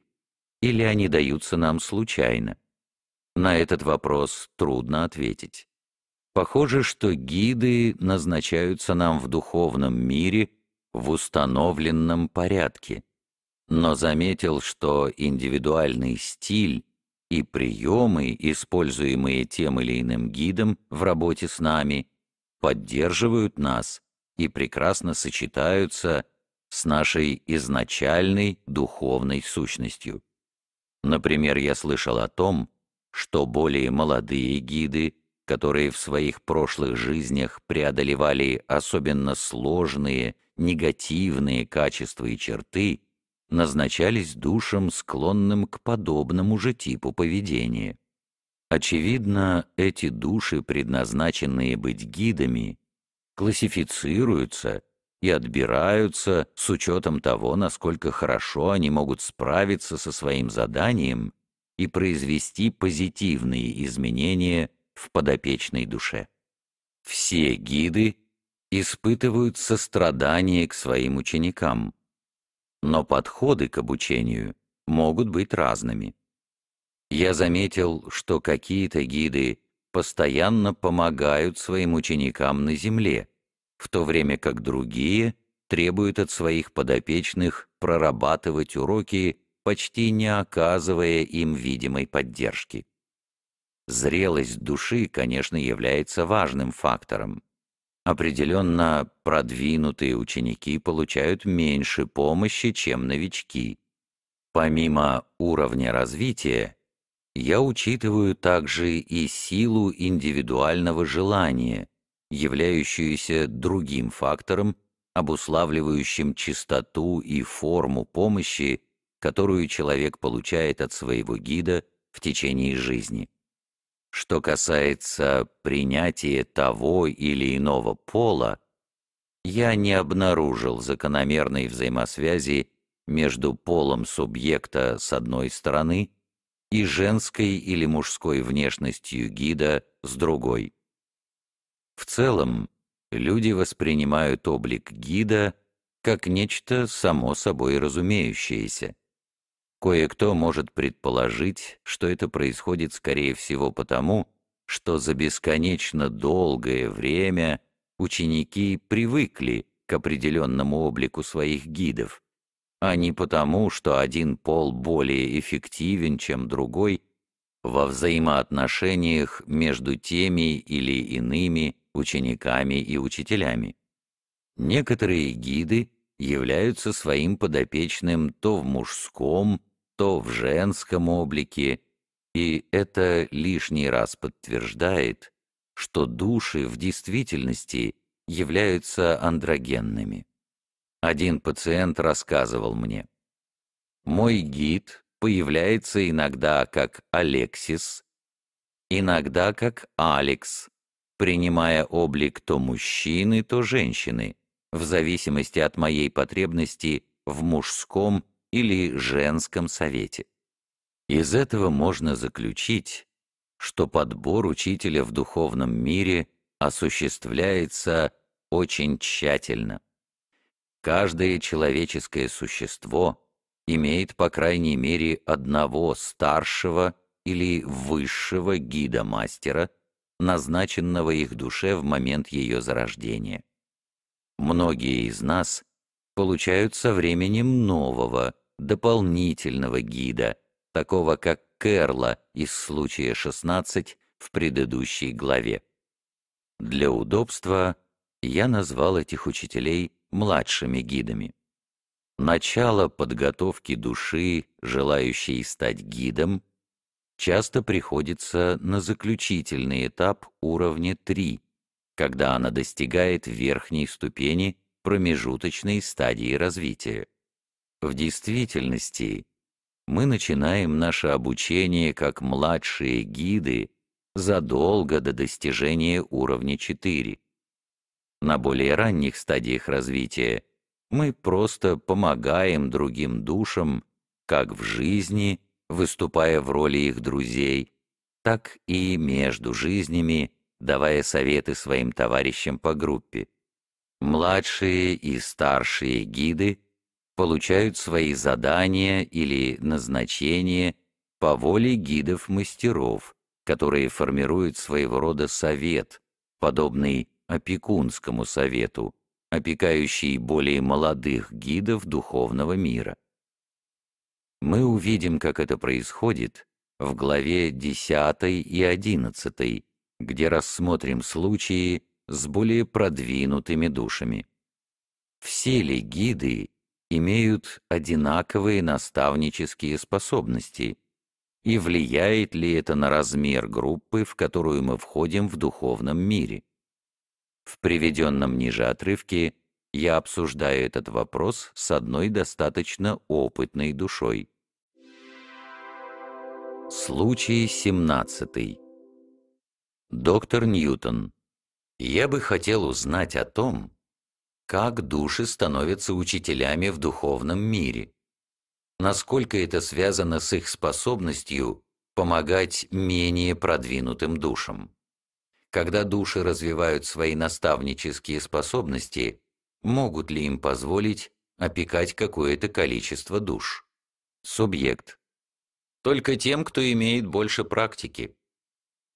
или они даются нам случайно? На этот вопрос трудно ответить. Похоже, что гиды назначаются нам в духовном мире в установленном порядке, но заметил, что индивидуальный стиль и приемы, используемые тем или иным гидом в работе с нами – поддерживают нас и прекрасно сочетаются с нашей изначальной духовной сущностью. Например, я слышал о том, что более молодые гиды, которые в своих прошлых жизнях преодолевали особенно сложные, негативные качества и черты, назначались душам, склонным к подобному же типу поведения. Очевидно, эти души, предназначенные быть гидами, классифицируются и отбираются с учетом того, насколько хорошо они могут справиться со своим заданием и произвести позитивные изменения в подопечной душе. Все гиды испытывают сострадание к своим ученикам, но подходы к обучению могут быть разными я заметил, что какие-то гиды постоянно помогают своим ученикам на земле, в то время как другие требуют от своих подопечных прорабатывать уроки, почти не оказывая им видимой поддержки. Зрелость души, конечно, является важным фактором. Определенно, продвинутые ученики получают меньше помощи, чем новички. Помимо уровня развития, я учитываю также и силу индивидуального желания, являющуюся другим фактором, обуславливающим чистоту и форму помощи, которую человек получает от своего гида в течение жизни. Что касается принятия того или иного пола, я не обнаружил закономерной взаимосвязи между полом субъекта с одной стороны – и женской или мужской внешностью гида с другой. В целом, люди воспринимают облик гида как нечто само собой разумеющееся. Кое-кто может предположить, что это происходит скорее всего потому, что за бесконечно долгое время ученики привыкли к определенному облику своих гидов, а не потому, что один пол более эффективен, чем другой, во взаимоотношениях между теми или иными учениками и учителями. Некоторые гиды являются своим подопечным то в мужском, то в женском облике, и это лишний раз подтверждает, что души в действительности являются андрогенными. Один пациент рассказывал мне. Мой гид появляется иногда как Алексис, иногда как Алекс, принимая облик то мужчины, то женщины, в зависимости от моей потребности в мужском или женском совете. Из этого можно заключить, что подбор учителя в духовном мире осуществляется очень тщательно. Каждое человеческое существо имеет по крайней мере одного старшего или высшего гида-мастера, назначенного их душе в момент ее зарождения. Многие из нас получают со временем нового, дополнительного гида, такого как Керла из случая 16 в предыдущей главе. Для удобства я назвал этих учителей младшими гидами. Начало подготовки души, желающей стать гидом, часто приходится на заключительный этап уровня 3, когда она достигает верхней ступени промежуточной стадии развития. В действительности, мы начинаем наше обучение как младшие гиды задолго до достижения уровня 4, на более ранних стадиях развития, мы просто помогаем другим душам, как в жизни, выступая в роли их друзей, так и между жизнями, давая советы своим товарищам по группе. Младшие и старшие гиды получают свои задания или назначения по воле гидов-мастеров, которые формируют своего рода совет, подобный опекунскому совету, опекающий более молодых гидов духовного мира. Мы увидим, как это происходит в главе 10 и 11, где рассмотрим случаи с более продвинутыми душами. Все ли гиды имеют одинаковые наставнические способности, и влияет ли это на размер группы, в которую мы входим в духовном мире? В приведенном ниже отрывке я обсуждаю этот вопрос с одной достаточно опытной душой. Случай 17. Доктор Ньютон. Я бы хотел узнать о том, как души становятся учителями в духовном мире. Насколько это связано с их способностью помогать менее продвинутым душам. Когда души развивают свои наставнические способности, могут ли им позволить опекать какое-то количество душ? Субъект. Только тем, кто имеет больше практики.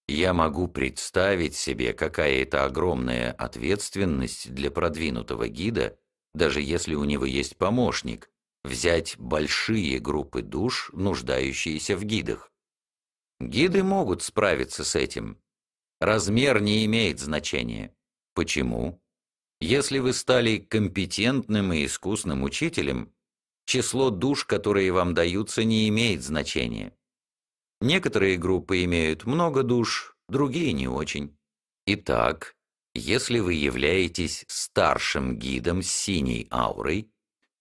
Я могу представить себе, какая это огромная ответственность для продвинутого гида, даже если у него есть помощник, взять большие группы душ, нуждающиеся в гидах. Гиды могут справиться с этим, Размер не имеет значения. Почему? Если вы стали компетентным и искусным учителем, число душ, которые вам даются, не имеет значения. Некоторые группы имеют много душ, другие не очень. Итак, если вы являетесь старшим гидом с синей аурой,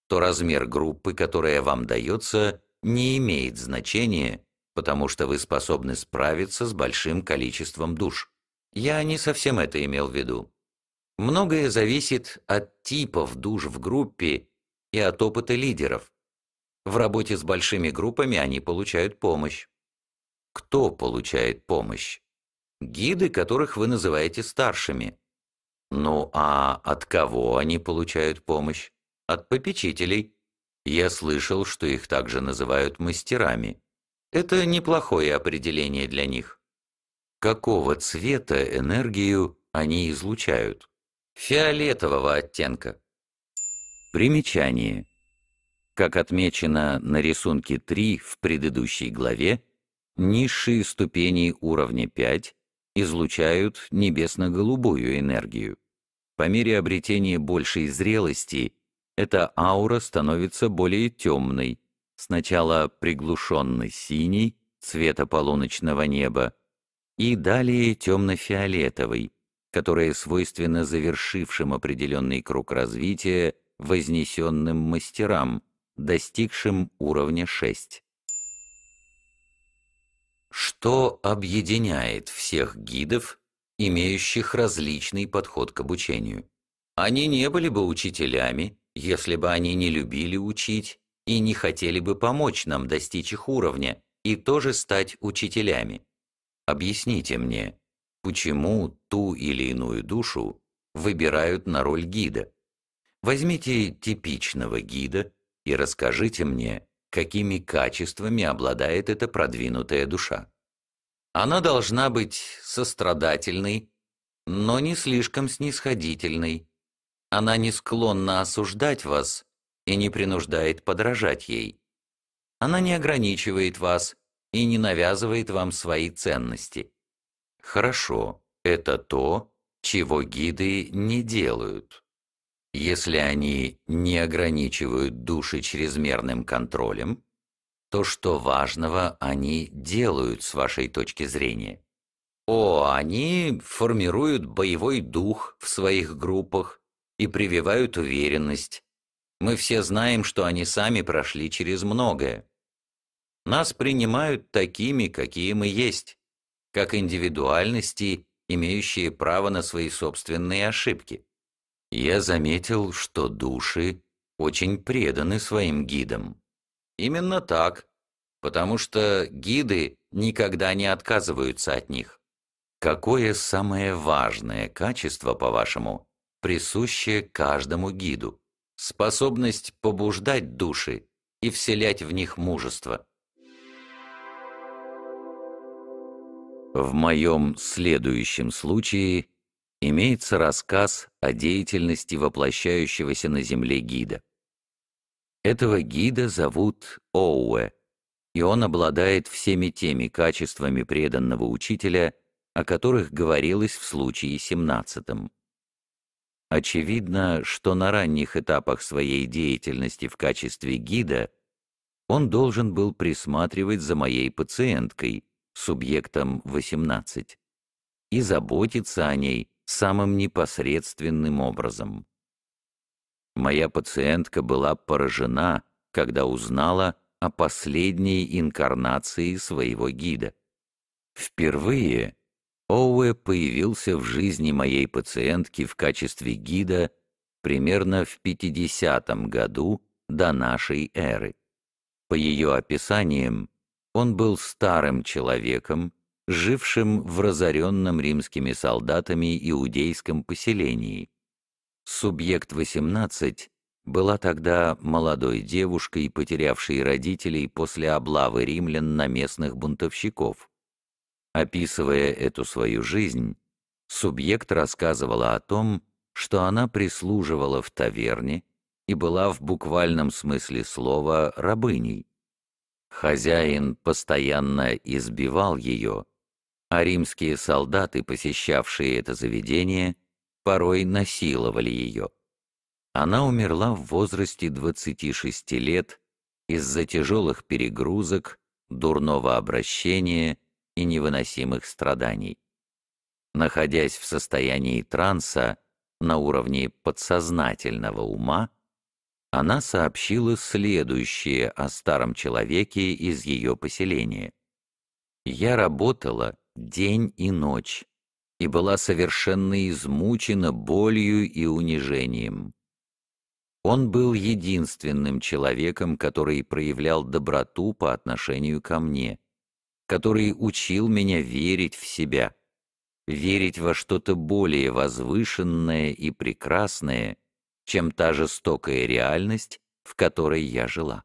то размер группы, которая вам дается, не имеет значения, потому что вы способны справиться с большим количеством душ. Я не совсем это имел в виду. Многое зависит от типов душ в группе и от опыта лидеров. В работе с большими группами они получают помощь. Кто получает помощь? Гиды, которых вы называете старшими. Ну а от кого они получают помощь? От попечителей. Я слышал, что их также называют мастерами. Это неплохое определение для них. Какого цвета энергию они излучают? Фиолетового оттенка. Примечание. Как отмечено на рисунке 3 в предыдущей главе, низшие ступени уровня 5 излучают небесно-голубую энергию. По мере обретения большей зрелости эта аура становится более темной, Сначала приглушенный синий, цвета полуночного неба, и далее темно-фиолетовый, которые свойственно завершившим определенный круг развития вознесенным мастерам, достигшим уровня 6. Что объединяет всех гидов, имеющих различный подход к обучению? Они не были бы учителями, если бы они не любили учить и не хотели бы помочь нам достичь их уровня и тоже стать учителями. Объясните мне, почему ту или иную душу выбирают на роль гида? Возьмите типичного гида и расскажите мне, какими качествами обладает эта продвинутая душа. Она должна быть сострадательной, но не слишком снисходительной. Она не склонна осуждать вас – и не принуждает подражать ей. Она не ограничивает вас и не навязывает вам свои ценности. Хорошо, это то, чего гиды не делают. Если они не ограничивают души чрезмерным контролем, то что важного они делают с вашей точки зрения? О, они формируют боевой дух в своих группах и прививают уверенность, мы все знаем, что они сами прошли через многое. Нас принимают такими, какие мы есть, как индивидуальности, имеющие право на свои собственные ошибки. Я заметил, что души очень преданы своим гидам. Именно так, потому что гиды никогда не отказываются от них. Какое самое важное качество, по-вашему, присущее каждому гиду? способность побуждать души и вселять в них мужество. В моем следующем случае имеется рассказ о деятельности воплощающегося на Земле гида. Этого гида зовут Оуэ, и он обладает всеми теми качествами преданного учителя, о которых говорилось в случае 17. Очевидно, что на ранних этапах своей деятельности в качестве гида он должен был присматривать за моей пациенткой, субъектом 18, и заботиться о ней самым непосредственным образом. Моя пациентка была поражена, когда узнала о последней инкарнации своего гида. Впервые Оуэ появился в жизни моей пациентки в качестве гида примерно в 50 году до нашей эры. По ее описаниям, он был старым человеком, жившим в разоренном римскими солдатами иудейском поселении. Субъект 18 была тогда молодой девушкой, потерявшей родителей после облавы римлян на местных бунтовщиков. Описывая эту свою жизнь, субъект рассказывала о том, что она прислуживала в таверне и была в буквальном смысле слова рабыней. Хозяин постоянно избивал ее, а римские солдаты, посещавшие это заведение, порой насиловали ее. Она умерла в возрасте 26 лет из-за тяжелых перегрузок, дурного обращения и невыносимых страданий. Находясь в состоянии транса на уровне подсознательного ума, она сообщила следующее о старом человеке из ее поселения. «Я работала день и ночь и была совершенно измучена болью и унижением. Он был единственным человеком, который проявлял доброту по отношению ко мне, который учил меня верить в себя, верить во что-то более возвышенное и прекрасное, чем та жестокая реальность, в которой я жила.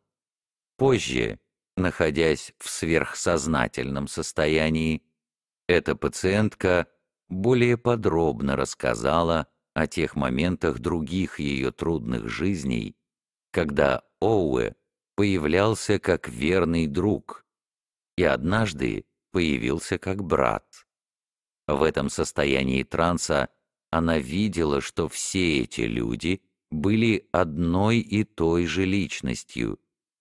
Позже, находясь в сверхсознательном состоянии, эта пациентка более подробно рассказала о тех моментах других ее трудных жизней, когда Оуэ появлялся как верный друг, и однажды появился как брат. В этом состоянии транса она видела, что все эти люди были одной и той же личностью,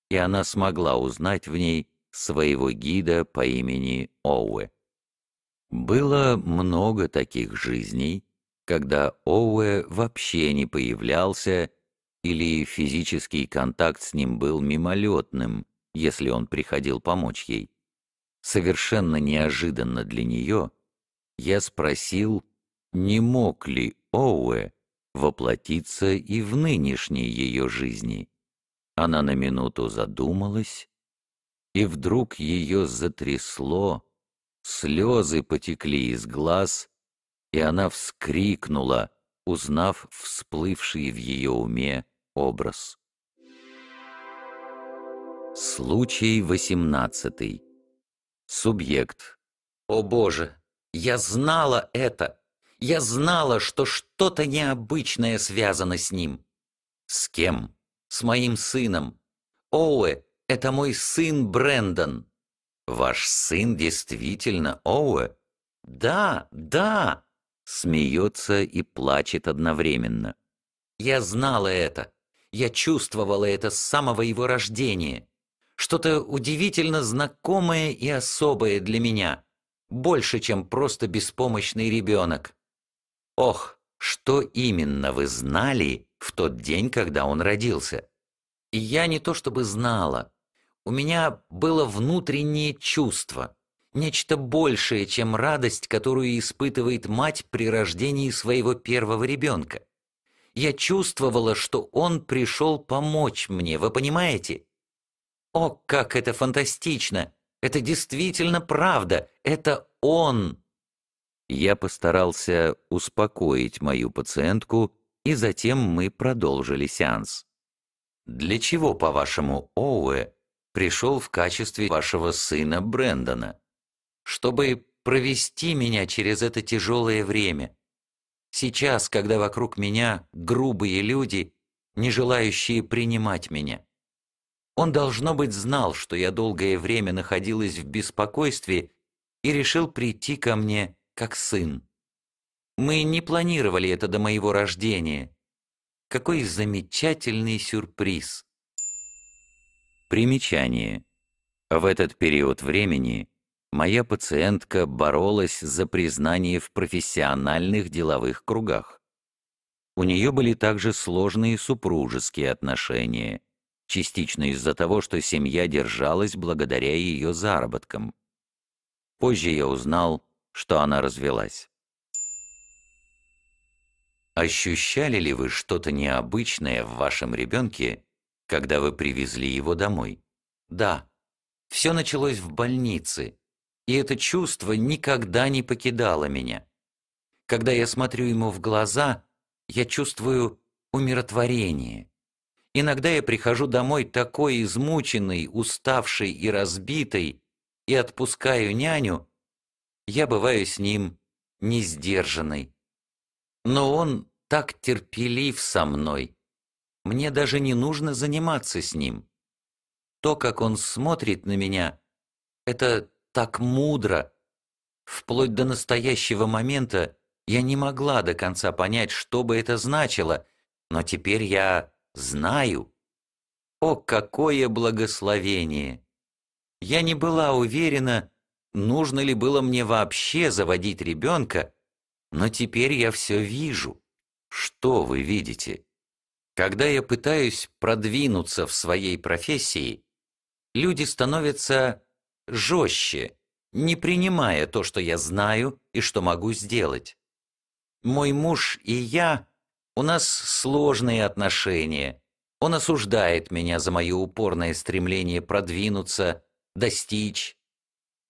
и она смогла узнать в ней своего гида по имени Оуэ. Было много таких жизней, когда Оуэ вообще не появлялся или физический контакт с ним был мимолетным, если он приходил помочь ей совершенно неожиданно для нее, я спросил, не мог ли Оуэ воплотиться и в нынешней ее жизни. Она на минуту задумалась, и вдруг ее затрясло, слезы потекли из глаз, и она вскрикнула, узнав всплывший в ее уме образ. Случай восемнадцатый Субъект. О боже, я знала это. Я знала, что что-то необычное связано с ним. С кем? С моим сыном. Оуэ, это мой сын Брендон. Ваш сын действительно Оуэ? Да, да. Смеется и плачет одновременно. Я знала это. Я чувствовала это с самого его рождения что-то удивительно знакомое и особое для меня, больше, чем просто беспомощный ребенок. Ох, что именно вы знали в тот день, когда он родился? я не то чтобы знала, у меня было внутреннее чувство, нечто большее, чем радость, которую испытывает мать при рождении своего первого ребенка. Я чувствовала, что он пришел помочь мне, вы понимаете? О, как это фантастично! Это действительно правда! Это он!» Я постарался успокоить мою пациентку, и затем мы продолжили сеанс. «Для чего, по-вашему, Оуэ пришел в качестве вашего сына Брэндона? Чтобы провести меня через это тяжелое время. Сейчас, когда вокруг меня грубые люди, не желающие принимать меня. Он, должно быть, знал, что я долгое время находилась в беспокойстве и решил прийти ко мне как сын. Мы не планировали это до моего рождения. Какой замечательный сюрприз! Примечание. В этот период времени моя пациентка боролась за признание в профессиональных деловых кругах. У нее были также сложные супружеские отношения – частично из-за того, что семья держалась благодаря ее заработкам. Позже я узнал, что она развелась. Ощущали ли вы что-то необычное в вашем ребенке, когда вы привезли его домой? Да. Все началось в больнице, и это чувство никогда не покидало меня. Когда я смотрю ему в глаза, я чувствую умиротворение – Иногда я прихожу домой такой измученный, уставший и разбитый, и отпускаю няню, я бываю с ним не Но он так терпелив со мной. Мне даже не нужно заниматься с ним. То, как он смотрит на меня, это так мудро. Вплоть до настоящего момента я не могла до конца понять, что бы это значило, но теперь я знаю. О, какое благословение! Я не была уверена, нужно ли было мне вообще заводить ребенка, но теперь я все вижу. Что вы видите? Когда я пытаюсь продвинуться в своей профессии, люди становятся жестче, не принимая то, что я знаю и что могу сделать. Мой муж и я у нас сложные отношения. Он осуждает меня за мое упорное стремление продвинуться, достичь.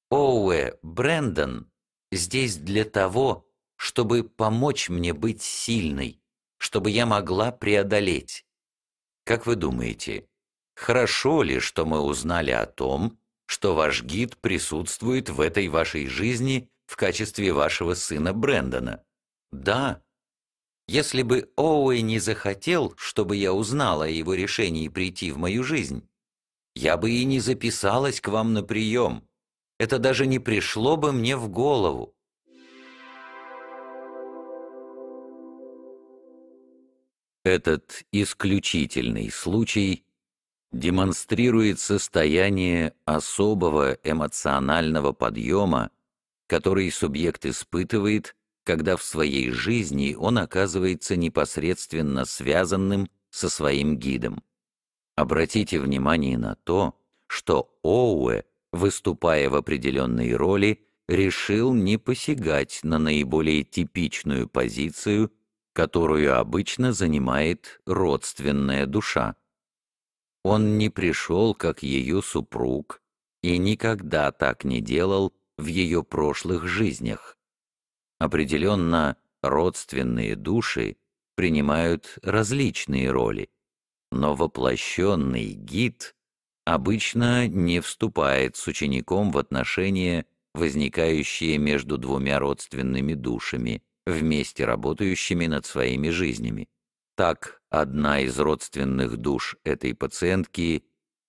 Оуэ, Брэндон здесь для того, чтобы помочь мне быть сильной, чтобы я могла преодолеть. Как вы думаете, хорошо ли, что мы узнали о том, что ваш гид присутствует в этой вашей жизни в качестве вашего сына Брэндона? Да, если бы Оуэй не захотел, чтобы я узнала о его решении прийти в мою жизнь, я бы и не записалась к вам на прием. Это даже не пришло бы мне в голову. Этот исключительный случай демонстрирует состояние особого эмоционального подъема, который субъект испытывает – когда в своей жизни он оказывается непосредственно связанным со своим гидом. Обратите внимание на то, что Оуэ, выступая в определенной роли, решил не посягать на наиболее типичную позицию, которую обычно занимает родственная душа. Он не пришел как ее супруг и никогда так не делал в ее прошлых жизнях Определенно, родственные души принимают различные роли, но воплощенный гид обычно не вступает с учеником в отношения, возникающие между двумя родственными душами, вместе работающими над своими жизнями. Так, одна из родственных душ этой пациентки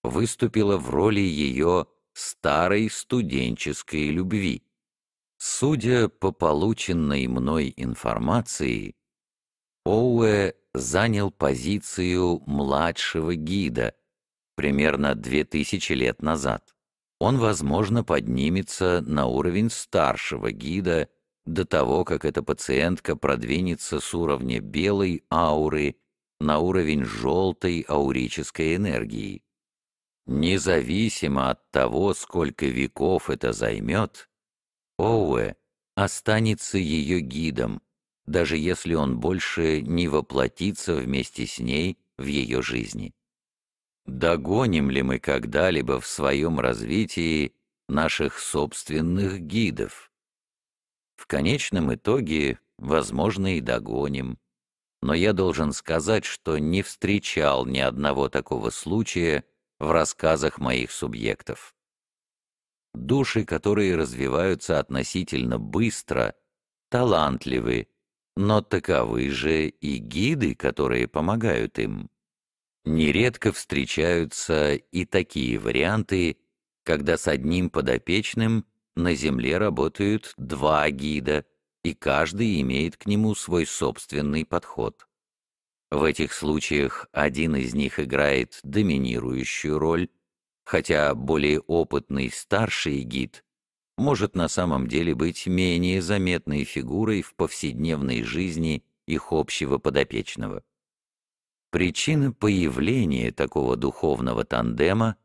выступила в роли ее старой студенческой любви, Судя по полученной мной информации, Оуэ занял позицию младшего гида примерно 2000 лет назад. Он, возможно, поднимется на уровень старшего гида до того, как эта пациентка продвинется с уровня белой ауры на уровень желтой аурической энергии. Независимо от того, сколько веков это займет, Оуэ останется ее гидом, даже если он больше не воплотится вместе с ней в ее жизни. Догоним ли мы когда-либо в своем развитии наших собственных гидов? В конечном итоге, возможно, и догоним. Но я должен сказать, что не встречал ни одного такого случая в рассказах моих субъектов. Души, которые развиваются относительно быстро, талантливы, но таковы же и гиды, которые помогают им. Нередко встречаются и такие варианты, когда с одним подопечным на Земле работают два гида, и каждый имеет к нему свой собственный подход. В этих случаях один из них играет доминирующую роль, хотя более опытный старший гид может на самом деле быть менее заметной фигурой в повседневной жизни их общего подопечного. Причина появления такого духовного тандема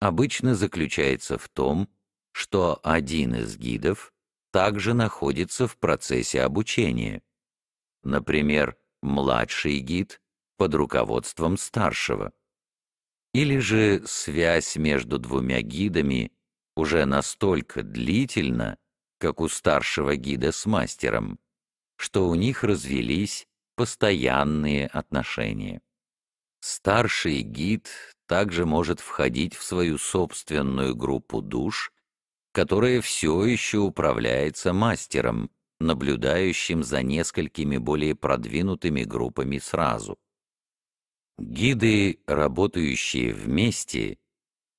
обычно заключается в том, что один из гидов также находится в процессе обучения. Например, младший гид под руководством старшего – или же связь между двумя гидами уже настолько длительна, как у старшего гида с мастером, что у них развелись постоянные отношения. Старший гид также может входить в свою собственную группу душ, которая все еще управляется мастером, наблюдающим за несколькими более продвинутыми группами сразу. Гиды, работающие вместе,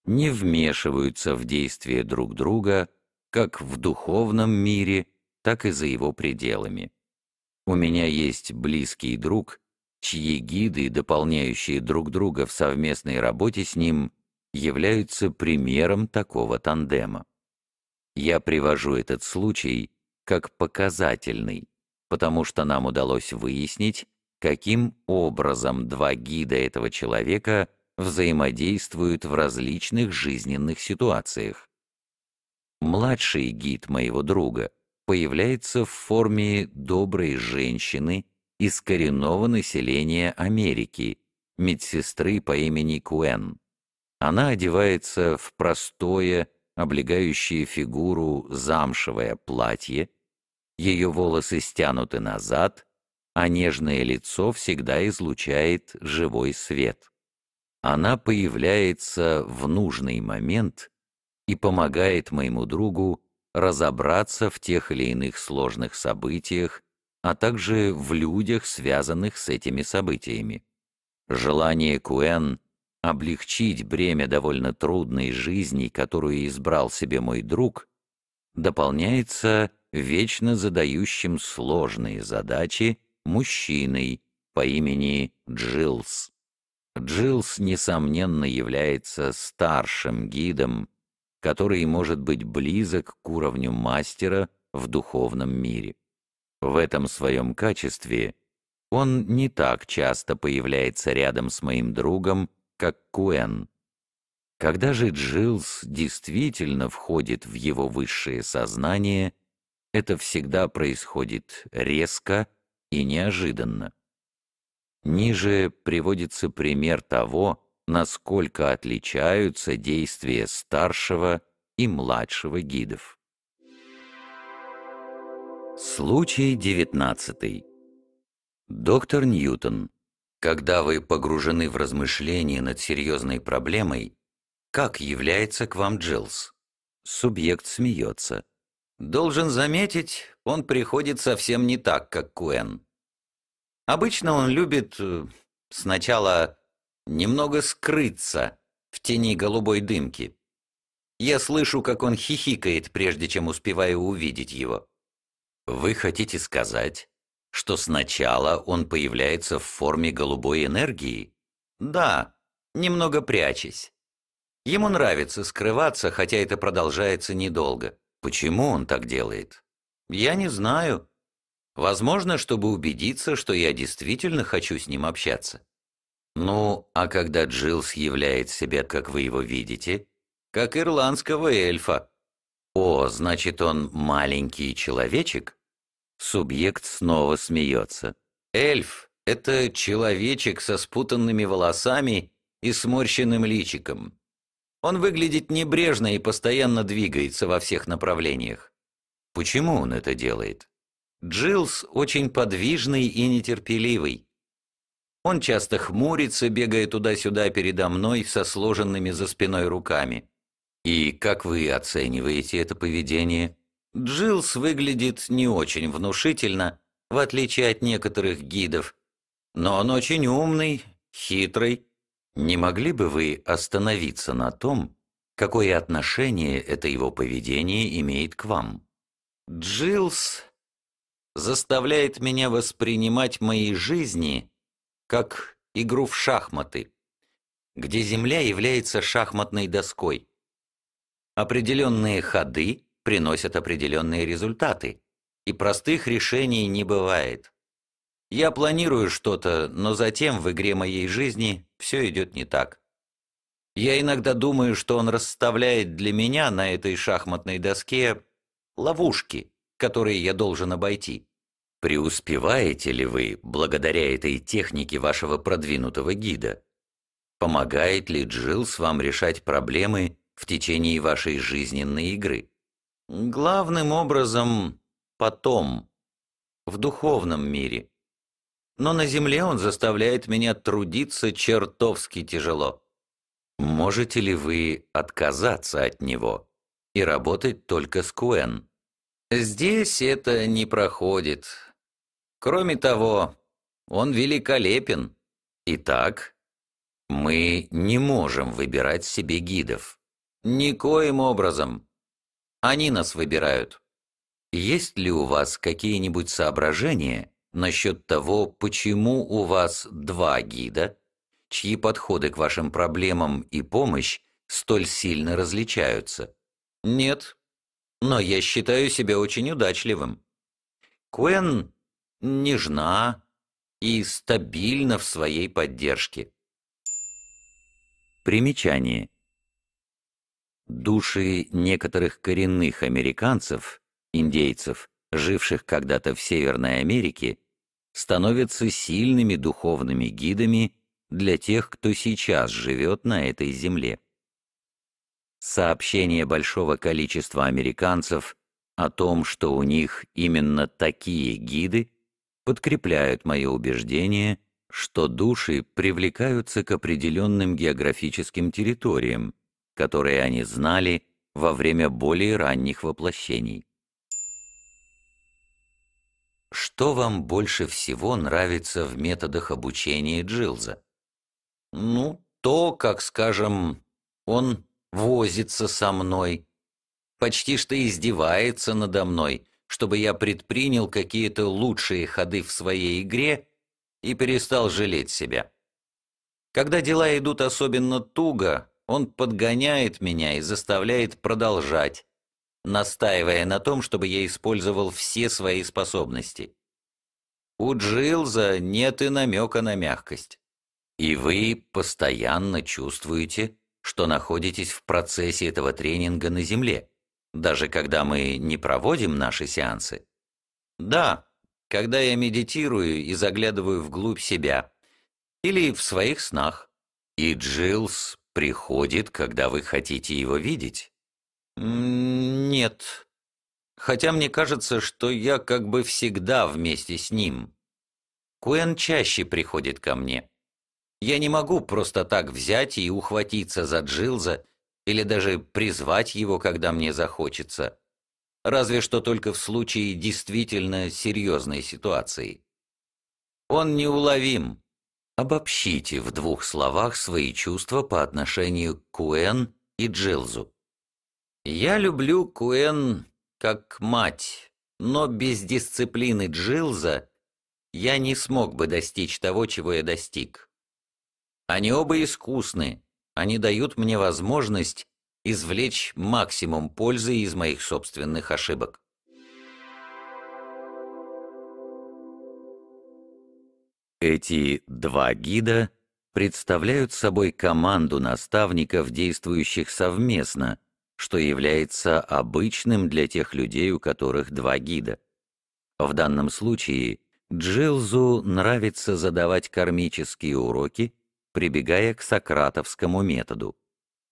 не вмешиваются в действия друг друга как в духовном мире, так и за его пределами. У меня есть близкий друг, чьи гиды, дополняющие друг друга в совместной работе с ним, являются примером такого тандема. Я привожу этот случай как показательный, потому что нам удалось выяснить, каким образом два гида этого человека взаимодействуют в различных жизненных ситуациях. Младший гид моего друга появляется в форме доброй женщины из коренного населения Америки, медсестры по имени Куэн. Она одевается в простое, облегающее фигуру замшевое платье, ее волосы стянуты назад, а нежное лицо всегда излучает живой свет. Она появляется в нужный момент и помогает моему другу разобраться в тех или иных сложных событиях, а также в людях, связанных с этими событиями. Желание Куэн облегчить бремя довольно трудной жизни, которую избрал себе мой друг, дополняется вечно задающим сложные задачи мужчиной по имени Джилс. Джилс, несомненно, является старшим гидом, который может быть близок к уровню мастера в духовном мире. В этом своем качестве он не так часто появляется рядом с моим другом, как Куэн. Когда же Джилс действительно входит в его высшее сознание, это всегда происходит резко и неожиданно. Ниже приводится пример того, насколько отличаются действия старшего и младшего гидов. Случай 19. Доктор Ньютон, когда вы погружены в размышления над серьезной проблемой, как является к вам Джилс? Субъект смеется. Должен заметить, он приходит совсем не так, как Куэн. Обычно он любит э, сначала немного скрыться в тени голубой дымки. Я слышу, как он хихикает, прежде чем успеваю увидеть его. Вы хотите сказать, что сначала он появляется в форме голубой энергии? Да, немного прячась. Ему нравится скрываться, хотя это продолжается недолго. Почему он так делает? Я не знаю. Возможно, чтобы убедиться, что я действительно хочу с ним общаться. Ну, а когда Джилс являет себя, как вы его видите, как ирландского эльфа. О, значит, он маленький человечек? Субъект снова смеется. Эльф — это человечек со спутанными волосами и сморщенным личиком. Он выглядит небрежно и постоянно двигается во всех направлениях. Почему он это делает? Джилс очень подвижный и нетерпеливый. Он часто хмурится, бегая туда-сюда передо мной со сложенными за спиной руками. И как вы оцениваете это поведение? Джилс выглядит не очень внушительно, в отличие от некоторых гидов, но он очень умный, хитрый не могли бы вы остановиться на том, какое отношение это его поведение имеет к вам? Джилс заставляет меня воспринимать мои жизни как игру в шахматы, где земля является шахматной доской. Определенные ходы приносят определенные результаты, и простых решений не бывает. Я планирую что-то, но затем в игре моей жизни все идет не так. Я иногда думаю, что он расставляет для меня на этой шахматной доске ловушки, которые я должен обойти. Преуспеваете ли вы благодаря этой технике вашего продвинутого гида? Помогает ли Джилс вам решать проблемы в течение вашей жизненной игры? Главным образом, потом, в духовном мире но на земле он заставляет меня трудиться чертовски тяжело. Можете ли вы отказаться от него и работать только с Куэн? Здесь это не проходит. Кроме того, он великолепен. Итак, мы не можем выбирать себе гидов. Никоим образом. Они нас выбирают. Есть ли у вас какие-нибудь соображения, насчет того, почему у вас два гида, чьи подходы к вашим проблемам и помощь столь сильно различаются. Нет, но я считаю себя очень удачливым. Куэн нежна и стабильна в своей поддержке. Примечание. Души некоторых коренных американцев, индейцев, живших когда-то в Северной Америке, становятся сильными духовными гидами для тех, кто сейчас живет на этой земле. Сообщение большого количества американцев о том, что у них именно такие гиды, подкрепляют мое убеждение, что души привлекаются к определенным географическим территориям, которые они знали во время более ранних воплощений. Что вам больше всего нравится в методах обучения Джилза? Ну, то, как, скажем, он возится со мной, почти что издевается надо мной, чтобы я предпринял какие-то лучшие ходы в своей игре и перестал жалеть себя. Когда дела идут особенно туго, он подгоняет меня и заставляет продолжать, настаивая на том, чтобы я использовал все свои способности. У Джилза нет и намека на мягкость. И вы постоянно чувствуете, что находитесь в процессе этого тренинга на Земле, даже когда мы не проводим наши сеансы. Да, когда я медитирую и заглядываю вглубь себя, или в своих снах, и Джилз приходит, когда вы хотите его видеть. «Нет. Хотя мне кажется, что я как бы всегда вместе с ним. Куэн чаще приходит ко мне. Я не могу просто так взять и ухватиться за Джилза или даже призвать его, когда мне захочется. Разве что только в случае действительно серьезной ситуации. Он неуловим». Обобщите в двух словах свои чувства по отношению к Куэн и Джилзу. Я люблю Куэн как мать, но без дисциплины Джилза я не смог бы достичь того, чего я достиг. Они оба искусны, они дают мне возможность извлечь максимум пользы из моих собственных ошибок. Эти два гида представляют собой команду наставников, действующих совместно – что является обычным для тех людей, у которых два гида. В данном случае Джилзу нравится задавать кармические уроки, прибегая к сократовскому методу.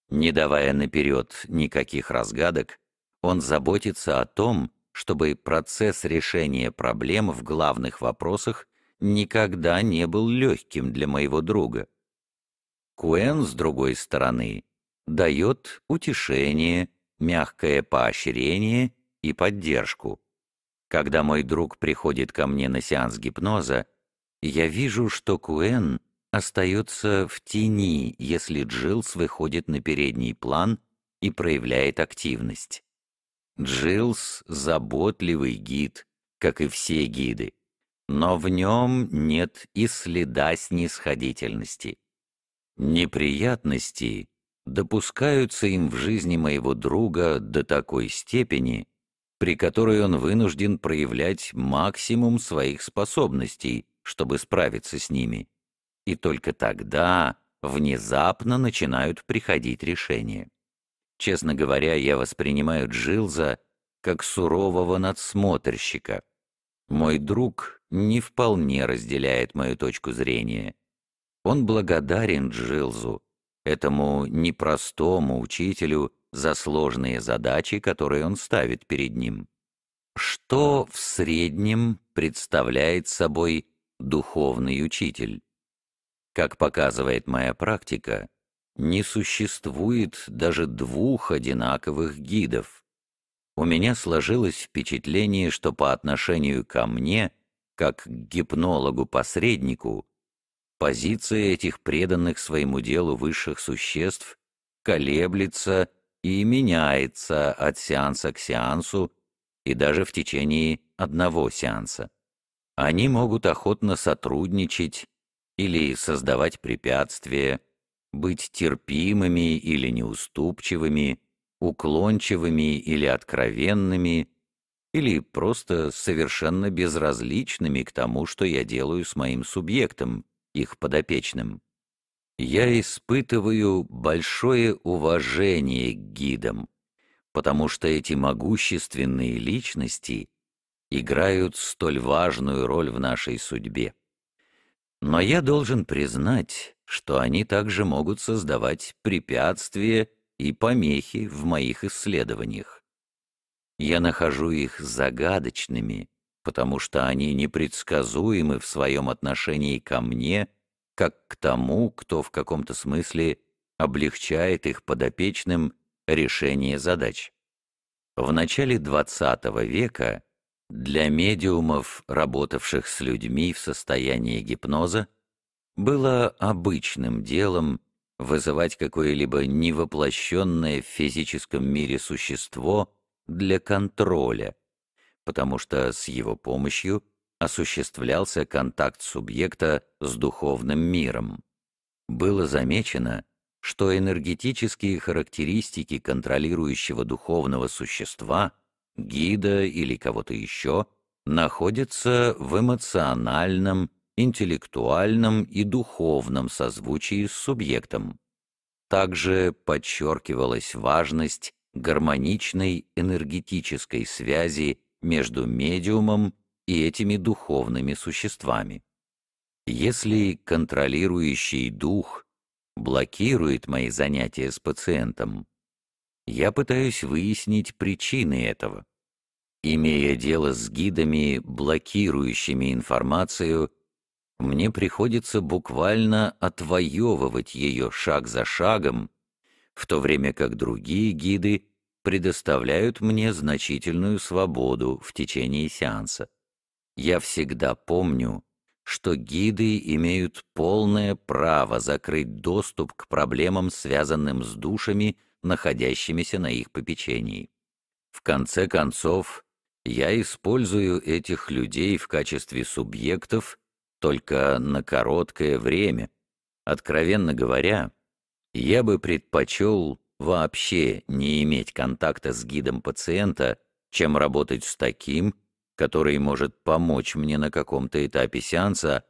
Не давая наперед никаких разгадок, он заботится о том, чтобы процесс решения проблем в главных вопросах никогда не был легким для моего друга. Куэн, с другой стороны, дает утешение, мягкое поощрение и поддержку. Когда мой друг приходит ко мне на сеанс гипноза, я вижу, что Куэн остается в тени, если Джилс выходит на передний план и проявляет активность. Джилс — заботливый гид, как и все гиды, но в нем нет и следа снисходительности. Неприятности допускаются им в жизни моего друга до такой степени, при которой он вынужден проявлять максимум своих способностей, чтобы справиться с ними. И только тогда внезапно начинают приходить решения. Честно говоря, я воспринимаю Джилза как сурового надсмотрщика. Мой друг не вполне разделяет мою точку зрения. Он благодарен Джилзу, этому непростому учителю за сложные задачи, которые он ставит перед ним. Что в среднем представляет собой духовный учитель? Как показывает моя практика, не существует даже двух одинаковых гидов. У меня сложилось впечатление, что по отношению ко мне, как к гипнологу-посреднику, Позиция этих преданных своему делу высших существ колеблется и меняется от сеанса к сеансу и даже в течение одного сеанса. Они могут охотно сотрудничать или создавать препятствия, быть терпимыми или неуступчивыми, уклончивыми или откровенными, или просто совершенно безразличными к тому, что я делаю с моим субъектом, их подопечным. Я испытываю большое уважение к гидам, потому что эти могущественные личности играют столь важную роль в нашей судьбе. Но я должен признать, что они также могут создавать препятствия и помехи в моих исследованиях. Я нахожу их загадочными потому что они непредсказуемы в своем отношении ко мне, как к тому, кто в каком-то смысле облегчает их подопечным решение задач. В начале XX века для медиумов, работавших с людьми в состоянии гипноза, было обычным делом вызывать какое-либо невоплощенное в физическом мире существо для контроля – потому что с его помощью осуществлялся контакт субъекта с духовным миром. Было замечено, что энергетические характеристики контролирующего духовного существа, гида или кого-то еще, находятся в эмоциональном, интеллектуальном и духовном созвучии с субъектом. Также подчеркивалась важность гармоничной энергетической связи между медиумом и этими духовными существами. Если контролирующий дух блокирует мои занятия с пациентом, я пытаюсь выяснить причины этого. Имея дело с гидами, блокирующими информацию, мне приходится буквально отвоевывать ее шаг за шагом, в то время как другие гиды предоставляют мне значительную свободу в течение сеанса. Я всегда помню, что гиды имеют полное право закрыть доступ к проблемам, связанным с душами, находящимися на их попечении. В конце концов, я использую этих людей в качестве субъектов только на короткое время. Откровенно говоря, я бы предпочел вообще не иметь контакта с гидом пациента, чем работать с таким, который может помочь мне на каком-то этапе сеанса,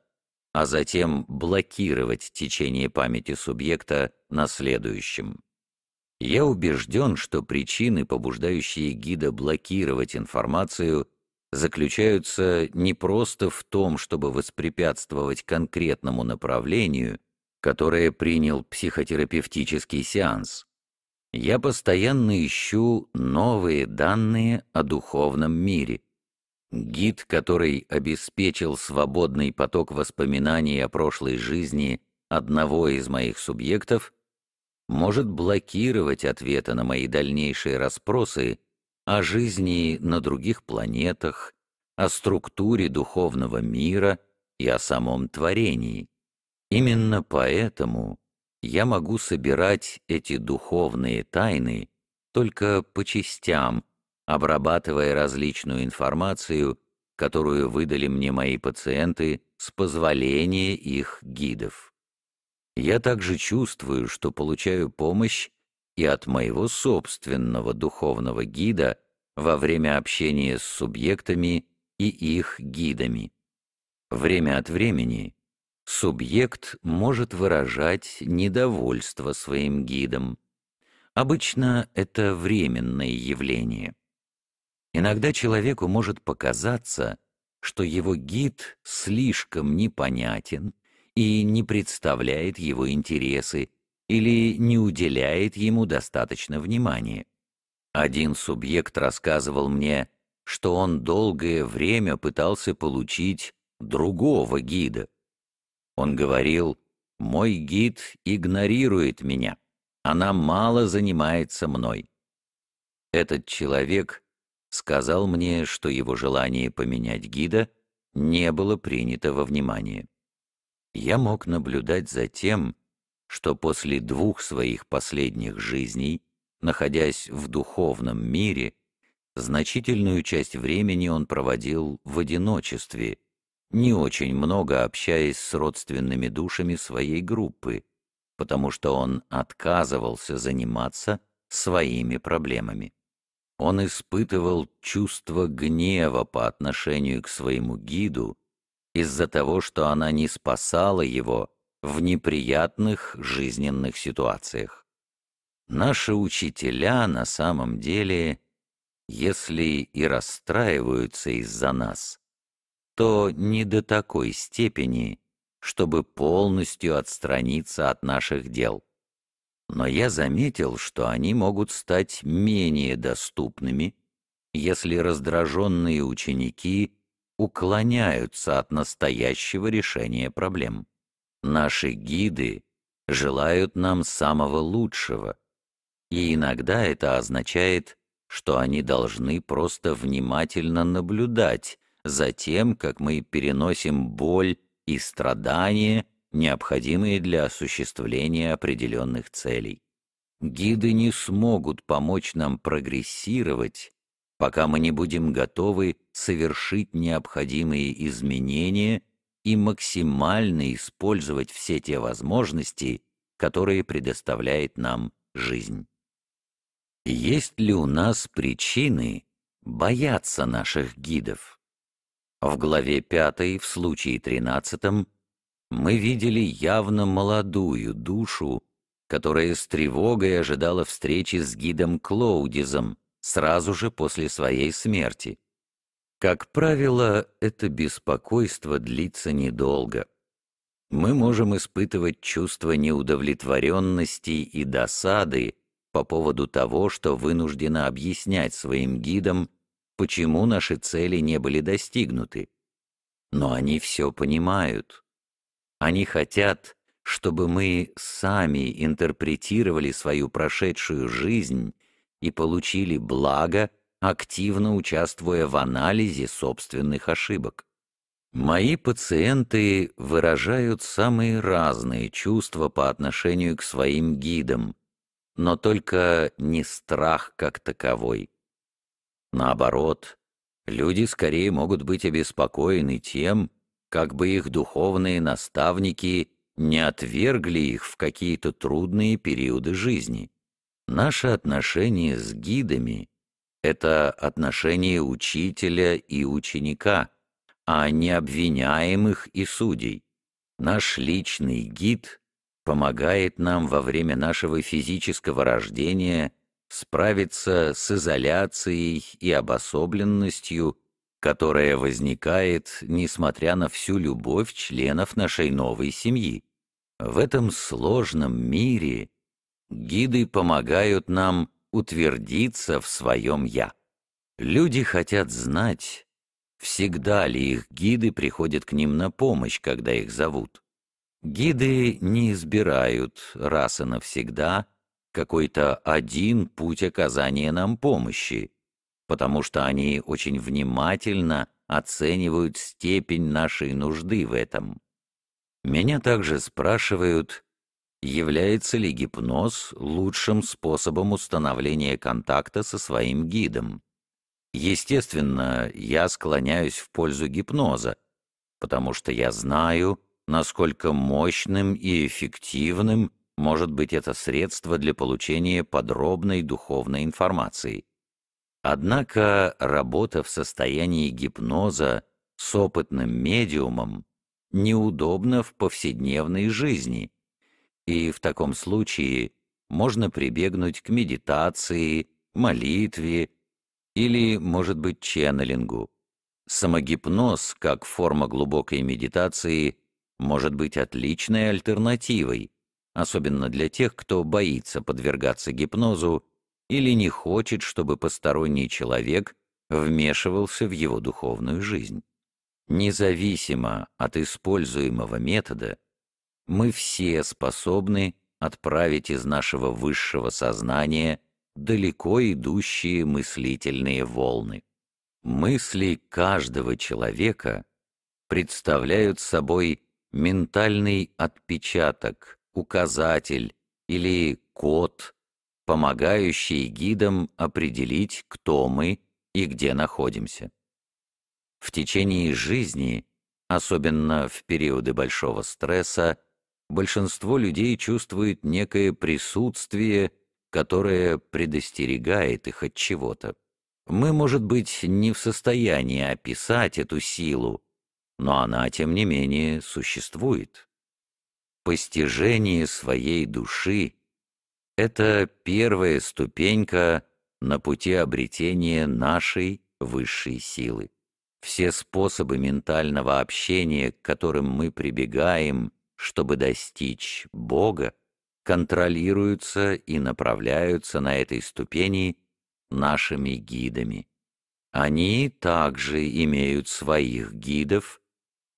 а затем блокировать течение памяти субъекта на следующем. Я убежден, что причины, побуждающие гида блокировать информацию, заключаются не просто в том, чтобы воспрепятствовать конкретному направлению, которое принял психотерапевтический сеанс, я постоянно ищу новые данные о духовном мире. Гид, который обеспечил свободный поток воспоминаний о прошлой жизни одного из моих субъектов, может блокировать ответы на мои дальнейшие расспросы о жизни на других планетах, о структуре духовного мира и о самом творении. Именно поэтому я могу собирать эти духовные тайны только по частям, обрабатывая различную информацию, которую выдали мне мои пациенты с позволения их гидов. Я также чувствую, что получаю помощь и от моего собственного духовного гида во время общения с субъектами и их гидами. Время от времени Субъект может выражать недовольство своим гидом. Обычно это временное явление. Иногда человеку может показаться, что его гид слишком непонятен и не представляет его интересы или не уделяет ему достаточно внимания. Один субъект рассказывал мне, что он долгое время пытался получить другого гида, он говорил, «Мой гид игнорирует меня. Она мало занимается мной». Этот человек сказал мне, что его желание поменять гида не было принято во внимание. Я мог наблюдать за тем, что после двух своих последних жизней, находясь в духовном мире, значительную часть времени он проводил в одиночестве – не очень много общаясь с родственными душами своей группы, потому что он отказывался заниматься своими проблемами. Он испытывал чувство гнева по отношению к своему гиду из-за того, что она не спасала его в неприятных жизненных ситуациях. Наши учителя на самом деле, если и расстраиваются из-за нас, то не до такой степени, чтобы полностью отстраниться от наших дел. Но я заметил, что они могут стать менее доступными, если раздраженные ученики уклоняются от настоящего решения проблем. Наши гиды желают нам самого лучшего, и иногда это означает, что они должны просто внимательно наблюдать, Затем, как мы переносим боль и страдания, необходимые для осуществления определенных целей. Гиды не смогут помочь нам прогрессировать, пока мы не будем готовы совершить необходимые изменения и максимально использовать все те возможности, которые предоставляет нам жизнь. Есть ли у нас причины бояться наших гидов? В главе 5 в случае 13 мы видели явно молодую душу, которая с тревогой ожидала встречи с гидом Клоудизом сразу же после своей смерти. Как правило, это беспокойство длится недолго. Мы можем испытывать чувство неудовлетворенности и досады по поводу того, что вынуждено объяснять своим гидам почему наши цели не были достигнуты. Но они все понимают. Они хотят, чтобы мы сами интерпретировали свою прошедшую жизнь и получили благо, активно участвуя в анализе собственных ошибок. Мои пациенты выражают самые разные чувства по отношению к своим гидам, но только не страх как таковой. Наоборот, люди скорее могут быть обеспокоены тем, как бы их духовные наставники не отвергли их в какие-то трудные периоды жизни. Наше отношение с гидами — это отношение учителя и ученика, а не обвиняемых и судей. Наш личный гид помогает нам во время нашего физического рождения — справиться с изоляцией и обособленностью, которая возникает, несмотря на всю любовь членов нашей новой семьи. В этом сложном мире гиды помогают нам утвердиться в своем «я». Люди хотят знать, всегда ли их гиды приходят к ним на помощь, когда их зовут. Гиды не избирают раз и навсегда какой-то один путь оказания нам помощи, потому что они очень внимательно оценивают степень нашей нужды в этом. Меня также спрашивают, является ли гипноз лучшим способом установления контакта со своим гидом. Естественно, я склоняюсь в пользу гипноза, потому что я знаю, насколько мощным и эффективным может быть, это средство для получения подробной духовной информации. Однако работа в состоянии гипноза с опытным медиумом неудобна в повседневной жизни, и в таком случае можно прибегнуть к медитации, молитве или, может быть, ченнелингу. Самогипноз, как форма глубокой медитации, может быть отличной альтернативой, особенно для тех, кто боится подвергаться гипнозу или не хочет, чтобы посторонний человек вмешивался в его духовную жизнь. Независимо от используемого метода, мы все способны отправить из нашего высшего сознания далеко идущие мыслительные волны. Мысли каждого человека представляют собой ментальный отпечаток, указатель или код, помогающий гидам определить, кто мы и где находимся. В течение жизни, особенно в периоды большого стресса, большинство людей чувствует некое присутствие, которое предостерегает их от чего-то. Мы, может быть, не в состоянии описать эту силу, но она, тем не менее, существует постижение своей души — это первая ступенька на пути обретения нашей высшей силы. Все способы ментального общения, к которым мы прибегаем, чтобы достичь Бога, контролируются и направляются на этой ступени нашими гидами. Они также имеют своих гидов —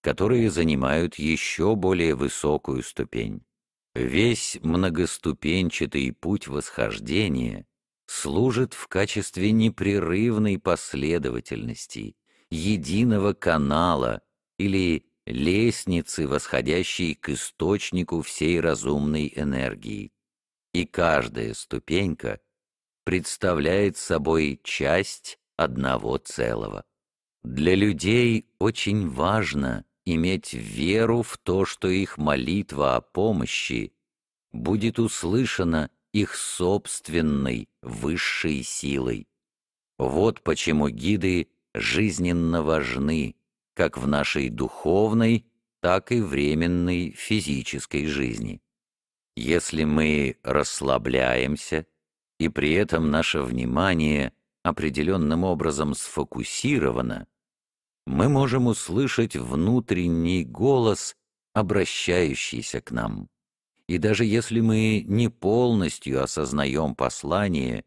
которые занимают еще более высокую ступень. Весь многоступенчатый путь восхождения служит в качестве непрерывной последовательности, единого канала или лестницы, восходящей к источнику всей разумной энергии. И каждая ступенька представляет собой часть одного целого. Для людей очень важно, иметь веру в то, что их молитва о помощи будет услышана их собственной высшей силой. Вот почему гиды жизненно важны как в нашей духовной, так и временной физической жизни. Если мы расслабляемся, и при этом наше внимание определенным образом сфокусировано, мы можем услышать внутренний голос, обращающийся к нам. И даже если мы не полностью осознаем послание,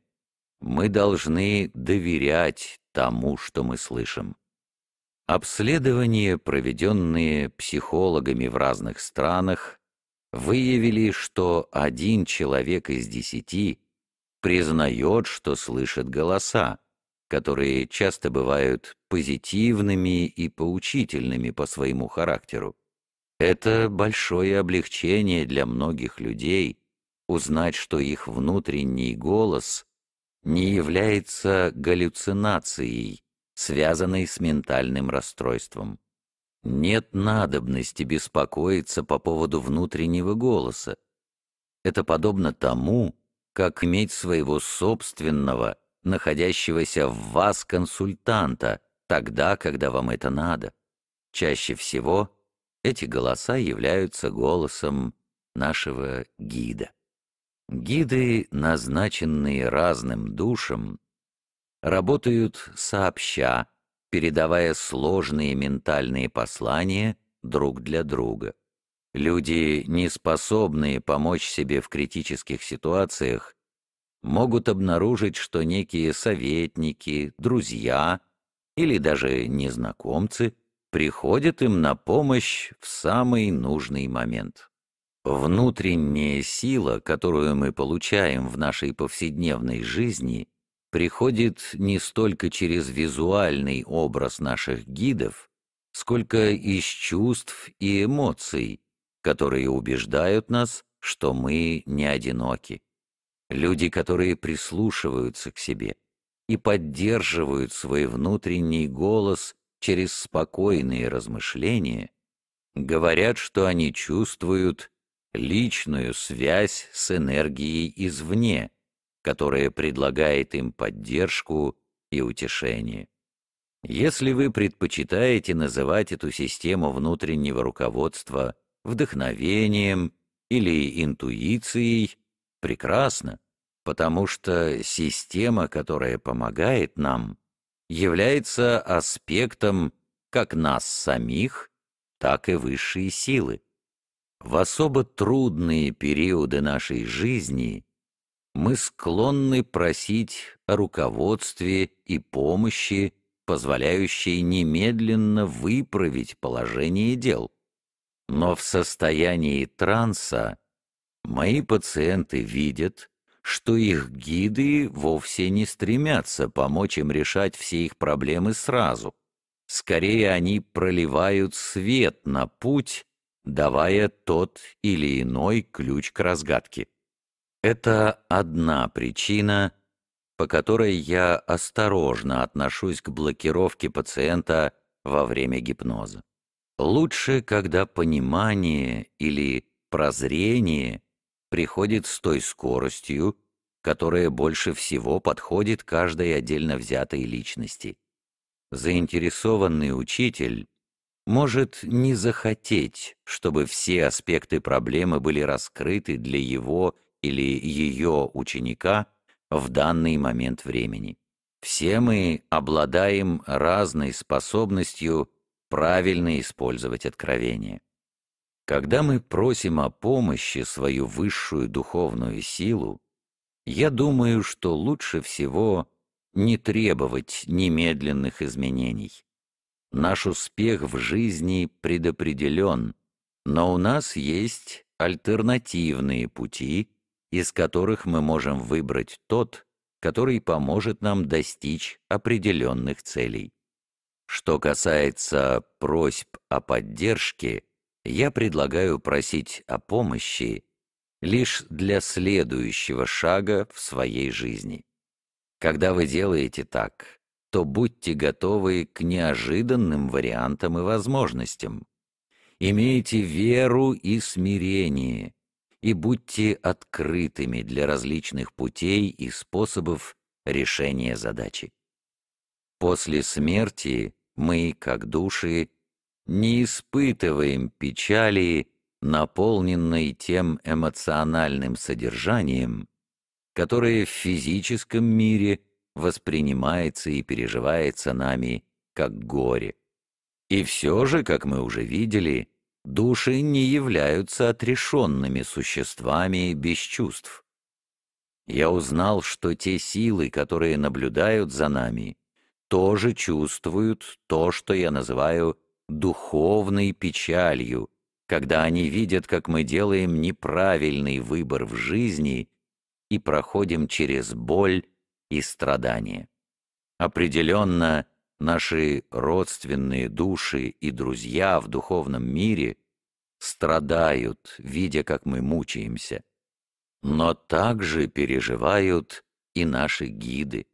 мы должны доверять тому, что мы слышим. Обследования, проведенные психологами в разных странах, выявили, что один человек из десяти признает, что слышит голоса, которые часто бывают позитивными и поучительными по своему характеру. Это большое облегчение для многих людей узнать, что их внутренний голос не является галлюцинацией, связанной с ментальным расстройством. Нет надобности беспокоиться по поводу внутреннего голоса. Это подобно тому, как иметь своего собственного – находящегося в вас консультанта, тогда, когда вам это надо. Чаще всего эти голоса являются голосом нашего гида. Гиды, назначенные разным душам, работают сообща, передавая сложные ментальные послания друг для друга. Люди, не способные помочь себе в критических ситуациях, могут обнаружить, что некие советники, друзья или даже незнакомцы приходят им на помощь в самый нужный момент. Внутренняя сила, которую мы получаем в нашей повседневной жизни, приходит не столько через визуальный образ наших гидов, сколько из чувств и эмоций, которые убеждают нас, что мы не одиноки люди, которые прислушиваются к себе и поддерживают свой внутренний голос через спокойные размышления, говорят, что они чувствуют личную связь с энергией извне, которая предлагает им поддержку и утешение. Если вы предпочитаете называть эту систему внутреннего руководства вдохновением или интуицией, Прекрасно, потому что система, которая помогает нам, является аспектом как нас самих, так и высшие силы. В особо трудные периоды нашей жизни мы склонны просить о руководстве и помощи, позволяющей немедленно выправить положение дел. Но в состоянии транса Мои пациенты видят, что их гиды вовсе не стремятся помочь им решать все их проблемы сразу. Скорее они проливают свет на путь, давая тот или иной ключ к разгадке. Это одна причина, по которой я осторожно отношусь к блокировке пациента во время гипноза. Лучше, когда понимание или прозрение приходит с той скоростью, которая больше всего подходит каждой отдельно взятой личности. Заинтересованный учитель может не захотеть, чтобы все аспекты проблемы были раскрыты для его или ее ученика в данный момент времени. Все мы обладаем разной способностью правильно использовать откровение. Когда мы просим о помощи свою высшую духовную силу, я думаю, что лучше всего не требовать немедленных изменений. Наш успех в жизни предопределен, но у нас есть альтернативные пути, из которых мы можем выбрать тот, который поможет нам достичь определенных целей. Что касается просьб о поддержке – я предлагаю просить о помощи лишь для следующего шага в своей жизни. Когда вы делаете так, то будьте готовы к неожиданным вариантам и возможностям. Имейте веру и смирение, и будьте открытыми для различных путей и способов решения задачи. После смерти мы, как души, не испытываем печали, наполненной тем эмоциональным содержанием, которое в физическом мире воспринимается и переживается нами как горе. И все же, как мы уже видели, души не являются отрешенными существами без чувств. Я узнал, что те силы, которые наблюдают за нами, тоже чувствуют то, что я называю духовной печалью, когда они видят, как мы делаем неправильный выбор в жизни и проходим через боль и страдания. Определенно, наши родственные души и друзья в духовном мире страдают, видя, как мы мучаемся, но также переживают и наши гиды.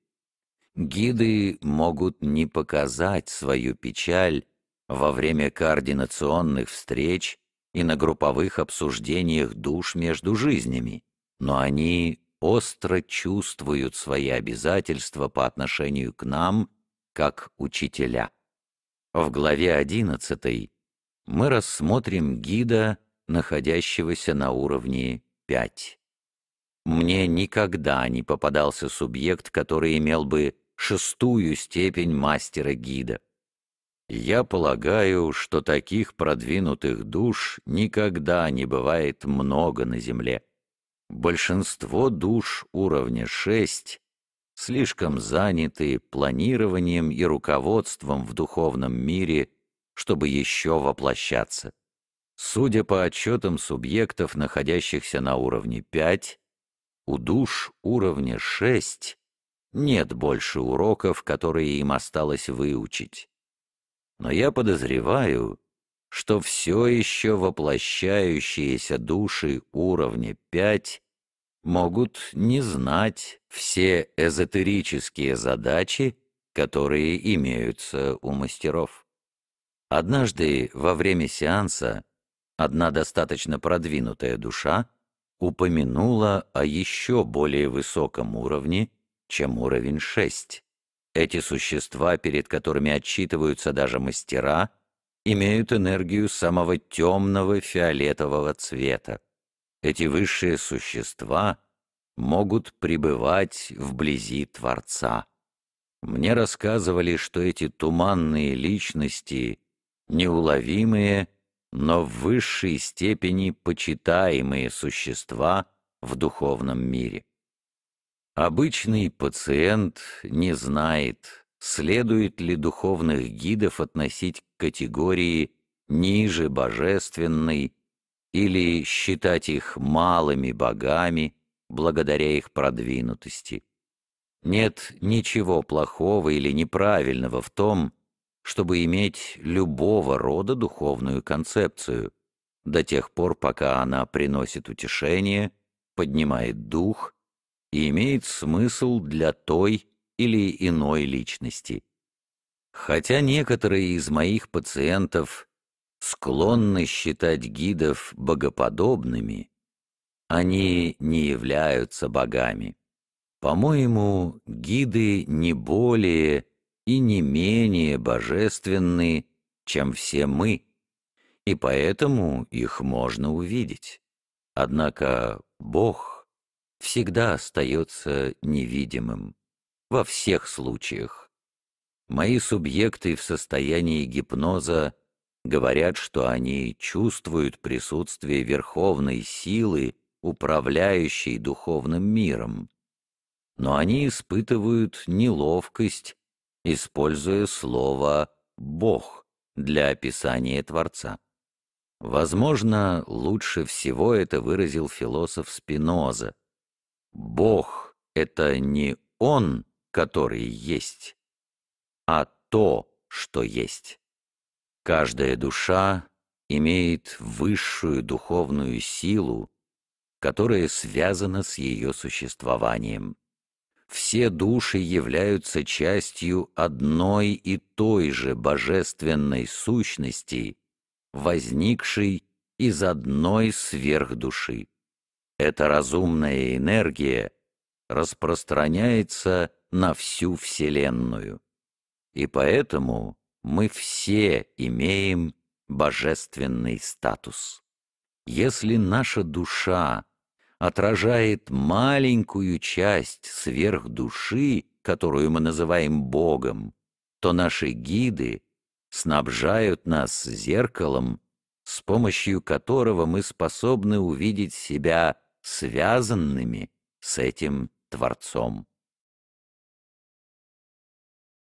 Гиды могут не показать свою печаль во время координационных встреч и на групповых обсуждениях душ между жизнями, но они остро чувствуют свои обязательства по отношению к нам как учителя. В главе 11 мы рассмотрим гида, находящегося на уровне 5. Мне никогда не попадался субъект, который имел бы шестую степень мастера-гида. Я полагаю, что таких продвинутых душ никогда не бывает много на Земле. Большинство душ уровня 6 слишком заняты планированием и руководством в духовном мире, чтобы еще воплощаться. Судя по отчетам субъектов, находящихся на уровне 5, у душ уровня 6 нет больше уроков, которые им осталось выучить но я подозреваю, что все еще воплощающиеся души уровня 5 могут не знать все эзотерические задачи, которые имеются у мастеров. Однажды во время сеанса одна достаточно продвинутая душа упомянула о еще более высоком уровне, чем уровень 6. Эти существа, перед которыми отчитываются даже мастера, имеют энергию самого темного фиолетового цвета. Эти высшие существа могут пребывать вблизи Творца. Мне рассказывали, что эти туманные личности неуловимые, но в высшей степени почитаемые существа в духовном мире. Обычный пациент не знает, следует ли духовных гидов относить к категории ниже божественной или считать их малыми богами благодаря их продвинутости. Нет ничего плохого или неправильного в том, чтобы иметь любого рода духовную концепцию, до тех пор, пока она приносит утешение, поднимает дух и имеет смысл для той или иной личности. Хотя некоторые из моих пациентов склонны считать гидов богоподобными, они не являются богами. По-моему, гиды не более и не менее божественны, чем все мы, и поэтому их можно увидеть. Однако Бог всегда остается невидимым. Во всех случаях. Мои субъекты в состоянии гипноза говорят, что они чувствуют присутствие верховной силы, управляющей духовным миром. Но они испытывают неловкость, используя слово «бог» для описания Творца. Возможно, лучше всего это выразил философ Спиноза, Бог — это не Он, который есть, а то, что есть. Каждая душа имеет высшую духовную силу, которая связана с ее существованием. Все души являются частью одной и той же божественной сущности, возникшей из одной сверхдуши. Эта разумная энергия распространяется на всю Вселенную. И поэтому мы все имеем божественный статус. Если наша душа отражает маленькую часть сверхдуши, которую мы называем Богом, то наши гиды снабжают нас зеркалом, с помощью которого мы способны увидеть себя связанными с этим Творцом.